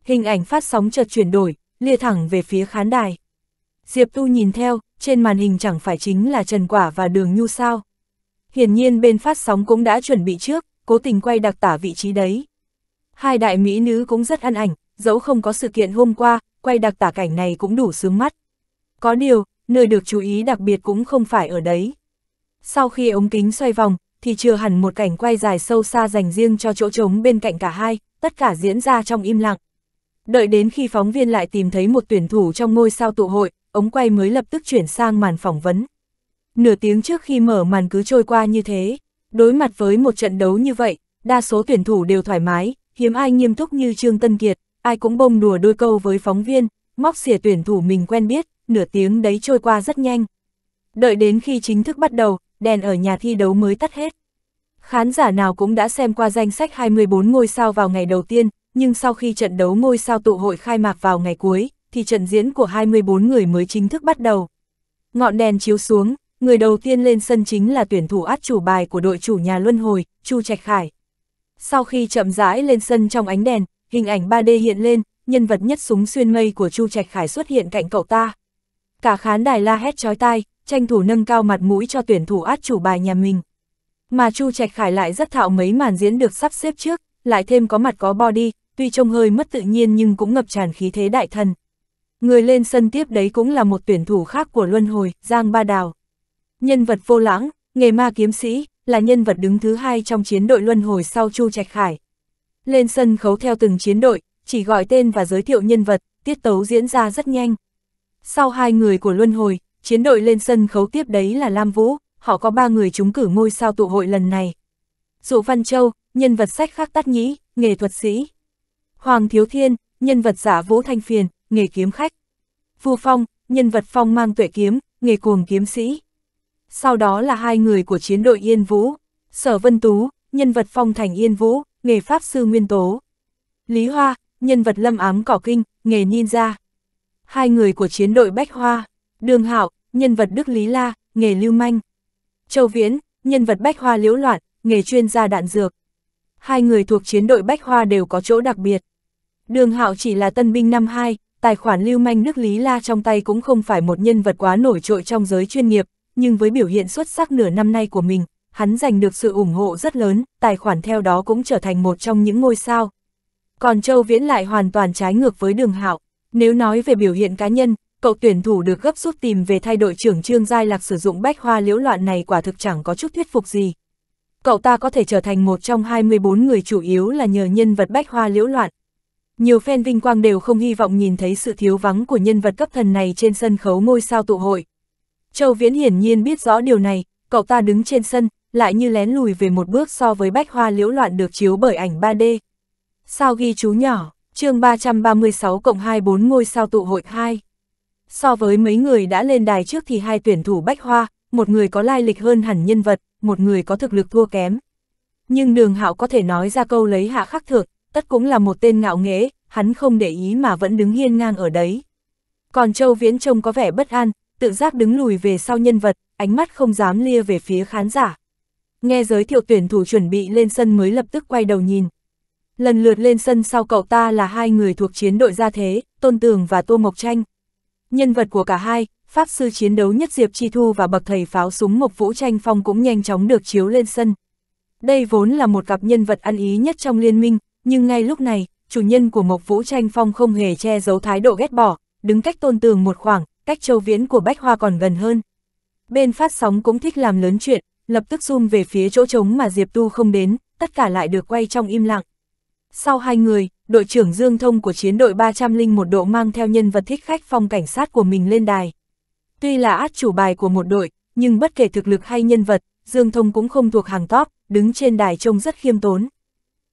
Hình ảnh phát sóng chợt chuyển đổi, lia thẳng về phía khán đài. Diệp Tu nhìn theo, trên màn hình chẳng phải chính là Trần Quả và Đường Nhu sao. Hiển nhiên bên phát sóng cũng đã chuẩn bị trước, cố tình quay đặc tả vị trí đấy. Hai đại mỹ nữ cũng rất ăn ảnh, dẫu không có sự kiện hôm qua, quay đặc tả cảnh này cũng đủ sướng mắt. Có điều, nơi được chú ý đặc biệt cũng không phải ở đấy. Sau khi ống kính xoay vòng, thì chưa hẳn một cảnh quay dài sâu xa dành riêng cho chỗ trống bên cạnh cả hai, tất cả diễn ra trong im lặng. Đợi đến khi phóng viên lại tìm thấy một tuyển thủ trong ngôi sao tụ hội, ống quay mới lập tức chuyển sang màn phỏng vấn. Nửa tiếng trước khi mở màn cứ trôi qua như thế, đối mặt với một trận đấu như vậy, đa số tuyển thủ đều thoải mái, hiếm ai nghiêm túc như Trương Tân Kiệt ai cũng bông đùa đôi câu với phóng viên, móc xỉa tuyển thủ mình quen biết, nửa tiếng đấy trôi qua rất nhanh. Đợi đến khi chính thức bắt đầu, đèn ở nhà thi đấu mới tắt hết. Khán giả nào cũng đã xem qua danh sách 24 ngôi sao vào ngày đầu tiên, nhưng sau khi trận đấu ngôi sao tụ hội khai mạc vào ngày cuối, thì trận diễn của 24 người mới chính thức bắt đầu. Ngọn đèn chiếu xuống, người đầu tiên lên sân chính là tuyển thủ át chủ bài của đội chủ nhà Luân Hồi, Chu Trạch Khải. Sau khi chậm rãi lên sân trong ánh đèn, hình ảnh 3D hiện lên, nhân vật nhất súng xuyên mây của Chu Trạch Khải xuất hiện cạnh cậu ta. Cả khán đài la hét chói tai, tranh thủ nâng cao mặt mũi cho tuyển thủ át chủ bài nhà mình. Mà Chu Trạch Khải lại rất thạo mấy màn diễn được sắp xếp trước, lại thêm có mặt có body, tuy trông hơi mất tự nhiên nhưng cũng ngập tràn khí thế đại thần. Người lên sân tiếp đấy cũng là một tuyển thủ khác của Luân Hồi, Giang Ba Đào. Nhân vật vô lãng, nghề ma kiếm sĩ, là nhân vật đứng thứ hai trong chiến đội Luân Hồi sau Chu Trạch Khải. Lên sân khấu theo từng chiến đội, chỉ gọi tên và giới thiệu nhân vật, tiết tấu diễn ra rất nhanh. Sau hai người của Luân Hồi, chiến đội lên sân khấu tiếp đấy là Lam Vũ, họ có ba người trúng cử ngôi sao tụ hội lần này. Dụ Văn Châu, nhân vật sách khắc tắt nhĩ, nghề thuật sĩ. Hoàng Thiếu Thiên, nhân vật giả Vũ Thanh Phiền, nghề kiếm khách. Vu Phong, nhân vật Phong mang tuệ kiếm, nghề cuồng kiếm sĩ. Sau đó là hai người của chiến đội Yên Vũ, Sở Vân Tú, nhân vật Phong Thành Yên Vũ, nghề pháp sư nguyên tố. Lý Hoa, nhân vật lâm ám cỏ kinh, nghề ninja. Hai người của chiến đội Bách Hoa, Đường Hạo, nhân vật Đức Lý La, nghề lưu manh. Châu Viễn, nhân vật Bách Hoa liễu loạn, nghề chuyên gia đạn dược. Hai người thuộc chiến đội Bách Hoa đều có chỗ đặc biệt. Đường Hạo chỉ là tân binh năm 2, tài khoản lưu manh đức Lý La trong tay cũng không phải một nhân vật quá nổi trội trong giới chuyên nghiệp, nhưng với biểu hiện xuất sắc nửa năm nay của mình, hắn giành được sự ủng hộ rất lớn, tài khoản theo đó cũng trở thành một trong những ngôi sao. Còn Châu Viễn lại hoàn toàn trái ngược với đường hạo. Nếu nói về biểu hiện cá nhân, cậu tuyển thủ được gấp rút tìm về thay đội trưởng Trương Giai Lạc sử dụng bách hoa liễu loạn này quả thực chẳng có chút thuyết phục gì. Cậu ta có thể trở thành một trong 24 người chủ yếu là nhờ nhân vật bách hoa liễu loạn. Nhiều fan vinh quang đều không hy vọng nhìn thấy sự thiếu vắng của nhân vật cấp thần này trên sân khấu ngôi sao tụ hội. Châu Viễn hiển nhiên biết rõ điều này, cậu ta đứng trên sân, lại như lén lùi về một bước so với bách hoa liễu loạn được chiếu bởi ảnh 3D. Sao ghi chú nhỏ, chương 336 cộng 24 ngôi sao tụ hội 2. So với mấy người đã lên đài trước thì hai tuyển thủ bách hoa, một người có lai lịch hơn hẳn nhân vật, một người có thực lực thua kém. Nhưng đường hạo có thể nói ra câu lấy hạ khắc thược, tất cũng là một tên ngạo nghễ, hắn không để ý mà vẫn đứng hiên ngang ở đấy. Còn Châu Viễn trông có vẻ bất an, tự giác đứng lùi về sau nhân vật, ánh mắt không dám lia về phía khán giả nghe giới thiệu tuyển thủ chuẩn bị lên sân mới lập tức quay đầu nhìn. Lần lượt lên sân sau cậu ta là hai người thuộc chiến đội gia thế, Tôn Tường và Tô Mộc Tranh. Nhân vật của cả hai, Pháp sư chiến đấu nhất Diệp Chi Thu và bậc thầy pháo súng Mộc Vũ Tranh Phong cũng nhanh chóng được chiếu lên sân. Đây vốn là một cặp nhân vật ăn ý nhất trong liên minh, nhưng ngay lúc này, chủ nhân của Mộc Vũ Tranh Phong không hề che giấu thái độ ghét bỏ, đứng cách tôn tường một khoảng, cách châu viễn của Bách Hoa còn gần hơn. Bên phát sóng cũng thích làm lớn chuyện, lập tức zoom về phía chỗ trống mà Diệp Tu không đến, tất cả lại được quay trong im lặng. Sau hai người, đội trưởng Dương Thông của chiến đội 301 độ mang theo nhân vật thích khách phong cảnh sát của mình lên đài. Tuy là át chủ bài của một đội, nhưng bất kể thực lực hay nhân vật, Dương Thông cũng không thuộc hàng top, đứng trên đài trông rất khiêm tốn.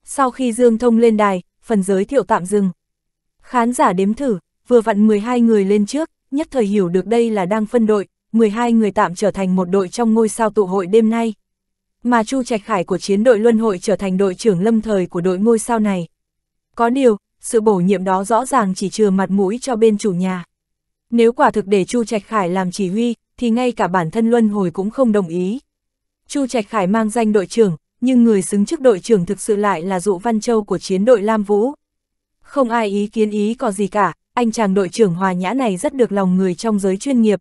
Sau khi Dương Thông lên đài, phần giới thiệu tạm dừng. Khán giả đếm thử, vừa vặn 12 người lên trước, nhất thời hiểu được đây là đang phân đội, 12 người tạm trở thành một đội trong ngôi sao tụ hội đêm nay. Mà Chu Trạch Khải của chiến đội Luân Hội trở thành đội trưởng lâm thời của đội ngôi sao này. Có điều, sự bổ nhiệm đó rõ ràng chỉ trừ mặt mũi cho bên chủ nhà. Nếu quả thực để Chu Trạch Khải làm chỉ huy, thì ngay cả bản thân Luân Hồi cũng không đồng ý. Chu Trạch Khải mang danh đội trưởng, nhưng người xứng chức đội trưởng thực sự lại là Dụ Văn Châu của chiến đội Lam Vũ. Không ai ý kiến ý có gì cả, anh chàng đội trưởng hòa nhã này rất được lòng người trong giới chuyên nghiệp,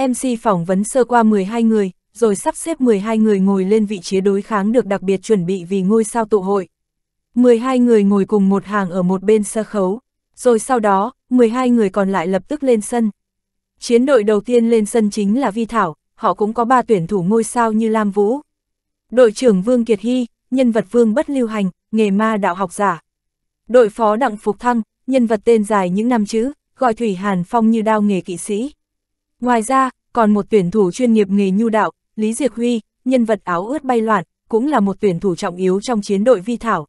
MC phỏng vấn sơ qua 12 người, rồi sắp xếp 12 người ngồi lên vị trí đối kháng được đặc biệt chuẩn bị vì ngôi sao tụ hội. 12 người ngồi cùng một hàng ở một bên sơ khấu, rồi sau đó, 12 người còn lại lập tức lên sân. Chiến đội đầu tiên lên sân chính là Vi Thảo, họ cũng có ba tuyển thủ ngôi sao như Lam Vũ. Đội trưởng Vương Kiệt Hy, nhân vật Vương Bất Lưu Hành, nghề ma đạo học giả. Đội phó Đặng Phục Thăng, nhân vật tên dài những năm chữ, gọi Thủy Hàn Phong như đao nghề kỵ sĩ. Ngoài ra, còn một tuyển thủ chuyên nghiệp nghề nhu đạo, Lý diệt Huy, nhân vật áo ướt bay loạn, cũng là một tuyển thủ trọng yếu trong chiến đội Vi Thảo.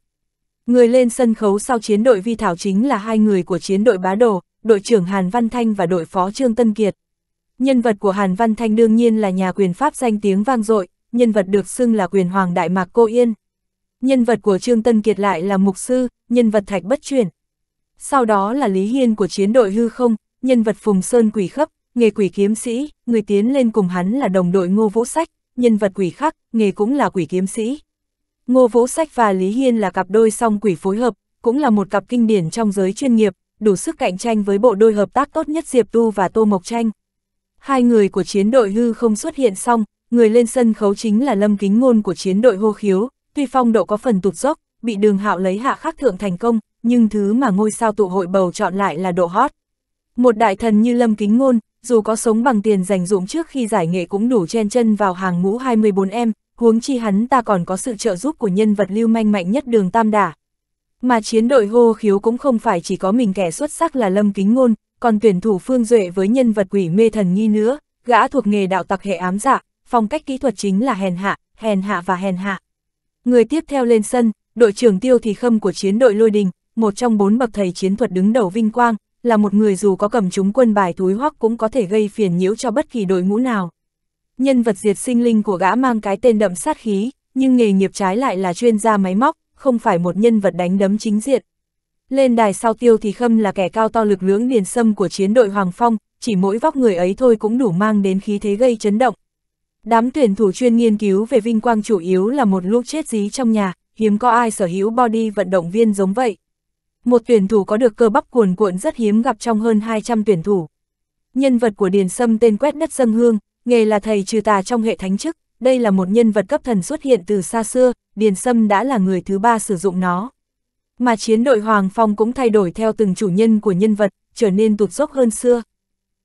Người lên sân khấu sau chiến đội Vi Thảo chính là hai người của chiến đội Bá Đồ, đội trưởng Hàn Văn Thanh và đội phó Trương Tân Kiệt. Nhân vật của Hàn Văn Thanh đương nhiên là nhà quyền pháp danh tiếng vang dội, nhân vật được xưng là quyền hoàng Đại Mạc Cô Yên. Nhân vật của Trương Tân Kiệt lại là mục sư, nhân vật thạch bất chuyển. Sau đó là Lý Hiên của chiến đội hư không, nhân vật Phùng Sơn Quỷ Khấp, nghề quỷ kiếm sĩ, người tiến lên cùng hắn là đồng đội Ngô Vũ Sách, nhân vật quỷ khác, nghề cũng là quỷ kiếm sĩ. Ngô Vũ Sách và Lý Hiên là cặp đôi song quỷ phối hợp, cũng là một cặp kinh điển trong giới chuyên nghiệp, đủ sức cạnh tranh với bộ đôi hợp tác tốt nhất Diệp Tu và Tô Mộc Tranh. Hai người của chiến đội hư không xuất hiện xong, người lên sân khấu chính là Lâm Kính Ngôn của chiến đội hô khiếu, tuy phong độ có phần tụt dốc, bị đường hạo lấy hạ khắc thượng thành công, nhưng thứ mà ngôi sao tụ hội bầu chọn lại là độ hot. Một đại thần như Lâm Kính Ngôn, dù có sống bằng tiền dành dụng trước khi giải nghệ cũng đủ chen chân vào hàng ngũ 24 em, huống chi hắn ta còn có sự trợ giúp của nhân vật lưu manh mạnh nhất đường Tam Đả. Mà chiến đội hô khiếu cũng không phải chỉ có mình kẻ xuất sắc là Lâm Kính Ngôn, còn tuyển thủ Phương Duệ với nhân vật quỷ mê thần nghi nữa, gã thuộc nghề đạo tặc hệ ám dạ, phong cách kỹ thuật chính là hèn hạ, hèn hạ và hèn hạ. Người tiếp theo lên sân, đội trưởng Tiêu Thì Khâm của chiến đội Lôi Đình, một trong bốn bậc thầy chiến thuật đứng đầu vinh quang, là một người dù có cầm chúng quân bài túi hoắc cũng có thể gây phiền nhiễu cho bất kỳ đội ngũ nào. Nhân vật diệt sinh linh của gã mang cái tên đậm sát khí, nhưng nghề nghiệp trái lại là chuyên gia máy móc, không phải một nhân vật đánh đấm chính diện. Lên đài sau tiêu thì khâm là kẻ cao to lực lưỡng điền sâm của chiến đội Hoàng Phong, chỉ mỗi vóc người ấy thôi cũng đủ mang đến khí thế gây chấn động. Đám tuyển thủ chuyên nghiên cứu về vinh quang chủ yếu là một lúc chết dí trong nhà, hiếm có ai sở hữu body vận động viên giống vậy một tuyển thủ có được cơ bắp cuồn cuộn rất hiếm gặp trong hơn 200 tuyển thủ. Nhân vật của Điền Sâm tên quét đất dâng hương, nghề là thầy trừ tà trong hệ thánh chức, đây là một nhân vật cấp thần xuất hiện từ xa xưa, Điền Sâm đã là người thứ ba sử dụng nó. Mà chiến đội Hoàng Phong cũng thay đổi theo từng chủ nhân của nhân vật, trở nên tụt dốc hơn xưa.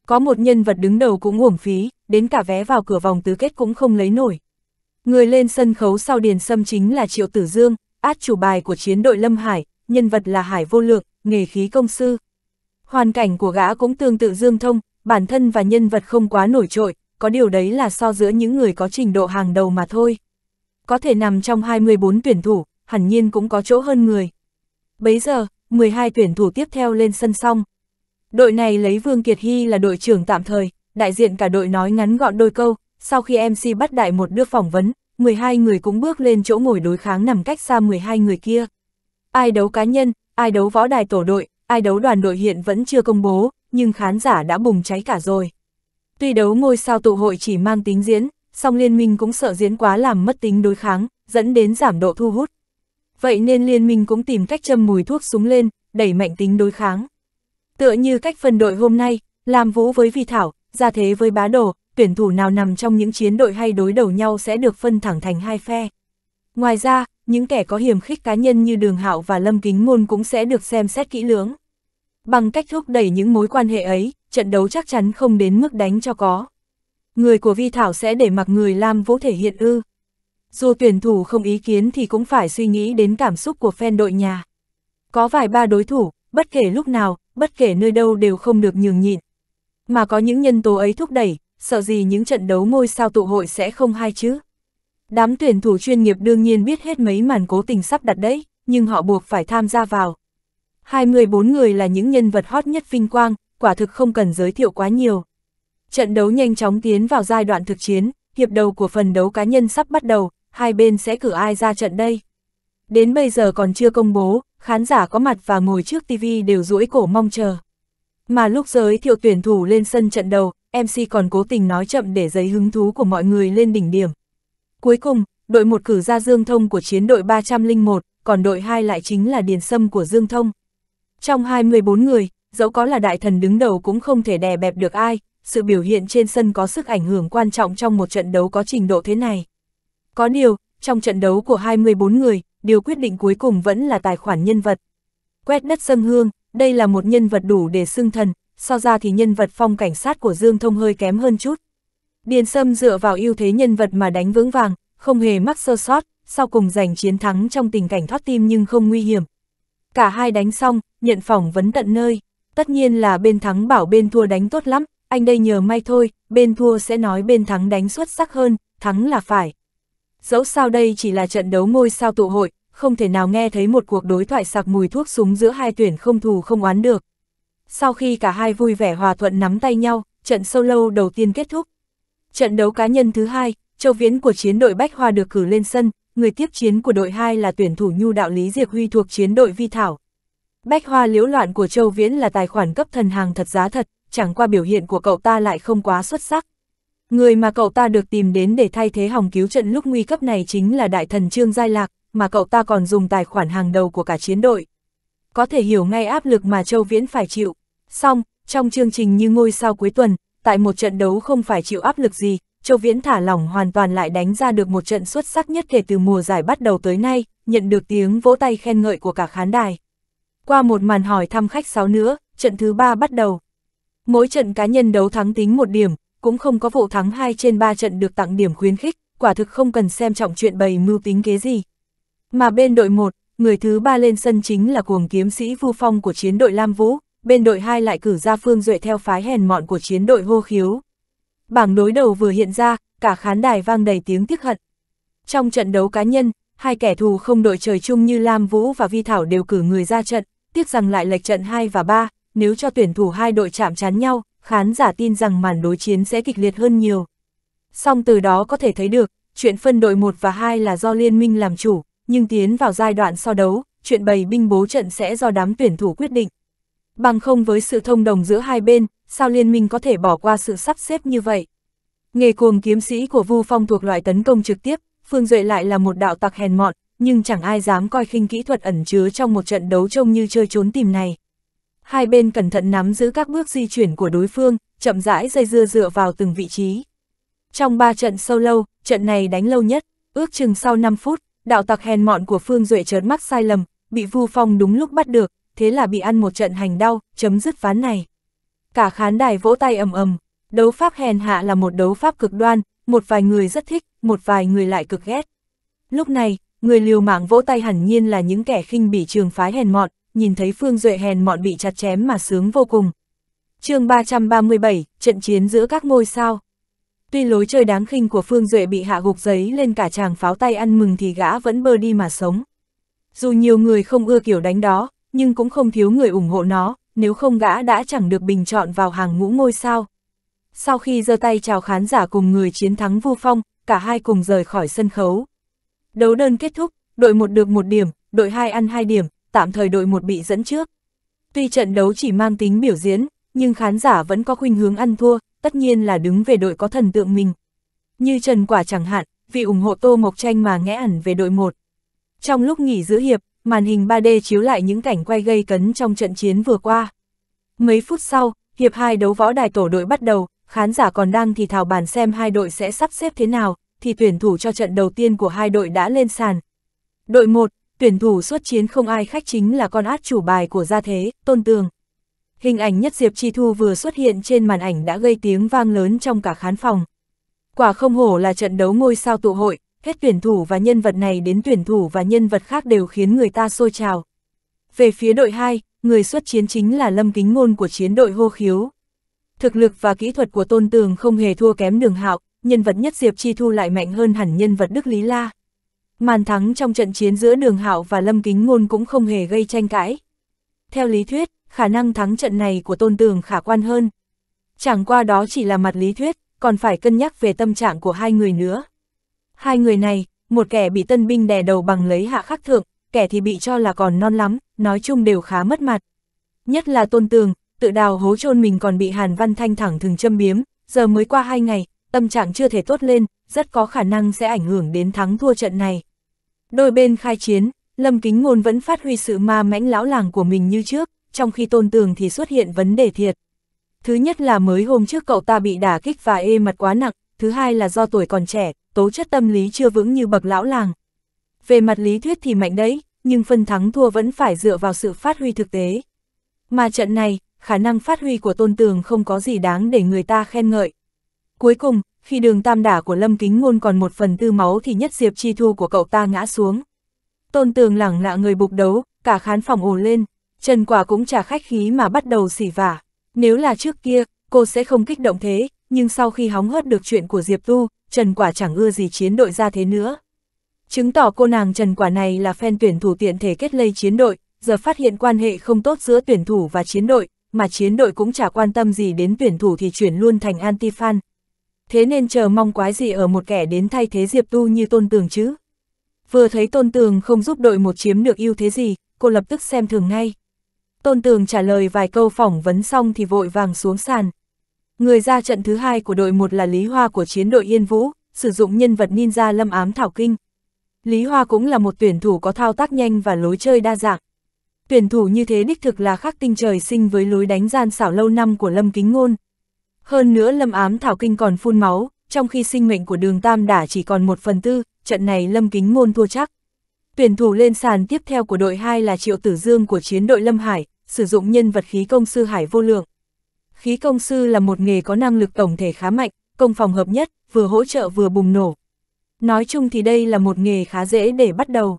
Có một nhân vật đứng đầu cũng uổng phí, đến cả vé vào cửa vòng tứ kết cũng không lấy nổi. Người lên sân khấu sau Điền Sâm chính là Triệu Tử Dương, át chủ bài của chiến đội Lâm Hải, nhân vật là hải vô lượng, nghề khí công sư. Hoàn cảnh của gã cũng tương tự dương thông, bản thân và nhân vật không quá nổi trội, có điều đấy là so giữa những người có trình độ hàng đầu mà thôi. Có thể nằm trong 24 tuyển thủ, hẳn nhiên cũng có chỗ hơn người. Bấy giờ, 12 tuyển thủ tiếp theo lên sân xong. Đội này lấy Vương Kiệt Hy là đội trưởng tạm thời, đại diện cả đội nói ngắn gọn đôi câu, sau khi MC bắt đại một đưa phỏng vấn, 12 người cũng bước lên chỗ ngồi đối kháng nằm cách xa 12 người kia. Ai đấu cá nhân, ai đấu võ đài tổ đội, ai đấu đoàn đội hiện vẫn chưa công bố, nhưng khán giả đã bùng cháy cả rồi. Tuy đấu ngôi sao tụ hội chỉ mang tính diễn, song liên minh cũng sợ diễn quá làm mất tính đối kháng, dẫn đến giảm độ thu hút. Vậy nên liên minh cũng tìm cách châm mùi thuốc súng lên, đẩy mạnh tính đối kháng. Tựa như cách phân đội hôm nay, làm vũ với vi thảo, ra thế với bá đồ, tuyển thủ nào nằm trong những chiến đội hay đối đầu nhau sẽ được phân thẳng thành hai phe. Ngoài ra, những kẻ có hiểm khích cá nhân như Đường Hạo và Lâm Kính Ngôn cũng sẽ được xem xét kỹ lưỡng. Bằng cách thúc đẩy những mối quan hệ ấy, trận đấu chắc chắn không đến mức đánh cho có. Người của Vi Thảo sẽ để mặc người Lam Vũ thể hiện ư. Dù tuyển thủ không ý kiến thì cũng phải suy nghĩ đến cảm xúc của fan đội nhà. Có vài ba đối thủ, bất kể lúc nào, bất kể nơi đâu đều không được nhường nhịn. Mà có những nhân tố ấy thúc đẩy, sợ gì những trận đấu ngôi sao tụ hội sẽ không hay chứ. Đám tuyển thủ chuyên nghiệp đương nhiên biết hết mấy màn cố tình sắp đặt đấy, nhưng họ buộc phải tham gia vào. 24 người là những nhân vật hot nhất vinh quang, quả thực không cần giới thiệu quá nhiều. Trận đấu nhanh chóng tiến vào giai đoạn thực chiến, hiệp đầu của phần đấu cá nhân sắp bắt đầu, hai bên sẽ cử ai ra trận đây. Đến bây giờ còn chưa công bố, khán giả có mặt và ngồi trước TV đều duỗi cổ mong chờ. Mà lúc giới thiệu tuyển thủ lên sân trận đầu, MC còn cố tình nói chậm để giấy hứng thú của mọi người lên đỉnh điểm. Cuối cùng, đội một cử ra Dương Thông của chiến đội 301, còn đội 2 lại chính là Điền Sâm của Dương Thông. Trong 24 người, dẫu có là đại thần đứng đầu cũng không thể đè bẹp được ai, sự biểu hiện trên sân có sức ảnh hưởng quan trọng trong một trận đấu có trình độ thế này. Có điều, trong trận đấu của 24 người, điều quyết định cuối cùng vẫn là tài khoản nhân vật. Quét đất sân hương, đây là một nhân vật đủ để xưng thần, so ra thì nhân vật phong cảnh sát của Dương Thông hơi kém hơn chút. Điền Sâm dựa vào ưu thế nhân vật mà đánh vững vàng, không hề mắc sơ sót, sau cùng giành chiến thắng trong tình cảnh thoát tim nhưng không nguy hiểm. Cả hai đánh xong, nhận phỏng vấn tận nơi. Tất nhiên là bên thắng bảo bên thua đánh tốt lắm, anh đây nhờ may thôi, bên thua sẽ nói bên thắng đánh xuất sắc hơn, thắng là phải. Dẫu sao đây chỉ là trận đấu ngôi sao tụ hội, không thể nào nghe thấy một cuộc đối thoại sặc mùi thuốc súng giữa hai tuyển không thù không oán được. Sau khi cả hai vui vẻ hòa thuận nắm tay nhau, trận solo đầu tiên kết thúc, Trận đấu cá nhân thứ hai, Châu Viễn của chiến đội Bách Hoa được cử lên sân, người tiếp chiến của đội 2 là tuyển thủ Nhu Đạo Lý Diệp Huy thuộc chiến đội Vi Thảo. Bách Hoa liễu loạn của Châu Viễn là tài khoản cấp thần hàng thật giá thật, chẳng qua biểu hiện của cậu ta lại không quá xuất sắc. Người mà cậu ta được tìm đến để thay thế hỏng cứu trận lúc nguy cấp này chính là đại thần Trương Giai Lạc, mà cậu ta còn dùng tài khoản hàng đầu của cả chiến đội. Có thể hiểu ngay áp lực mà Châu Viễn phải chịu. Xong, trong chương trình như ngôi sao cuối tuần, tại một trận đấu không phải chịu áp lực gì, Châu Viễn thả lỏng hoàn toàn lại đánh ra được một trận xuất sắc nhất kể từ mùa giải bắt đầu tới nay, nhận được tiếng vỗ tay khen ngợi của cả khán đài. Qua một màn hỏi thăm khách 6 nữa, trận thứ ba bắt đầu. Mỗi trận cá nhân đấu thắng tính một điểm, cũng không có vụ thắng 2 trên 3 trận được tặng điểm khuyến khích, quả thực không cần xem trọng chuyện bày mưu tính kế gì. Mà bên đội 1, người thứ ba lên sân chính là cuồng kiếm sĩ Vu Phong của chiến đội Lam Vũ, bên đội 2 lại cử ra Phương Duệ theo phái hèn mọn của chiến đội hô khiếu. Bảng đối đầu vừa hiện ra, cả khán đài vang đầy tiếng tiếc hận. Trong trận đấu cá nhân, hai kẻ thù không đội trời chung như Lam Vũ và Vi Thảo đều cử người ra trận, tiếc rằng lại lệch trận 2 và 3, nếu cho tuyển thủ hai đội chạm chán nhau, khán giả tin rằng màn đối chiến sẽ kịch liệt hơn nhiều. Song từ đó có thể thấy được, chuyện phân đội 1 và 2 là do liên minh làm chủ, nhưng tiến vào giai đoạn so đấu, chuyện bày binh bố trận sẽ do đám tuyển thủ quyết định bằng không với sự thông đồng giữa hai bên, sao liên minh có thể bỏ qua sự sắp xếp như vậy. Nghề cuồng kiếm sĩ của Vu Phong thuộc loại tấn công trực tiếp, Phương Duệ lại là một đạo tặc hèn mọn, nhưng chẳng ai dám coi khinh kỹ thuật ẩn chứa trong một trận đấu trông như chơi trốn tìm này. Hai bên cẩn thận nắm giữ các bước di chuyển của đối phương, chậm rãi dây dưa dựa vào từng vị trí. Trong ba trận sâu lâu, trận này đánh lâu nhất, ước chừng sau 5 phút, đạo tặc hèn mọn của Phương Duệ chớn mắt sai lầm, bị Vu Phong đúng lúc bắt được, thế là bị ăn một trận hành đau, chấm dứt ván này. Cả khán đài vỗ tay ầm ầm, đấu pháp hèn hạ là một đấu pháp cực đoan, một vài người rất thích, một vài người lại cực ghét. Lúc này, người liều mạng vỗ tay hẳn nhiên là những kẻ khinh bỉ trường phái hèn mọn, nhìn thấy Phương Duệ hèn mọn bị chặt chém mà sướng vô cùng. chương 337, trận chiến giữa các ngôi sao. Tuy lối chơi đáng khinh của Phương Duệ bị hạ gục giấy lên cả chàng pháo tay ăn mừng thì gã vẫn bơ đi mà sống. Dù nhiều người không ưa kiểu đánh đó, nhưng cũng không thiếu người ủng hộ nó, nếu không gã đã chẳng được bình chọn vào hàng ngũ ngôi sao. Sau khi giơ tay chào khán giả cùng người chiến thắng Vu Phong, cả hai cùng rời khỏi sân khấu. Đấu đơn kết thúc, đội 1 được 1 điểm, đội 2 ăn 2 điểm, tạm thời đội 1 bị dẫn trước. Tuy trận đấu chỉ mang tính biểu diễn, nhưng khán giả vẫn có khuynh hướng ăn thua, tất nhiên là đứng về đội có thần tượng mình. Như Trần Quả chẳng hạn, vì ủng hộ Tô Mộc Tranh mà ngẽ ẩn về đội 1. Trong lúc nghỉ giữa hiệp, màn hình 3D chiếu lại những cảnh quay gây cấn trong trận chiến vừa qua. Mấy phút sau, hiệp hai đấu võ đài tổ đội bắt đầu, khán giả còn đang thì thảo bàn xem hai đội sẽ sắp xếp thế nào, thì tuyển thủ cho trận đầu tiên của hai đội đã lên sàn. Đội 1, tuyển thủ xuất chiến không ai khách chính là con át chủ bài của gia thế, Tôn Tường. Hình ảnh nhất Diệp Chi Thu vừa xuất hiện trên màn ảnh đã gây tiếng vang lớn trong cả khán phòng. Quả không hổ là trận đấu ngôi sao tụ hội, hết tuyển thủ và nhân vật này đến tuyển thủ và nhân vật khác đều khiến người ta sôi trào. Về phía đội 2, người xuất chiến chính là Lâm Kính Ngôn của chiến đội hô khiếu. Thực lực và kỹ thuật của Tôn Tường không hề thua kém đường hạo, nhân vật nhất Diệp Chi Thu lại mạnh hơn hẳn nhân vật Đức Lý La. Màn thắng trong trận chiến giữa đường hạo và Lâm Kính Ngôn cũng không hề gây tranh cãi. Theo lý thuyết, khả năng thắng trận này của Tôn Tường khả quan hơn. Chẳng qua đó chỉ là mặt lý thuyết, còn phải cân nhắc về tâm trạng của hai người nữa. Hai người này, một kẻ bị tân binh đè đầu bằng lấy hạ khắc thượng, kẻ thì bị cho là còn non lắm, nói chung đều khá mất mặt. Nhất là tôn tường, tự đào hố chôn mình còn bị Hàn Văn Thanh thẳng thường châm biếm, giờ mới qua hai ngày, tâm trạng chưa thể tốt lên, rất có khả năng sẽ ảnh hưởng đến thắng thua trận này. Đôi bên khai chiến, Lâm Kính Ngôn vẫn phát huy sự ma mãnh lão làng của mình như trước, trong khi tôn tường thì xuất hiện vấn đề thiệt. Thứ nhất là mới hôm trước cậu ta bị đả kích và ê mặt quá nặng, thứ hai là do tuổi còn trẻ, tố chất tâm lý chưa vững như bậc lão làng. Về mặt lý thuyết thì mạnh đấy, nhưng phân thắng thua vẫn phải dựa vào sự phát huy thực tế. Mà trận này, khả năng phát huy của tôn tường không có gì đáng để người ta khen ngợi. Cuối cùng, khi đường tam đả của Lâm Kính Ngôn còn một phần tư máu thì nhất diệp chi thu của cậu ta ngã xuống. Tôn tường lẳng lạ người bục đấu, cả khán phòng ồ lên, Trần Quả cũng trả khách khí mà bắt đầu xỉ vả. Nếu là trước kia, cô sẽ không kích động thế, nhưng sau khi hóng hớt được chuyện của Diệp Tu, Trần Quả chẳng ưa gì chiến đội ra thế nữa. Chứng tỏ cô nàng Trần Quả này là fan tuyển thủ tiện thể kết lây chiến đội, giờ phát hiện quan hệ không tốt giữa tuyển thủ và chiến đội, mà chiến đội cũng chả quan tâm gì đến tuyển thủ thì chuyển luôn thành anti-fan. Thế nên chờ mong quái gì ở một kẻ đến thay thế Diệp Tu như Tôn Tường chứ. Vừa thấy Tôn Tường không giúp đội một chiếm được ưu thế gì, cô lập tức xem thường ngay. Tôn Tường trả lời vài câu phỏng vấn xong thì vội vàng xuống sàn. Người ra trận thứ hai của đội một là Lý Hoa của chiến đội Yên Vũ, sử dụng nhân vật ninja lâm ám thảo kinh. Lý Hoa cũng là một tuyển thủ có thao tác nhanh và lối chơi đa dạng. Tuyển thủ như thế đích thực là khắc tinh trời sinh với lối đánh gian xảo lâu năm của Lâm Kính Ngôn. Hơn nữa Lâm ám thảo kinh còn phun máu, trong khi sinh mệnh của đường Tam Đả chỉ còn một phần tư, trận này Lâm Kính Ngôn thua chắc. Tuyển thủ lên sàn tiếp theo của đội 2 là Triệu Tử Dương của chiến đội Lâm Hải, sử dụng nhân vật khí công sư Hải vô lượng khí công sư là một nghề có năng lực tổng thể khá mạnh, công phòng hợp nhất, vừa hỗ trợ vừa bùng nổ. Nói chung thì đây là một nghề khá dễ để bắt đầu.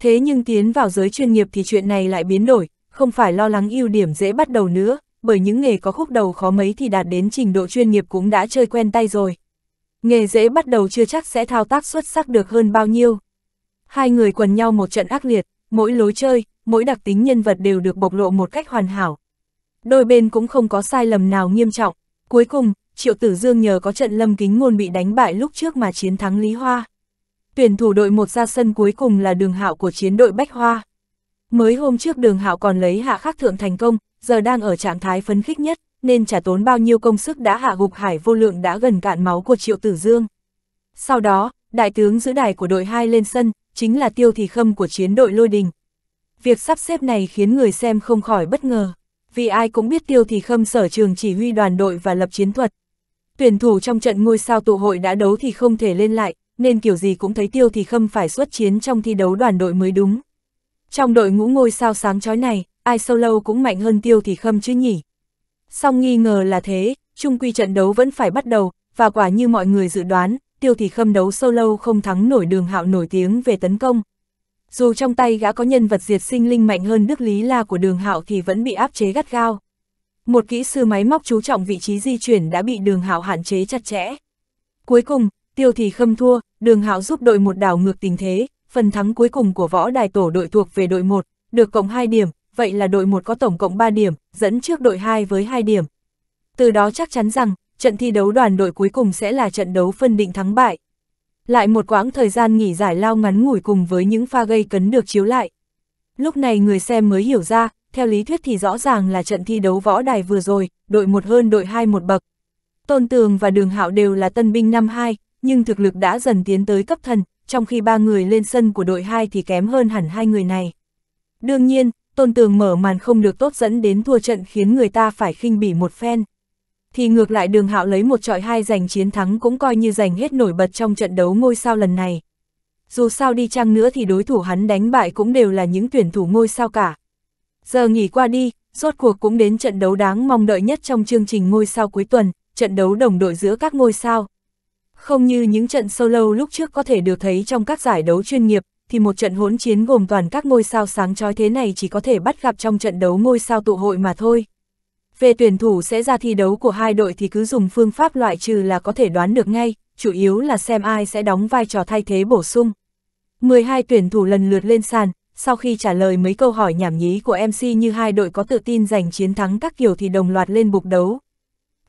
Thế nhưng tiến vào giới chuyên nghiệp thì chuyện này lại biến đổi, không phải lo lắng ưu điểm dễ bắt đầu nữa, bởi những nghề có khúc đầu khó mấy thì đạt đến trình độ chuyên nghiệp cũng đã chơi quen tay rồi. Nghề dễ bắt đầu chưa chắc sẽ thao tác xuất sắc được hơn bao nhiêu. Hai người quần nhau một trận ác liệt, mỗi lối chơi, mỗi đặc tính nhân vật đều được bộc lộ một cách hoàn hảo, đôi bên cũng không có sai lầm nào nghiêm trọng. Cuối cùng, Triệu Tử Dương nhờ có trận lâm kính ngôn bị đánh bại lúc trước mà chiến thắng Lý Hoa. Tuyển thủ đội một ra sân cuối cùng là đường hạo của chiến đội Bách Hoa. Mới hôm trước đường hạo còn lấy hạ khắc thượng thành công, giờ đang ở trạng thái phấn khích nhất, nên trả tốn bao nhiêu công sức đã hạ gục hải vô lượng đã gần cạn máu của Triệu Tử Dương. Sau đó, đại tướng giữ đài của đội 2 lên sân, chính là tiêu thị khâm của chiến đội lôi đình. Việc sắp xếp này khiến người xem không khỏi bất ngờ vì ai cũng biết tiêu thì khâm sở trường chỉ huy đoàn đội và lập chiến thuật. Tuyển thủ trong trận ngôi sao tụ hội đã đấu thì không thể lên lại, nên kiểu gì cũng thấy tiêu thì khâm phải xuất chiến trong thi đấu đoàn đội mới đúng. Trong đội ngũ ngôi sao sáng chói này, ai solo cũng mạnh hơn tiêu thì khâm chứ nhỉ. Song nghi ngờ là thế, chung quy trận đấu vẫn phải bắt đầu, và quả như mọi người dự đoán, tiêu thì khâm đấu solo không thắng nổi đường hạo nổi tiếng về tấn công, dù trong tay gã có nhân vật diệt sinh linh mạnh hơn đức Lý La của đường hạo thì vẫn bị áp chế gắt gao. Một kỹ sư máy móc chú trọng vị trí di chuyển đã bị đường hạo hạn chế chặt chẽ. Cuối cùng, tiêu thì khâm thua, đường hạo giúp đội một đảo ngược tình thế, phần thắng cuối cùng của võ đài tổ đội thuộc về đội một được cộng 2 điểm, vậy là đội một có tổng cộng 3 điểm, dẫn trước đội 2 với 2 điểm. Từ đó chắc chắn rằng, trận thi đấu đoàn đội cuối cùng sẽ là trận đấu phân định thắng bại. Lại một quãng thời gian nghỉ giải lao ngắn ngủi cùng với những pha gây cấn được chiếu lại. Lúc này người xem mới hiểu ra, theo lý thuyết thì rõ ràng là trận thi đấu võ đài vừa rồi, đội một hơn đội hai một bậc. Tôn Tường và Đường Hạo đều là tân binh năm 2, nhưng thực lực đã dần tiến tới cấp thần, trong khi ba người lên sân của đội 2 thì kém hơn hẳn hai người này. Đương nhiên, Tôn Tường mở màn không được tốt dẫn đến thua trận khiến người ta phải khinh bỉ một phen thì ngược lại đường hạo lấy một trọi hai giành chiến thắng cũng coi như giành hết nổi bật trong trận đấu ngôi sao lần này. Dù sao đi chăng nữa thì đối thủ hắn đánh bại cũng đều là những tuyển thủ ngôi sao cả. Giờ nghỉ qua đi, rốt cuộc cũng đến trận đấu đáng mong đợi nhất trong chương trình ngôi sao cuối tuần, trận đấu đồng đội giữa các ngôi sao. Không như những trận solo lúc trước có thể được thấy trong các giải đấu chuyên nghiệp, thì một trận hỗn chiến gồm toàn các ngôi sao sáng chói thế này chỉ có thể bắt gặp trong trận đấu ngôi sao tụ hội mà thôi. Về tuyển thủ sẽ ra thi đấu của hai đội thì cứ dùng phương pháp loại trừ là có thể đoán được ngay, chủ yếu là xem ai sẽ đóng vai trò thay thế bổ sung. 12 tuyển thủ lần lượt lên sàn, sau khi trả lời mấy câu hỏi nhảm nhí của MC như hai đội có tự tin giành chiến thắng các kiểu thì đồng loạt lên bục đấu.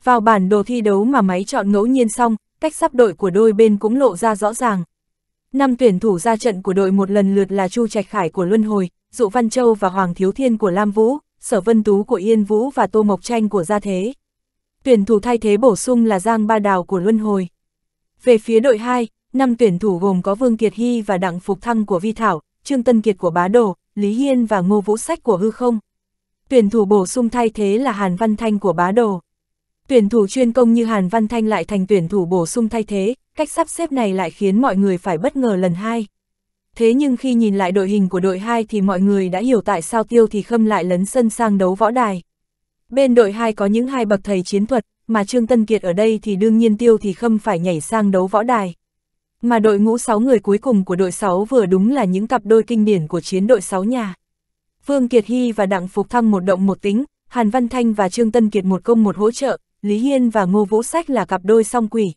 Vào bản đồ thi đấu mà máy chọn ngẫu nhiên xong, cách sắp đội của đôi bên cũng lộ ra rõ ràng. Năm tuyển thủ ra trận của đội một lần lượt là Chu Trạch Khải của Luân Hồi, Dụ Văn Châu và Hoàng Thiếu Thiên của Lam Vũ, Sở Vân Tú của Yên Vũ và Tô Mộc Tranh của Gia Thế. Tuyển thủ thay thế bổ sung là Giang Ba Đào của Luân Hồi. Về phía đội 2, năm tuyển thủ gồm có Vương Kiệt Hy và Đặng Phục Thăng của Vi Thảo, Trương Tân Kiệt của Bá Đồ, Lý Hiên và Ngô Vũ Sách của Hư Không. Tuyển thủ bổ sung thay thế là Hàn Văn Thanh của Bá Đồ. Tuyển thủ chuyên công như Hàn Văn Thanh lại thành tuyển thủ bổ sung thay thế, cách sắp xếp này lại khiến mọi người phải bất ngờ lần hai thế nhưng khi nhìn lại đội hình của đội 2 thì mọi người đã hiểu tại sao Tiêu Thì Khâm lại lấn sân sang đấu võ đài. Bên đội 2 có những hai bậc thầy chiến thuật, mà Trương Tân Kiệt ở đây thì đương nhiên Tiêu Thì Khâm phải nhảy sang đấu võ đài. Mà đội ngũ 6 người cuối cùng của đội 6 vừa đúng là những cặp đôi kinh điển của chiến đội 6 nhà. phương Kiệt Hy và Đặng Phục Thăng một động một tính, Hàn Văn Thanh và Trương Tân Kiệt một công một hỗ trợ, Lý Hiên và Ngô Vũ Sách là cặp đôi song quỷ.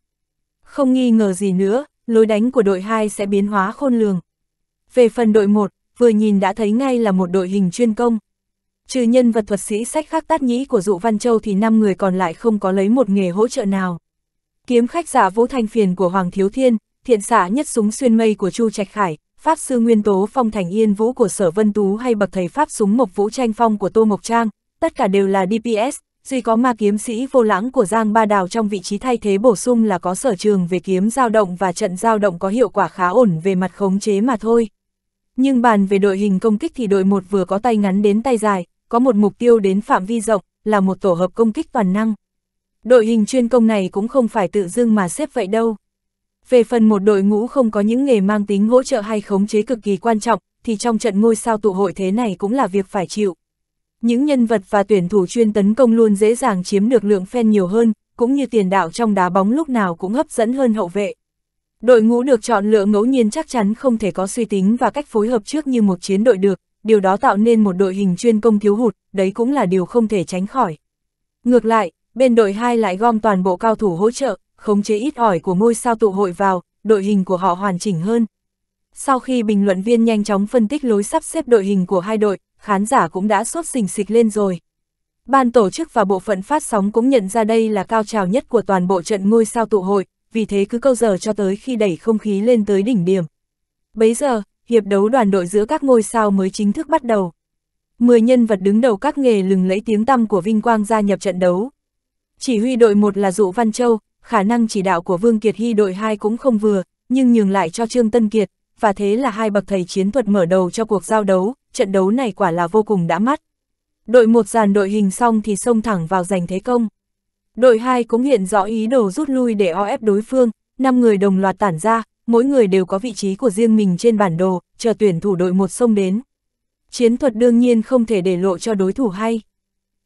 Không nghi ngờ gì nữa, lối đánh của đội 2 sẽ biến hóa khôn lường. Về phần đội 1, vừa nhìn đã thấy ngay là một đội hình chuyên công. Trừ nhân vật thuật sĩ sách khắc tát nhĩ của dụ Văn Châu thì 5 người còn lại không có lấy một nghề hỗ trợ nào. Kiếm khách giả vũ thanh phiền của Hoàng Thiếu Thiên, thiện xạ nhất súng xuyên mây của Chu Trạch Khải, Pháp sư Nguyên Tố Phong Thành Yên Vũ của Sở Vân Tú hay bậc thầy Pháp súng Mộc Vũ Tranh Phong của Tô Mộc Trang, tất cả đều là DPS, duy có ma kiếm sĩ vô lãng của Giang Ba Đào trong vị trí thay thế bổ sung là có sở trường về kiếm dao động và trận dao động có hiệu quả khá ổn về mặt khống chế mà thôi. Nhưng bàn về đội hình công kích thì đội một vừa có tay ngắn đến tay dài, có một mục tiêu đến phạm vi rộng, là một tổ hợp công kích toàn năng. Đội hình chuyên công này cũng không phải tự dưng mà xếp vậy đâu. Về phần một đội ngũ không có những nghề mang tính hỗ trợ hay khống chế cực kỳ quan trọng, thì trong trận ngôi sao tụ hội thế này cũng là việc phải chịu. Những nhân vật và tuyển thủ chuyên tấn công luôn dễ dàng chiếm được lượng fan nhiều hơn, cũng như tiền đạo trong đá bóng lúc nào cũng hấp dẫn hơn hậu vệ. Đội ngũ được chọn lựa ngẫu nhiên chắc chắn không thể có suy tính và cách phối hợp trước như một chiến đội được, điều đó tạo nên một đội hình chuyên công thiếu hụt, đấy cũng là điều không thể tránh khỏi. Ngược lại, bên đội 2 lại gom toàn bộ cao thủ hỗ trợ, khống chế ít ỏi của ngôi sao tụ hội vào, đội hình của họ hoàn chỉnh hơn. Sau khi bình luận viên nhanh chóng phân tích lối sắp xếp đội hình của hai đội, khán giả cũng đã sốt xình xịch lên rồi. Ban tổ chức và bộ phận phát sóng cũng nhận ra đây là cao trào nhất của toàn bộ trận ngôi sao tụ hội, vì thế cứ câu giờ cho tới khi đẩy không khí lên tới đỉnh điểm. Bấy giờ, hiệp đấu đoàn đội giữa các ngôi sao mới chính thức bắt đầu. Mười nhân vật đứng đầu các nghề lừng lấy tiếng tăm của Vinh Quang gia nhập trận đấu. Chỉ huy đội một là Dụ Văn Châu, khả năng chỉ đạo của Vương Kiệt Hy đội 2 cũng không vừa, nhưng nhường lại cho Trương Tân Kiệt, và thế là hai bậc thầy chiến thuật mở đầu cho cuộc giao đấu, trận đấu này quả là vô cùng đã mắt. Đội một dàn đội hình xong thì xông thẳng vào giành thế công. Đội 2 cũng hiện rõ ý đồ rút lui để o ép đối phương, 5 người đồng loạt tản ra, mỗi người đều có vị trí của riêng mình trên bản đồ, chờ tuyển thủ đội một sông đến. Chiến thuật đương nhiên không thể để lộ cho đối thủ hay.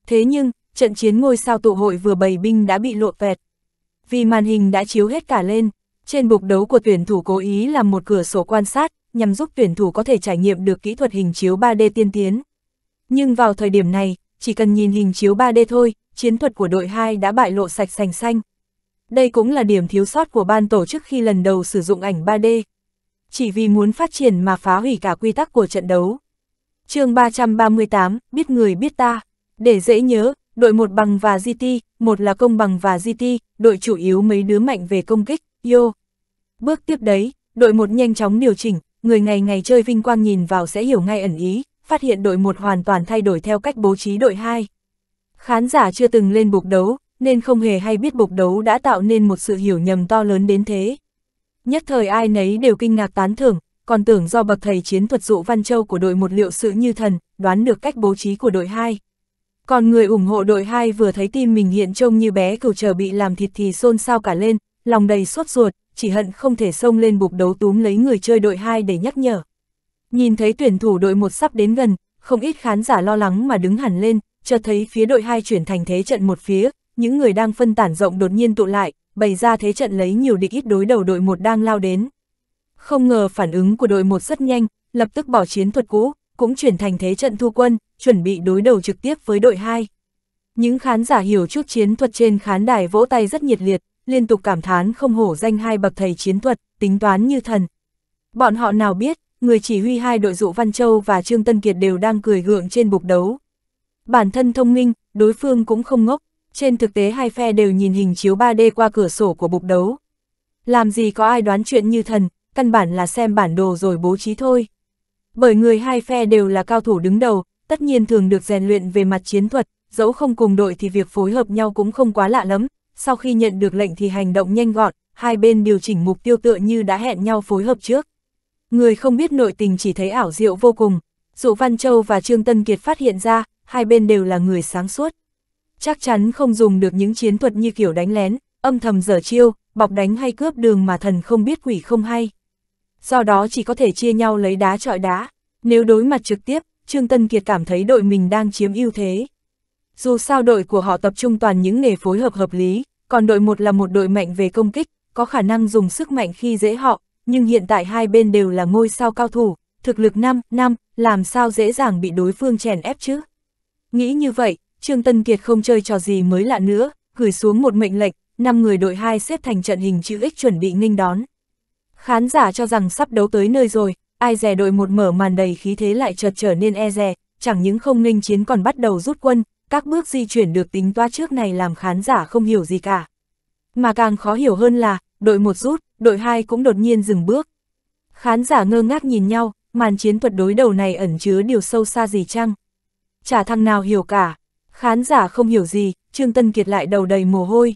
Thế nhưng, trận chiến ngôi sao tụ hội vừa bày binh đã bị lộ vẹt. Vì màn hình đã chiếu hết cả lên, trên bục đấu của tuyển thủ cố ý làm một cửa sổ quan sát, nhằm giúp tuyển thủ có thể trải nghiệm được kỹ thuật hình chiếu 3D tiên tiến. Nhưng vào thời điểm này, chỉ cần nhìn hình chiếu 3D thôi, chiến thuật của đội 2 đã bại lộ sạch sành xanh. Đây cũng là điểm thiếu sót của ban tổ chức khi lần đầu sử dụng ảnh 3D. Chỉ vì muốn phát triển mà phá hủy cả quy tắc của trận đấu. chương 338, biết người biết ta. Để dễ nhớ, đội một bằng và GT, một là công bằng và GT, đội chủ yếu mấy đứa mạnh về công kích, yo. Bước tiếp đấy, đội một nhanh chóng điều chỉnh, người ngày ngày chơi vinh quang nhìn vào sẽ hiểu ngay ẩn ý, phát hiện đội 1 hoàn toàn thay đổi theo cách bố trí đội 2. Khán giả chưa từng lên bục đấu, nên không hề hay biết bục đấu đã tạo nên một sự hiểu nhầm to lớn đến thế. Nhất thời ai nấy đều kinh ngạc tán thưởng, còn tưởng do bậc thầy chiến thuật dụ Văn Châu của đội một liệu sự như thần, đoán được cách bố trí của đội 2. Còn người ủng hộ đội 2 vừa thấy tim mình hiện trông như bé cừu chờ bị làm thịt thì xôn xao cả lên, lòng đầy sốt ruột, chỉ hận không thể xông lên bục đấu túm lấy người chơi đội 2 để nhắc nhở. Nhìn thấy tuyển thủ đội một sắp đến gần, không ít khán giả lo lắng mà đứng hẳn lên, cho thấy phía đội hai chuyển thành thế trận một phía, những người đang phân tản rộng đột nhiên tụ lại, bày ra thế trận lấy nhiều địch ít đối đầu đội một đang lao đến. Không ngờ phản ứng của đội một rất nhanh, lập tức bỏ chiến thuật cũ, cũng chuyển thành thế trận thu quân, chuẩn bị đối đầu trực tiếp với đội 2. Những khán giả hiểu chút chiến thuật trên khán đài vỗ tay rất nhiệt liệt, liên tục cảm thán không hổ danh hai bậc thầy chiến thuật, tính toán như thần. Bọn họ nào biết, người chỉ huy hai đội dụ Văn Châu và Trương Tân Kiệt đều đang cười gượng trên bục đấu. Bản thân thông minh, đối phương cũng không ngốc, trên thực tế hai phe đều nhìn hình chiếu 3D qua cửa sổ của bục đấu. Làm gì có ai đoán chuyện như thần, căn bản là xem bản đồ rồi bố trí thôi. Bởi người hai phe đều là cao thủ đứng đầu, tất nhiên thường được rèn luyện về mặt chiến thuật, dẫu không cùng đội thì việc phối hợp nhau cũng không quá lạ lắm, sau khi nhận được lệnh thì hành động nhanh gọn, hai bên điều chỉnh mục tiêu tựa như đã hẹn nhau phối hợp trước. Người không biết nội tình chỉ thấy ảo diệu vô cùng. Dụ Văn Châu và Trương Tân Kiệt phát hiện ra, hai bên đều là người sáng suốt. Chắc chắn không dùng được những chiến thuật như kiểu đánh lén, âm thầm dở chiêu, bọc đánh hay cướp đường mà thần không biết quỷ không hay. Do đó chỉ có thể chia nhau lấy đá trọi đá. Nếu đối mặt trực tiếp, Trương Tân Kiệt cảm thấy đội mình đang chiếm ưu thế. Dù sao đội của họ tập trung toàn những nghề phối hợp hợp lý, còn đội một là một đội mạnh về công kích, có khả năng dùng sức mạnh khi dễ họ, nhưng hiện tại hai bên đều là ngôi sao cao thủ, thực lực 5, 5, làm sao dễ dàng bị đối phương chèn ép chứ? Nghĩ như vậy, Trương Tân Kiệt không chơi trò gì mới lạ nữa, gửi xuống một mệnh lệnh, 5 người đội 2 xếp thành trận hình chữ X chuẩn bị nghênh đón. Khán giả cho rằng sắp đấu tới nơi rồi, ai dè đội một mở màn đầy khí thế lại chợt trở nên e rè, chẳng những không nghênh chiến còn bắt đầu rút quân, các bước di chuyển được tính toa trước này làm khán giả không hiểu gì cả. Mà càng khó hiểu hơn là, đội một rút, đội 2 cũng đột nhiên dừng bước. Khán giả ngơ ngác nhìn nhau, màn chiến thuật đối đầu này ẩn chứa điều sâu xa gì chăng? Chả thằng nào hiểu cả, khán giả không hiểu gì, Trương Tân Kiệt lại đầu đầy mồ hôi.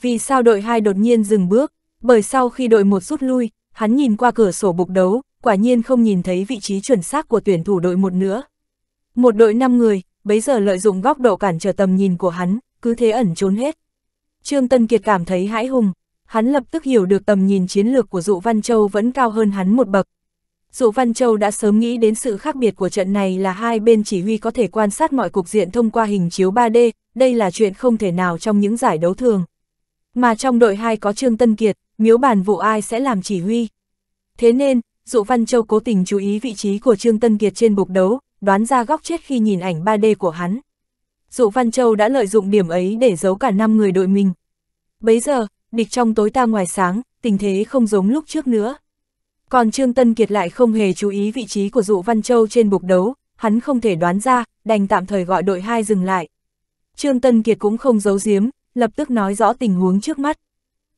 Vì sao đội 2 đột nhiên dừng bước? Bởi sau khi đội 1 rút lui, hắn nhìn qua cửa sổ bục đấu, quả nhiên không nhìn thấy vị trí chuẩn xác của tuyển thủ đội 1 nữa. Một đội 5 người, bấy giờ lợi dụng góc độ cản trở tầm nhìn của hắn, cứ thế ẩn trốn hết. Trương Tân Kiệt cảm thấy hãi hùng, hắn lập tức hiểu được tầm nhìn chiến lược của Dụ Văn Châu vẫn cao hơn hắn một bậc. Dụ Văn Châu đã sớm nghĩ đến sự khác biệt của trận này là hai bên chỉ huy có thể quan sát mọi cục diện thông qua hình chiếu 3D, đây là chuyện không thể nào trong những giải đấu thường. Mà trong đội hai có Trương Tân Kiệt, miếu bàn vụ ai sẽ làm chỉ huy. Thế nên, Dụ Văn Châu cố tình chú ý vị trí của Trương Tân Kiệt trên bục đấu, đoán ra góc chết khi nhìn ảnh 3D của hắn. Dụ Văn Châu đã lợi dụng điểm ấy để giấu cả năm người đội mình. Bấy giờ, địch trong tối ta ngoài sáng, tình thế không giống lúc trước nữa. Còn Trương Tân Kiệt lại không hề chú ý vị trí của Dụ Văn Châu trên bục đấu, hắn không thể đoán ra, đành tạm thời gọi đội hai dừng lại. Trương Tân Kiệt cũng không giấu giếm, lập tức nói rõ tình huống trước mắt.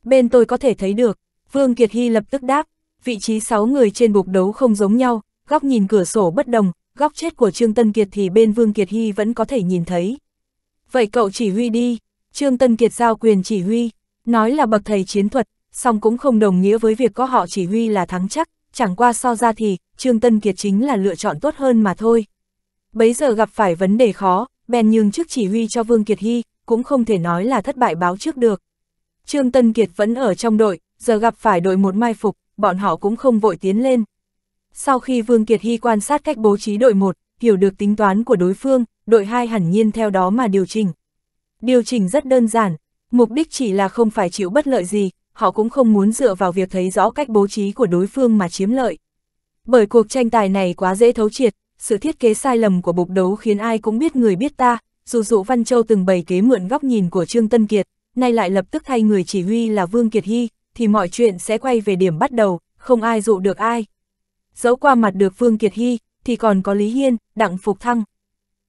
Bên tôi có thể thấy được, Vương Kiệt Hy lập tức đáp, vị trí 6 người trên bục đấu không giống nhau, góc nhìn cửa sổ bất đồng, góc chết của Trương Tân Kiệt thì bên Vương Kiệt Hy vẫn có thể nhìn thấy. Vậy cậu chỉ huy đi, Trương Tân Kiệt giao quyền chỉ huy. Nói là bậc thầy chiến thuật, song cũng không đồng nghĩa với việc có họ chỉ huy là thắng chắc, chẳng qua so ra thì, Trương Tân Kiệt chính là lựa chọn tốt hơn mà thôi. Bấy giờ gặp phải vấn đề khó, bèn nhường chức chỉ huy cho Vương Kiệt Hy, cũng không thể nói là thất bại báo trước được. Trương Tân Kiệt vẫn ở trong đội, giờ gặp phải đội một mai phục, bọn họ cũng không vội tiến lên. Sau khi Vương Kiệt Hy quan sát cách bố trí đội 1, hiểu được tính toán của đối phương, đội 2 hẳn nhiên theo đó mà điều chỉnh. Điều chỉnh rất đơn giản, Mục đích chỉ là không phải chịu bất lợi gì, họ cũng không muốn dựa vào việc thấy rõ cách bố trí của đối phương mà chiếm lợi. Bởi cuộc tranh tài này quá dễ thấu triệt, sự thiết kế sai lầm của bục đấu khiến ai cũng biết người biết ta, dù dụ Văn Châu từng bày kế mượn góc nhìn của Trương Tân Kiệt, nay lại lập tức thay người chỉ huy là Vương Kiệt Hy, thì mọi chuyện sẽ quay về điểm bắt đầu, không ai dụ được ai. Dẫu qua mặt được Vương Kiệt Hy, thì còn có Lý Hiên, Đặng Phục Thăng.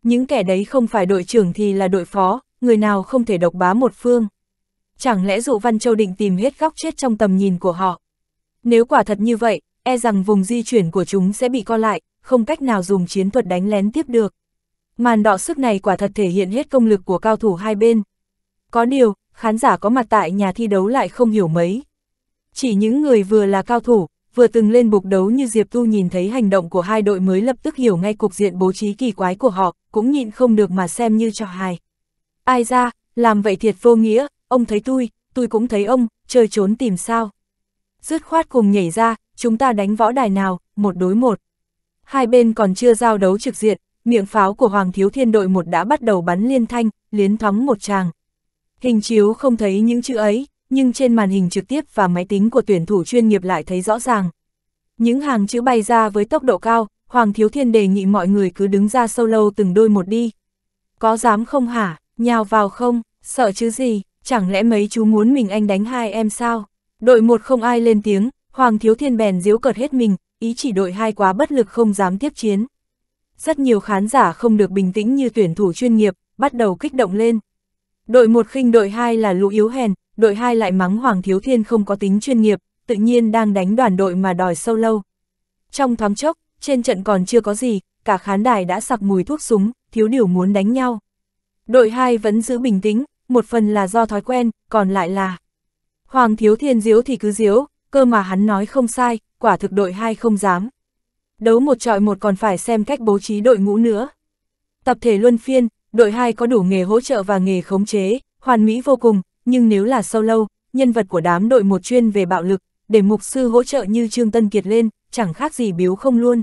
Những kẻ đấy không phải đội trưởng thì là đội phó, người nào không thể độc bá một phương. Chẳng lẽ dụ Văn Châu định tìm hết góc chết trong tầm nhìn của họ? Nếu quả thật như vậy, e rằng vùng di chuyển của chúng sẽ bị co lại, không cách nào dùng chiến thuật đánh lén tiếp được. Màn đọ sức này quả thật thể hiện hết công lực của cao thủ hai bên. Có điều, khán giả có mặt tại nhà thi đấu lại không hiểu mấy. Chỉ những người vừa là cao thủ, vừa từng lên bục đấu như Diệp Tu nhìn thấy hành động của hai đội mới lập tức hiểu ngay cục diện bố trí kỳ quái của họ, cũng nhịn không được mà xem như trò hài. Ai ra, làm vậy thiệt vô nghĩa, ông thấy tôi, tôi cũng thấy ông, chơi trốn tìm sao. Dứt khoát cùng nhảy ra, chúng ta đánh võ đài nào, một đối một. Hai bên còn chưa giao đấu trực diện, miệng pháo của Hoàng Thiếu Thiên đội một đã bắt đầu bắn liên thanh, liến thoáng một tràng. Hình chiếu không thấy những chữ ấy, nhưng trên màn hình trực tiếp và máy tính của tuyển thủ chuyên nghiệp lại thấy rõ ràng. Những hàng chữ bay ra với tốc độ cao, Hoàng Thiếu Thiên đề nghị mọi người cứ đứng ra sâu lâu từng đôi một đi. Có dám không hả? nhào vào không, sợ chứ gì, chẳng lẽ mấy chú muốn mình anh đánh hai em sao? Đội một không ai lên tiếng, Hoàng Thiếu Thiên bèn diếu cợt hết mình, ý chỉ đội hai quá bất lực không dám tiếp chiến. Rất nhiều khán giả không được bình tĩnh như tuyển thủ chuyên nghiệp, bắt đầu kích động lên. Đội một khinh đội hai là lũ yếu hèn, đội hai lại mắng Hoàng Thiếu Thiên không có tính chuyên nghiệp, tự nhiên đang đánh đoàn đội mà đòi sâu lâu. Trong thoáng chốc, trên trận còn chưa có gì, cả khán đài đã sặc mùi thuốc súng, thiếu điều muốn đánh nhau. Đội 2 vẫn giữ bình tĩnh, một phần là do thói quen, còn lại là... Hoàng Thiếu Thiên diếu thì cứ diếu, cơ mà hắn nói không sai, quả thực đội 2 không dám. Đấu một trọi một còn phải xem cách bố trí đội ngũ nữa. Tập thể luân phiên, đội 2 có đủ nghề hỗ trợ và nghề khống chế, hoàn mỹ vô cùng, nhưng nếu là sâu lâu, nhân vật của đám đội một chuyên về bạo lực, để mục sư hỗ trợ như Trương Tân Kiệt lên, chẳng khác gì biếu không luôn.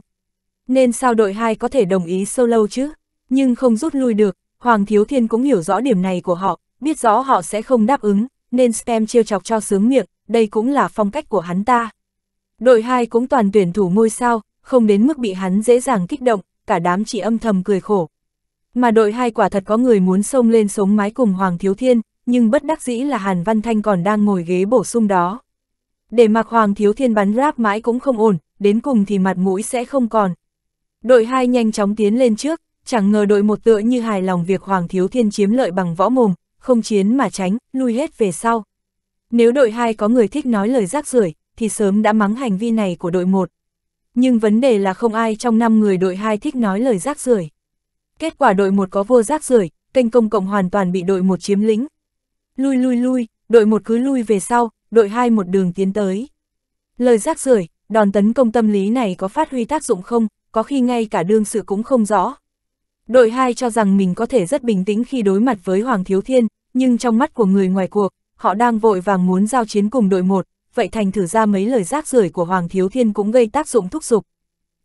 Nên sao đội 2 có thể đồng ý sâu lâu chứ? Nhưng không rút lui được, Hoàng Thiếu Thiên cũng hiểu rõ điểm này của họ, biết rõ họ sẽ không đáp ứng, nên spam chiêu chọc cho sướng miệng, đây cũng là phong cách của hắn ta. Đội 2 cũng toàn tuyển thủ ngôi sao, không đến mức bị hắn dễ dàng kích động, cả đám chỉ âm thầm cười khổ. Mà đội 2 quả thật có người muốn xông lên sống mái cùng Hoàng Thiếu Thiên, nhưng bất đắc dĩ là Hàn Văn Thanh còn đang ngồi ghế bổ sung đó. Để mặc Hoàng Thiếu Thiên bắn ráp mãi cũng không ổn, đến cùng thì mặt mũi sẽ không còn. Đội 2 nhanh chóng tiến lên trước, Chẳng ngờ đội một tựa như hài lòng việc Hoàng Thiếu Thiên chiếm lợi bằng võ mồm, không chiến mà tránh, lui hết về sau. Nếu đội hai có người thích nói lời rác rưởi thì sớm đã mắng hành vi này của đội một Nhưng vấn đề là không ai trong năm người đội hai thích nói lời rác rưởi Kết quả đội một có vô rác rưởi kênh công cộng hoàn toàn bị đội một chiếm lĩnh. Lui lui lui, đội một cứ lui về sau, đội hai một đường tiến tới. Lời rác rưởi đòn tấn công tâm lý này có phát huy tác dụng không, có khi ngay cả đương sự cũng không rõ. Đội 2 cho rằng mình có thể rất bình tĩnh khi đối mặt với Hoàng Thiếu Thiên, nhưng trong mắt của người ngoài cuộc, họ đang vội vàng muốn giao chiến cùng đội 1, vậy thành thử ra mấy lời rác rưởi của Hoàng Thiếu Thiên cũng gây tác dụng thúc giục.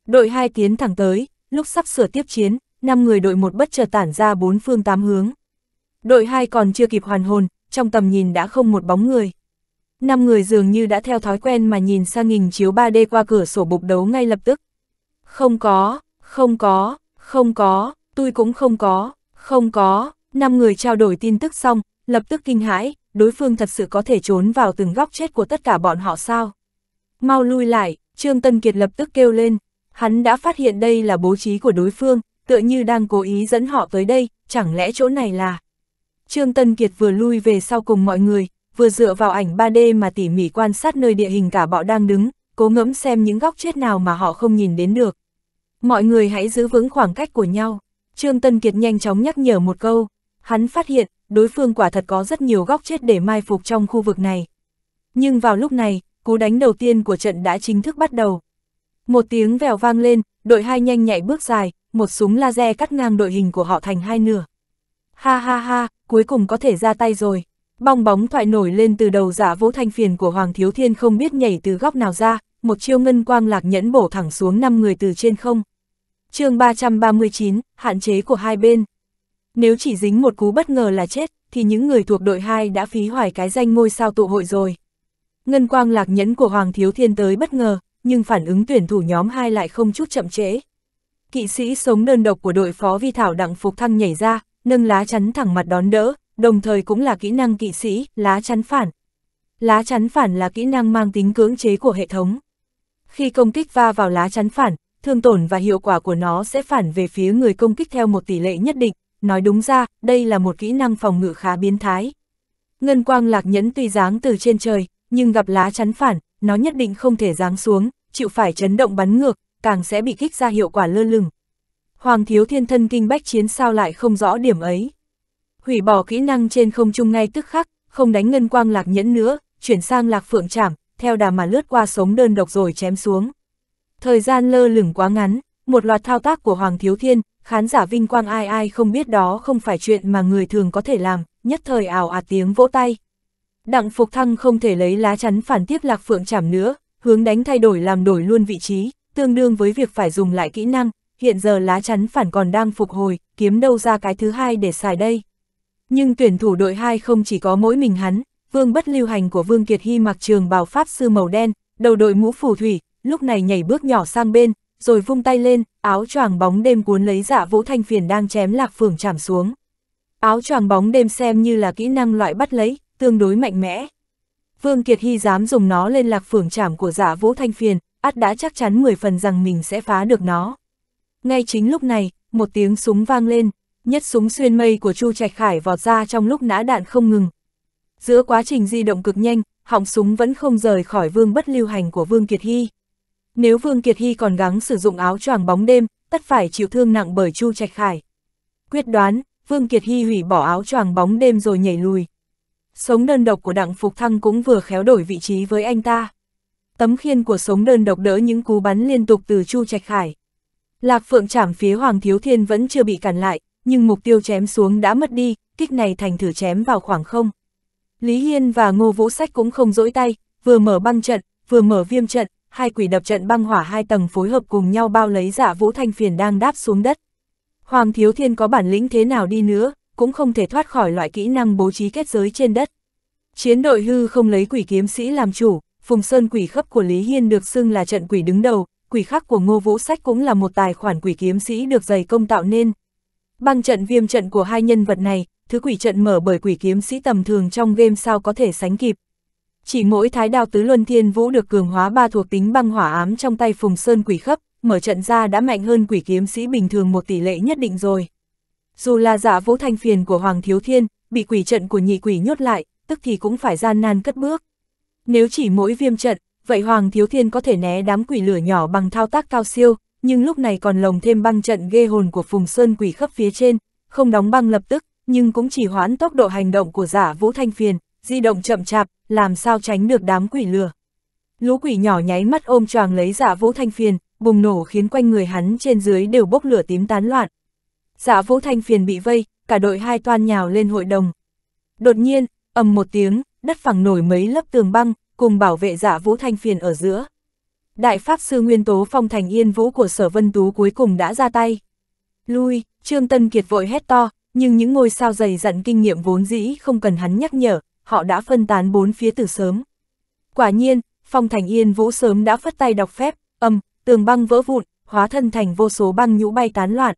Đội 2 tiến thẳng tới, lúc sắp sửa tiếp chiến, năm người đội một bất chợt tản ra bốn phương tám hướng. Đội 2 còn chưa kịp hoàn hồn, trong tầm nhìn đã không một bóng người. Năm người dường như đã theo thói quen mà nhìn sang hình chiếu 3D qua cửa sổ bục đấu ngay lập tức. Không có, không có, không có tôi cũng không có, không có, năm người trao đổi tin tức xong, lập tức kinh hãi, đối phương thật sự có thể trốn vào từng góc chết của tất cả bọn họ sao. Mau lui lại, Trương Tân Kiệt lập tức kêu lên, hắn đã phát hiện đây là bố trí của đối phương, tựa như đang cố ý dẫn họ tới đây, chẳng lẽ chỗ này là... Trương Tân Kiệt vừa lui về sau cùng mọi người, vừa dựa vào ảnh 3D mà tỉ mỉ quan sát nơi địa hình cả bọn đang đứng, cố ngẫm xem những góc chết nào mà họ không nhìn đến được. Mọi người hãy giữ vững khoảng cách của nhau. Trương Tân Kiệt nhanh chóng nhắc nhở một câu, hắn phát hiện, đối phương quả thật có rất nhiều góc chết để mai phục trong khu vực này. Nhưng vào lúc này, cú đánh đầu tiên của trận đã chính thức bắt đầu. Một tiếng vèo vang lên, đội hai nhanh nhạy bước dài, một súng laser cắt ngang đội hình của họ thành hai nửa. Ha ha ha, cuối cùng có thể ra tay rồi. Bong bóng thoại nổi lên từ đầu giả dạ vũ thanh phiền của Hoàng Thiếu Thiên không biết nhảy từ góc nào ra, một chiêu ngân quang lạc nhẫn bổ thẳng xuống năm người từ trên không chương 339, hạn chế của hai bên. Nếu chỉ dính một cú bất ngờ là chết, thì những người thuộc đội 2 đã phí hoài cái danh ngôi sao tụ hội rồi. Ngân quang lạc nhẫn của Hoàng Thiếu Thiên tới bất ngờ, nhưng phản ứng tuyển thủ nhóm 2 lại không chút chậm trễ. Kỵ sĩ sống đơn độc của đội phó vi thảo đặng phục thăng nhảy ra, nâng lá chắn thẳng mặt đón đỡ, đồng thời cũng là kỹ năng kỵ sĩ, lá chắn phản. Lá chắn phản là kỹ năng mang tính cưỡng chế của hệ thống. Khi công kích va vào lá chắn phản, thương tổn và hiệu quả của nó sẽ phản về phía người công kích theo một tỷ lệ nhất định, nói đúng ra, đây là một kỹ năng phòng ngự khá biến thái. Ngân quang lạc nhẫn tuy giáng từ trên trời, nhưng gặp lá chắn phản, nó nhất định không thể giáng xuống, chịu phải chấn động bắn ngược, càng sẽ bị kích ra hiệu quả lơ lửng. Hoàng thiếu thiên thân kinh bách chiến sao lại không rõ điểm ấy. Hủy bỏ kỹ năng trên không trung ngay tức khắc, không đánh ngân quang lạc nhẫn nữa, chuyển sang lạc phượng chảm, theo đà mà lướt qua sống đơn độc rồi chém xuống. Thời gian lơ lửng quá ngắn, một loạt thao tác của Hoàng Thiếu Thiên, khán giả vinh quang ai ai không biết đó không phải chuyện mà người thường có thể làm, nhất thời ảo ạt tiếng vỗ tay. Đặng Phục Thăng không thể lấy lá chắn phản tiếp Lạc Phượng chảm nữa, hướng đánh thay đổi làm đổi luôn vị trí, tương đương với việc phải dùng lại kỹ năng, hiện giờ lá chắn phản còn đang phục hồi, kiếm đâu ra cái thứ hai để xài đây. Nhưng tuyển thủ đội 2 không chỉ có mỗi mình hắn, vương bất lưu hành của Vương Kiệt Hy mặc trường bào Pháp sư màu đen, đầu đội mũ phù thủy, lúc này nhảy bước nhỏ sang bên, rồi vung tay lên, áo choàng bóng đêm cuốn lấy dạ vũ thanh phiền đang chém lạc phường chạm xuống. Áo choàng bóng đêm xem như là kỹ năng loại bắt lấy, tương đối mạnh mẽ. Vương Kiệt Hy dám dùng nó lên lạc phường chạm của dạ vũ thanh phiền, át đã chắc chắn 10 phần rằng mình sẽ phá được nó. Ngay chính lúc này, một tiếng súng vang lên, nhất súng xuyên mây của Chu Trạch Khải vọt ra trong lúc nã đạn không ngừng. Giữa quá trình di động cực nhanh, họng súng vẫn không rời khỏi vương bất lưu hành của Vương Kiệt Hy. Nếu Vương Kiệt Hy còn gắng sử dụng áo choàng bóng đêm, tất phải chịu thương nặng bởi Chu Trạch Khải. Quyết đoán, Vương Kiệt Hy hủy bỏ áo choàng bóng đêm rồi nhảy lùi. Sống đơn độc của Đặng Phục Thăng cũng vừa khéo đổi vị trí với anh ta. Tấm khiên của sống đơn độc đỡ những cú bắn liên tục từ Chu Trạch Khải. Lạc Phượng Chạm phía Hoàng Thiếu Thiên vẫn chưa bị cản lại, nhưng mục tiêu chém xuống đã mất đi, kích này thành thử chém vào khoảng không. Lý Hiên và Ngô Vũ Sách cũng không dỗi tay, vừa mở băng trận, vừa mở viêm trận, hai quỷ đập trận băng hỏa hai tầng phối hợp cùng nhau bao lấy giả dạ vũ thanh phiền đang đáp xuống đất. Hoàng Thiếu Thiên có bản lĩnh thế nào đi nữa, cũng không thể thoát khỏi loại kỹ năng bố trí kết giới trên đất. Chiến đội hư không lấy quỷ kiếm sĩ làm chủ, Phùng Sơn quỷ khấp của Lý Hiên được xưng là trận quỷ đứng đầu, quỷ khắc của Ngô Vũ Sách cũng là một tài khoản quỷ kiếm sĩ được dày công tạo nên. Băng trận viêm trận của hai nhân vật này, thứ quỷ trận mở bởi quỷ kiếm sĩ tầm thường trong game sao có thể sánh kịp, chỉ mỗi thái đao tứ luân thiên vũ được cường hóa ba thuộc tính băng hỏa ám trong tay Phùng Sơn quỷ khấp, mở trận ra đã mạnh hơn quỷ kiếm sĩ bình thường một tỷ lệ nhất định rồi. Dù là giả dạ vũ thanh phiền của Hoàng Thiếu Thiên, bị quỷ trận của nhị quỷ nhốt lại, tức thì cũng phải gian nan cất bước. Nếu chỉ mỗi viêm trận, vậy Hoàng Thiếu Thiên có thể né đám quỷ lửa nhỏ bằng thao tác cao siêu, nhưng lúc này còn lồng thêm băng trận ghê hồn của Phùng Sơn quỷ khắp phía trên, không đóng băng lập tức, nhưng cũng chỉ hoãn tốc độ hành động của giả dạ Vũ Thanh Phiền, di động chậm chạp, làm sao tránh được đám quỷ lửa. Lũ quỷ nhỏ nháy mắt ôm choàng lấy dạ vũ thanh phiền, bùng nổ khiến quanh người hắn trên dưới đều bốc lửa tím tán loạn. Dạ vũ thanh phiền bị vây, cả đội hai toan nhào lên hội đồng. Đột nhiên, ầm một tiếng, đất phẳng nổi mấy lớp tường băng, cùng bảo vệ dạ vũ thanh phiền ở giữa. Đại Pháp Sư Nguyên Tố Phong Thành Yên Vũ của Sở Vân Tú cuối cùng đã ra tay. Lui, Trương Tân Kiệt vội hét to, nhưng những ngôi sao dày dặn kinh nghiệm vốn dĩ không cần hắn nhắc nhở, họ đã phân tán bốn phía từ sớm. Quả nhiên, phong thành yên vũ sớm đã phất tay đọc phép, âm, tường băng vỡ vụn, hóa thân thành vô số băng nhũ bay tán loạn.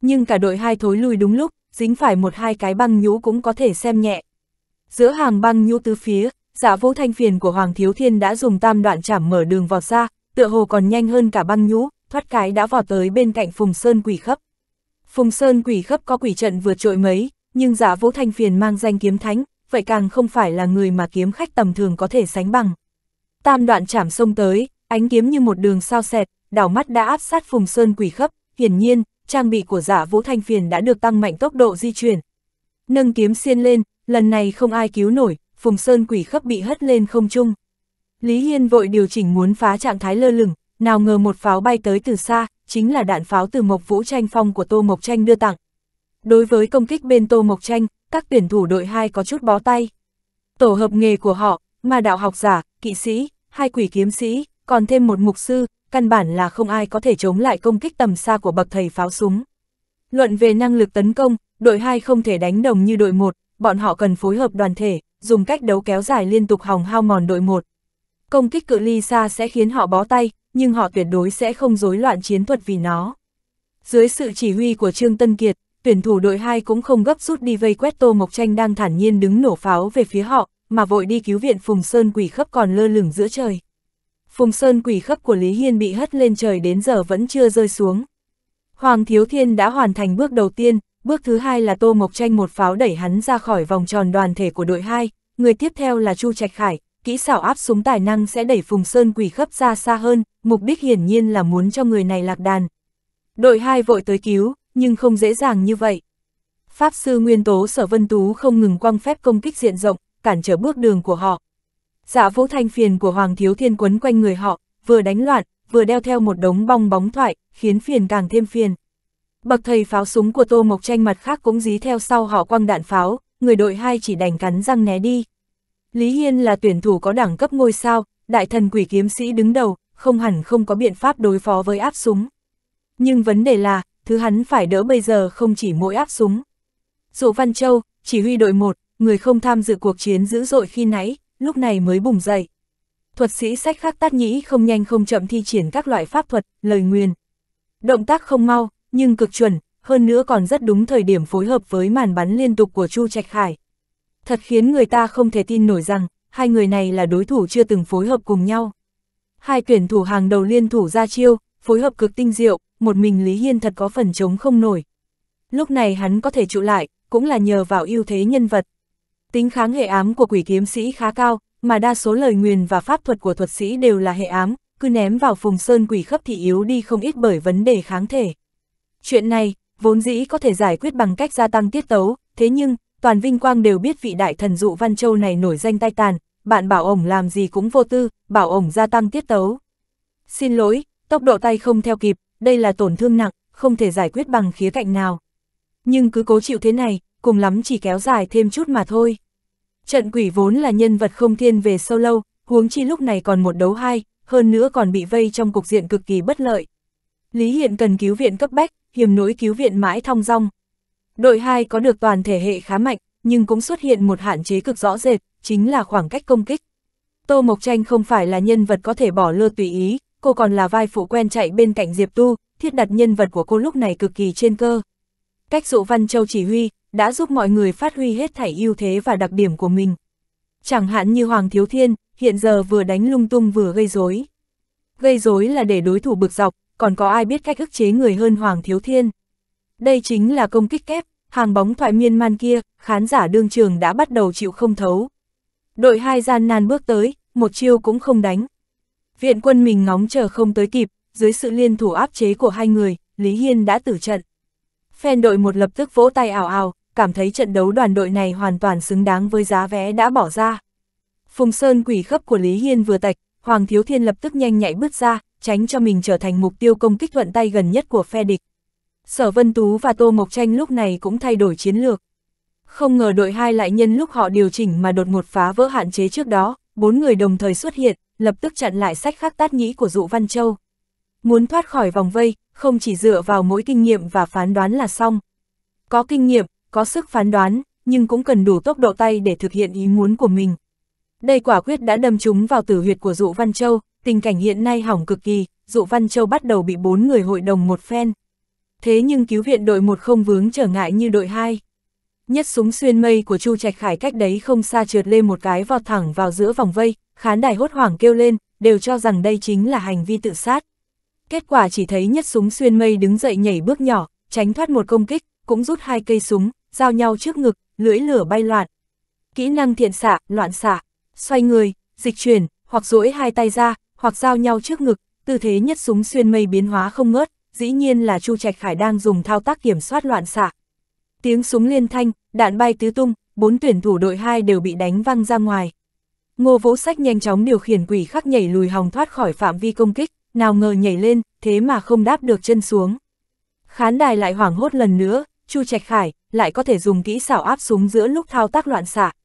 Nhưng cả đội hai thối lùi đúng lúc, dính phải một hai cái băng nhũ cũng có thể xem nhẹ. Giữa hàng băng nhũ tứ phía, dạ vũ thanh phiền của Hoàng Thiếu Thiên đã dùng tam đoạn chảm mở đường vọt ra, tựa hồ còn nhanh hơn cả băng nhũ, thoát cái đã vọt tới bên cạnh Phùng Sơn quỷ khấp. Phùng Sơn quỷ khấp có quỷ trận vượt trội mấy, nhưng giả dạ vũ thanh phiền mang danh kiếm thánh, vậy càng không phải là người mà kiếm khách tầm thường có thể sánh bằng. Tam đoạn chảm sông tới, ánh kiếm như một đường sao xẹt, đảo mắt đã áp sát Phùng Sơn quỷ khấp, hiển nhiên, trang bị của giả Vũ Thanh Phiền đã được tăng mạnh tốc độ di chuyển. Nâng kiếm xiên lên, lần này không ai cứu nổi, Phùng Sơn quỷ khấp bị hất lên không trung. Lý Hiên vội điều chỉnh muốn phá trạng thái lơ lửng, nào ngờ một pháo bay tới từ xa, chính là đạn pháo từ Mộc Vũ Tranh Phong của Tô Mộc Tranh đưa tặng. Đối với công kích bên Tô Mộc Tranh, các tuyển thủ đội 2 có chút bó tay. Tổ hợp nghề của họ, mà đạo học giả, kỵ sĩ, hai quỷ kiếm sĩ, còn thêm một mục sư, căn bản là không ai có thể chống lại công kích tầm xa của bậc thầy pháo súng. Luận về năng lực tấn công, đội 2 không thể đánh đồng như đội 1, bọn họ cần phối hợp đoàn thể, dùng cách đấu kéo dài liên tục hòng hao mòn đội 1. Công kích cự ly xa sẽ khiến họ bó tay, nhưng họ tuyệt đối sẽ không rối loạn chiến thuật vì nó. Dưới sự chỉ huy của Trương Tân Kiệt, tuyển thủ đội 2 cũng không gấp rút đi vây quét Tô Mộc Tranh đang thản nhiên đứng nổ pháo về phía họ, mà vội đi cứu viện Phùng Sơn quỷ khấp còn lơ lửng giữa trời. Phùng Sơn quỷ khấp của Lý Hiên bị hất lên trời đến giờ vẫn chưa rơi xuống. Hoàng Thiếu Thiên đã hoàn thành bước đầu tiên, bước thứ hai là Tô Mộc Tranh một pháo đẩy hắn ra khỏi vòng tròn đoàn thể của đội 2, người tiếp theo là Chu Trạch Khải, kỹ xảo áp súng tài năng sẽ đẩy Phùng Sơn quỷ khấp ra xa hơn, mục đích hiển nhiên là muốn cho người này lạc đàn. Đội 2 vội tới cứu, nhưng không dễ dàng như vậy. Pháp sư nguyên tố sở vân tú không ngừng quăng phép công kích diện rộng, cản trở bước đường của họ. Dạ vũ thanh phiền của Hoàng Thiếu Thiên quấn quanh người họ, vừa đánh loạn, vừa đeo theo một đống bong bóng thoại, khiến phiền càng thêm phiền. Bậc thầy pháo súng của Tô Mộc Tranh mặt khác cũng dí theo sau họ quăng đạn pháo, người đội hai chỉ đành cắn răng né đi. Lý Hiên là tuyển thủ có đẳng cấp ngôi sao, đại thần quỷ kiếm sĩ đứng đầu, không hẳn không có biện pháp đối phó với áp súng. Nhưng vấn đề là, thứ hắn phải đỡ bây giờ không chỉ mỗi áp súng. Dụ Văn Châu, chỉ huy đội 1, người không tham dự cuộc chiến dữ dội khi nãy, lúc này mới bùng dậy. Thuật sĩ sách khắc tát nhĩ không nhanh không chậm thi triển các loại pháp thuật, lời nguyền. Động tác không mau, nhưng cực chuẩn, hơn nữa còn rất đúng thời điểm phối hợp với màn bắn liên tục của Chu Trạch Khải. Thật khiến người ta không thể tin nổi rằng, hai người này là đối thủ chưa từng phối hợp cùng nhau. Hai tuyển thủ hàng đầu liên thủ ra chiêu, phối hợp cực tinh diệu, một mình Lý Hiên thật có phần chống không nổi. Lúc này hắn có thể trụ lại, cũng là nhờ vào ưu thế nhân vật. Tính kháng hệ ám của quỷ kiếm sĩ khá cao, mà đa số lời nguyền và pháp thuật của thuật sĩ đều là hệ ám, cứ ném vào phùng sơn quỷ khắp thì yếu đi không ít bởi vấn đề kháng thể. Chuyện này, vốn dĩ có thể giải quyết bằng cách gia tăng tiết tấu, thế nhưng, toàn vinh quang đều biết vị đại thần dụ Văn Châu này nổi danh tai tàn, bạn bảo ổng làm gì cũng vô tư, bảo ổng gia tăng tiết tấu. Xin lỗi, tốc độ tay không theo kịp, đây là tổn thương nặng, không thể giải quyết bằng khía cạnh nào. Nhưng cứ cố chịu thế này, cùng lắm chỉ kéo dài thêm chút mà thôi. Trận quỷ vốn là nhân vật không thiên về sâu lâu, huống chi lúc này còn một đấu hai, hơn nữa còn bị vây trong cục diện cực kỳ bất lợi. Lý Hiện cần cứu viện cấp bách, hiểm nỗi cứu viện mãi thong dong. Đội 2 có được toàn thể hệ khá mạnh, nhưng cũng xuất hiện một hạn chế cực rõ rệt, chính là khoảng cách công kích. Tô Mộc Tranh không phải là nhân vật có thể bỏ lơ tùy ý, cô còn là vai phụ quen chạy bên cạnh Diệp Tu, thiết đặt nhân vật của cô lúc này cực kỳ trên cơ. Cách dụ Văn Châu chỉ huy, đã giúp mọi người phát huy hết thảy ưu thế và đặc điểm của mình. Chẳng hạn như Hoàng Thiếu Thiên, hiện giờ vừa đánh lung tung vừa gây rối. Gây rối là để đối thủ bực dọc, còn có ai biết cách ức chế người hơn Hoàng Thiếu Thiên. Đây chính là công kích kép, hàng bóng thoại miên man kia, khán giả đương trường đã bắt đầu chịu không thấu. Đội hai gian nan bước tới, một chiêu cũng không đánh, Viện quân mình ngóng chờ không tới kịp, dưới sự liên thủ áp chế của hai người, Lý Hiên đã tử trận. Phen đội một lập tức vỗ tay ảo ảo, cảm thấy trận đấu đoàn đội này hoàn toàn xứng đáng với giá vé đã bỏ ra. Phùng Sơn quỷ khớp của Lý Hiên vừa tạch, Hoàng Thiếu Thiên lập tức nhanh nhạy bước ra, tránh cho mình trở thành mục tiêu công kích thuận tay gần nhất của phe địch. Sở Vân Tú và Tô Mộc Tranh lúc này cũng thay đổi chiến lược. Không ngờ đội hai lại nhân lúc họ điều chỉnh mà đột ngột phá vỡ hạn chế trước đó, bốn người đồng thời xuất hiện, lập tức chặn lại sách khắc tát nhĩ của dụ Văn Châu. Muốn thoát khỏi vòng vây, không chỉ dựa vào mỗi kinh nghiệm và phán đoán là xong. Có kinh nghiệm, có sức phán đoán, nhưng cũng cần đủ tốc độ tay để thực hiện ý muốn của mình. Đây quả quyết đã đâm trúng vào tử huyệt của dụ Văn Châu, tình cảnh hiện nay hỏng cực kỳ, dụ Văn Châu bắt đầu bị bốn người hội đồng một phen. Thế nhưng cứu viện đội một không vướng trở ngại như đội hai. Nhất súng xuyên mây của Chu Trạch Khải cách đấy không xa trượt lên một cái vọt thẳng vào giữa vòng vây, khán đài hốt hoảng kêu lên, đều cho rằng đây chính là hành vi tự sát. Kết quả chỉ thấy nhất súng xuyên mây đứng dậy nhảy bước nhỏ, tránh thoát một công kích, cũng rút hai cây súng, giao nhau trước ngực, lưỡi lửa bay loạn. Kỹ năng thiện xạ, loạn xạ, xoay người, dịch chuyển, hoặc duỗi hai tay ra, hoặc giao nhau trước ngực, tư thế nhất súng xuyên mây biến hóa không ngớt, dĩ nhiên là Chu Trạch Khải đang dùng thao tác kiểm soát loạn xạ. Tiếng súng liên thanh, đạn bay tứ tung, bốn tuyển thủ đội hai đều bị đánh văng ra ngoài. Ngô Vũ Sách nhanh chóng điều khiển quỷ khắc nhảy lùi hòng thoát khỏi phạm vi công kích, nào ngờ nhảy lên, thế mà không đáp được chân xuống. Khán đài lại hoảng hốt lần nữa, Chu Trạch Khải lại có thể dùng kỹ xảo áp súng giữa lúc thao tác loạn xạ,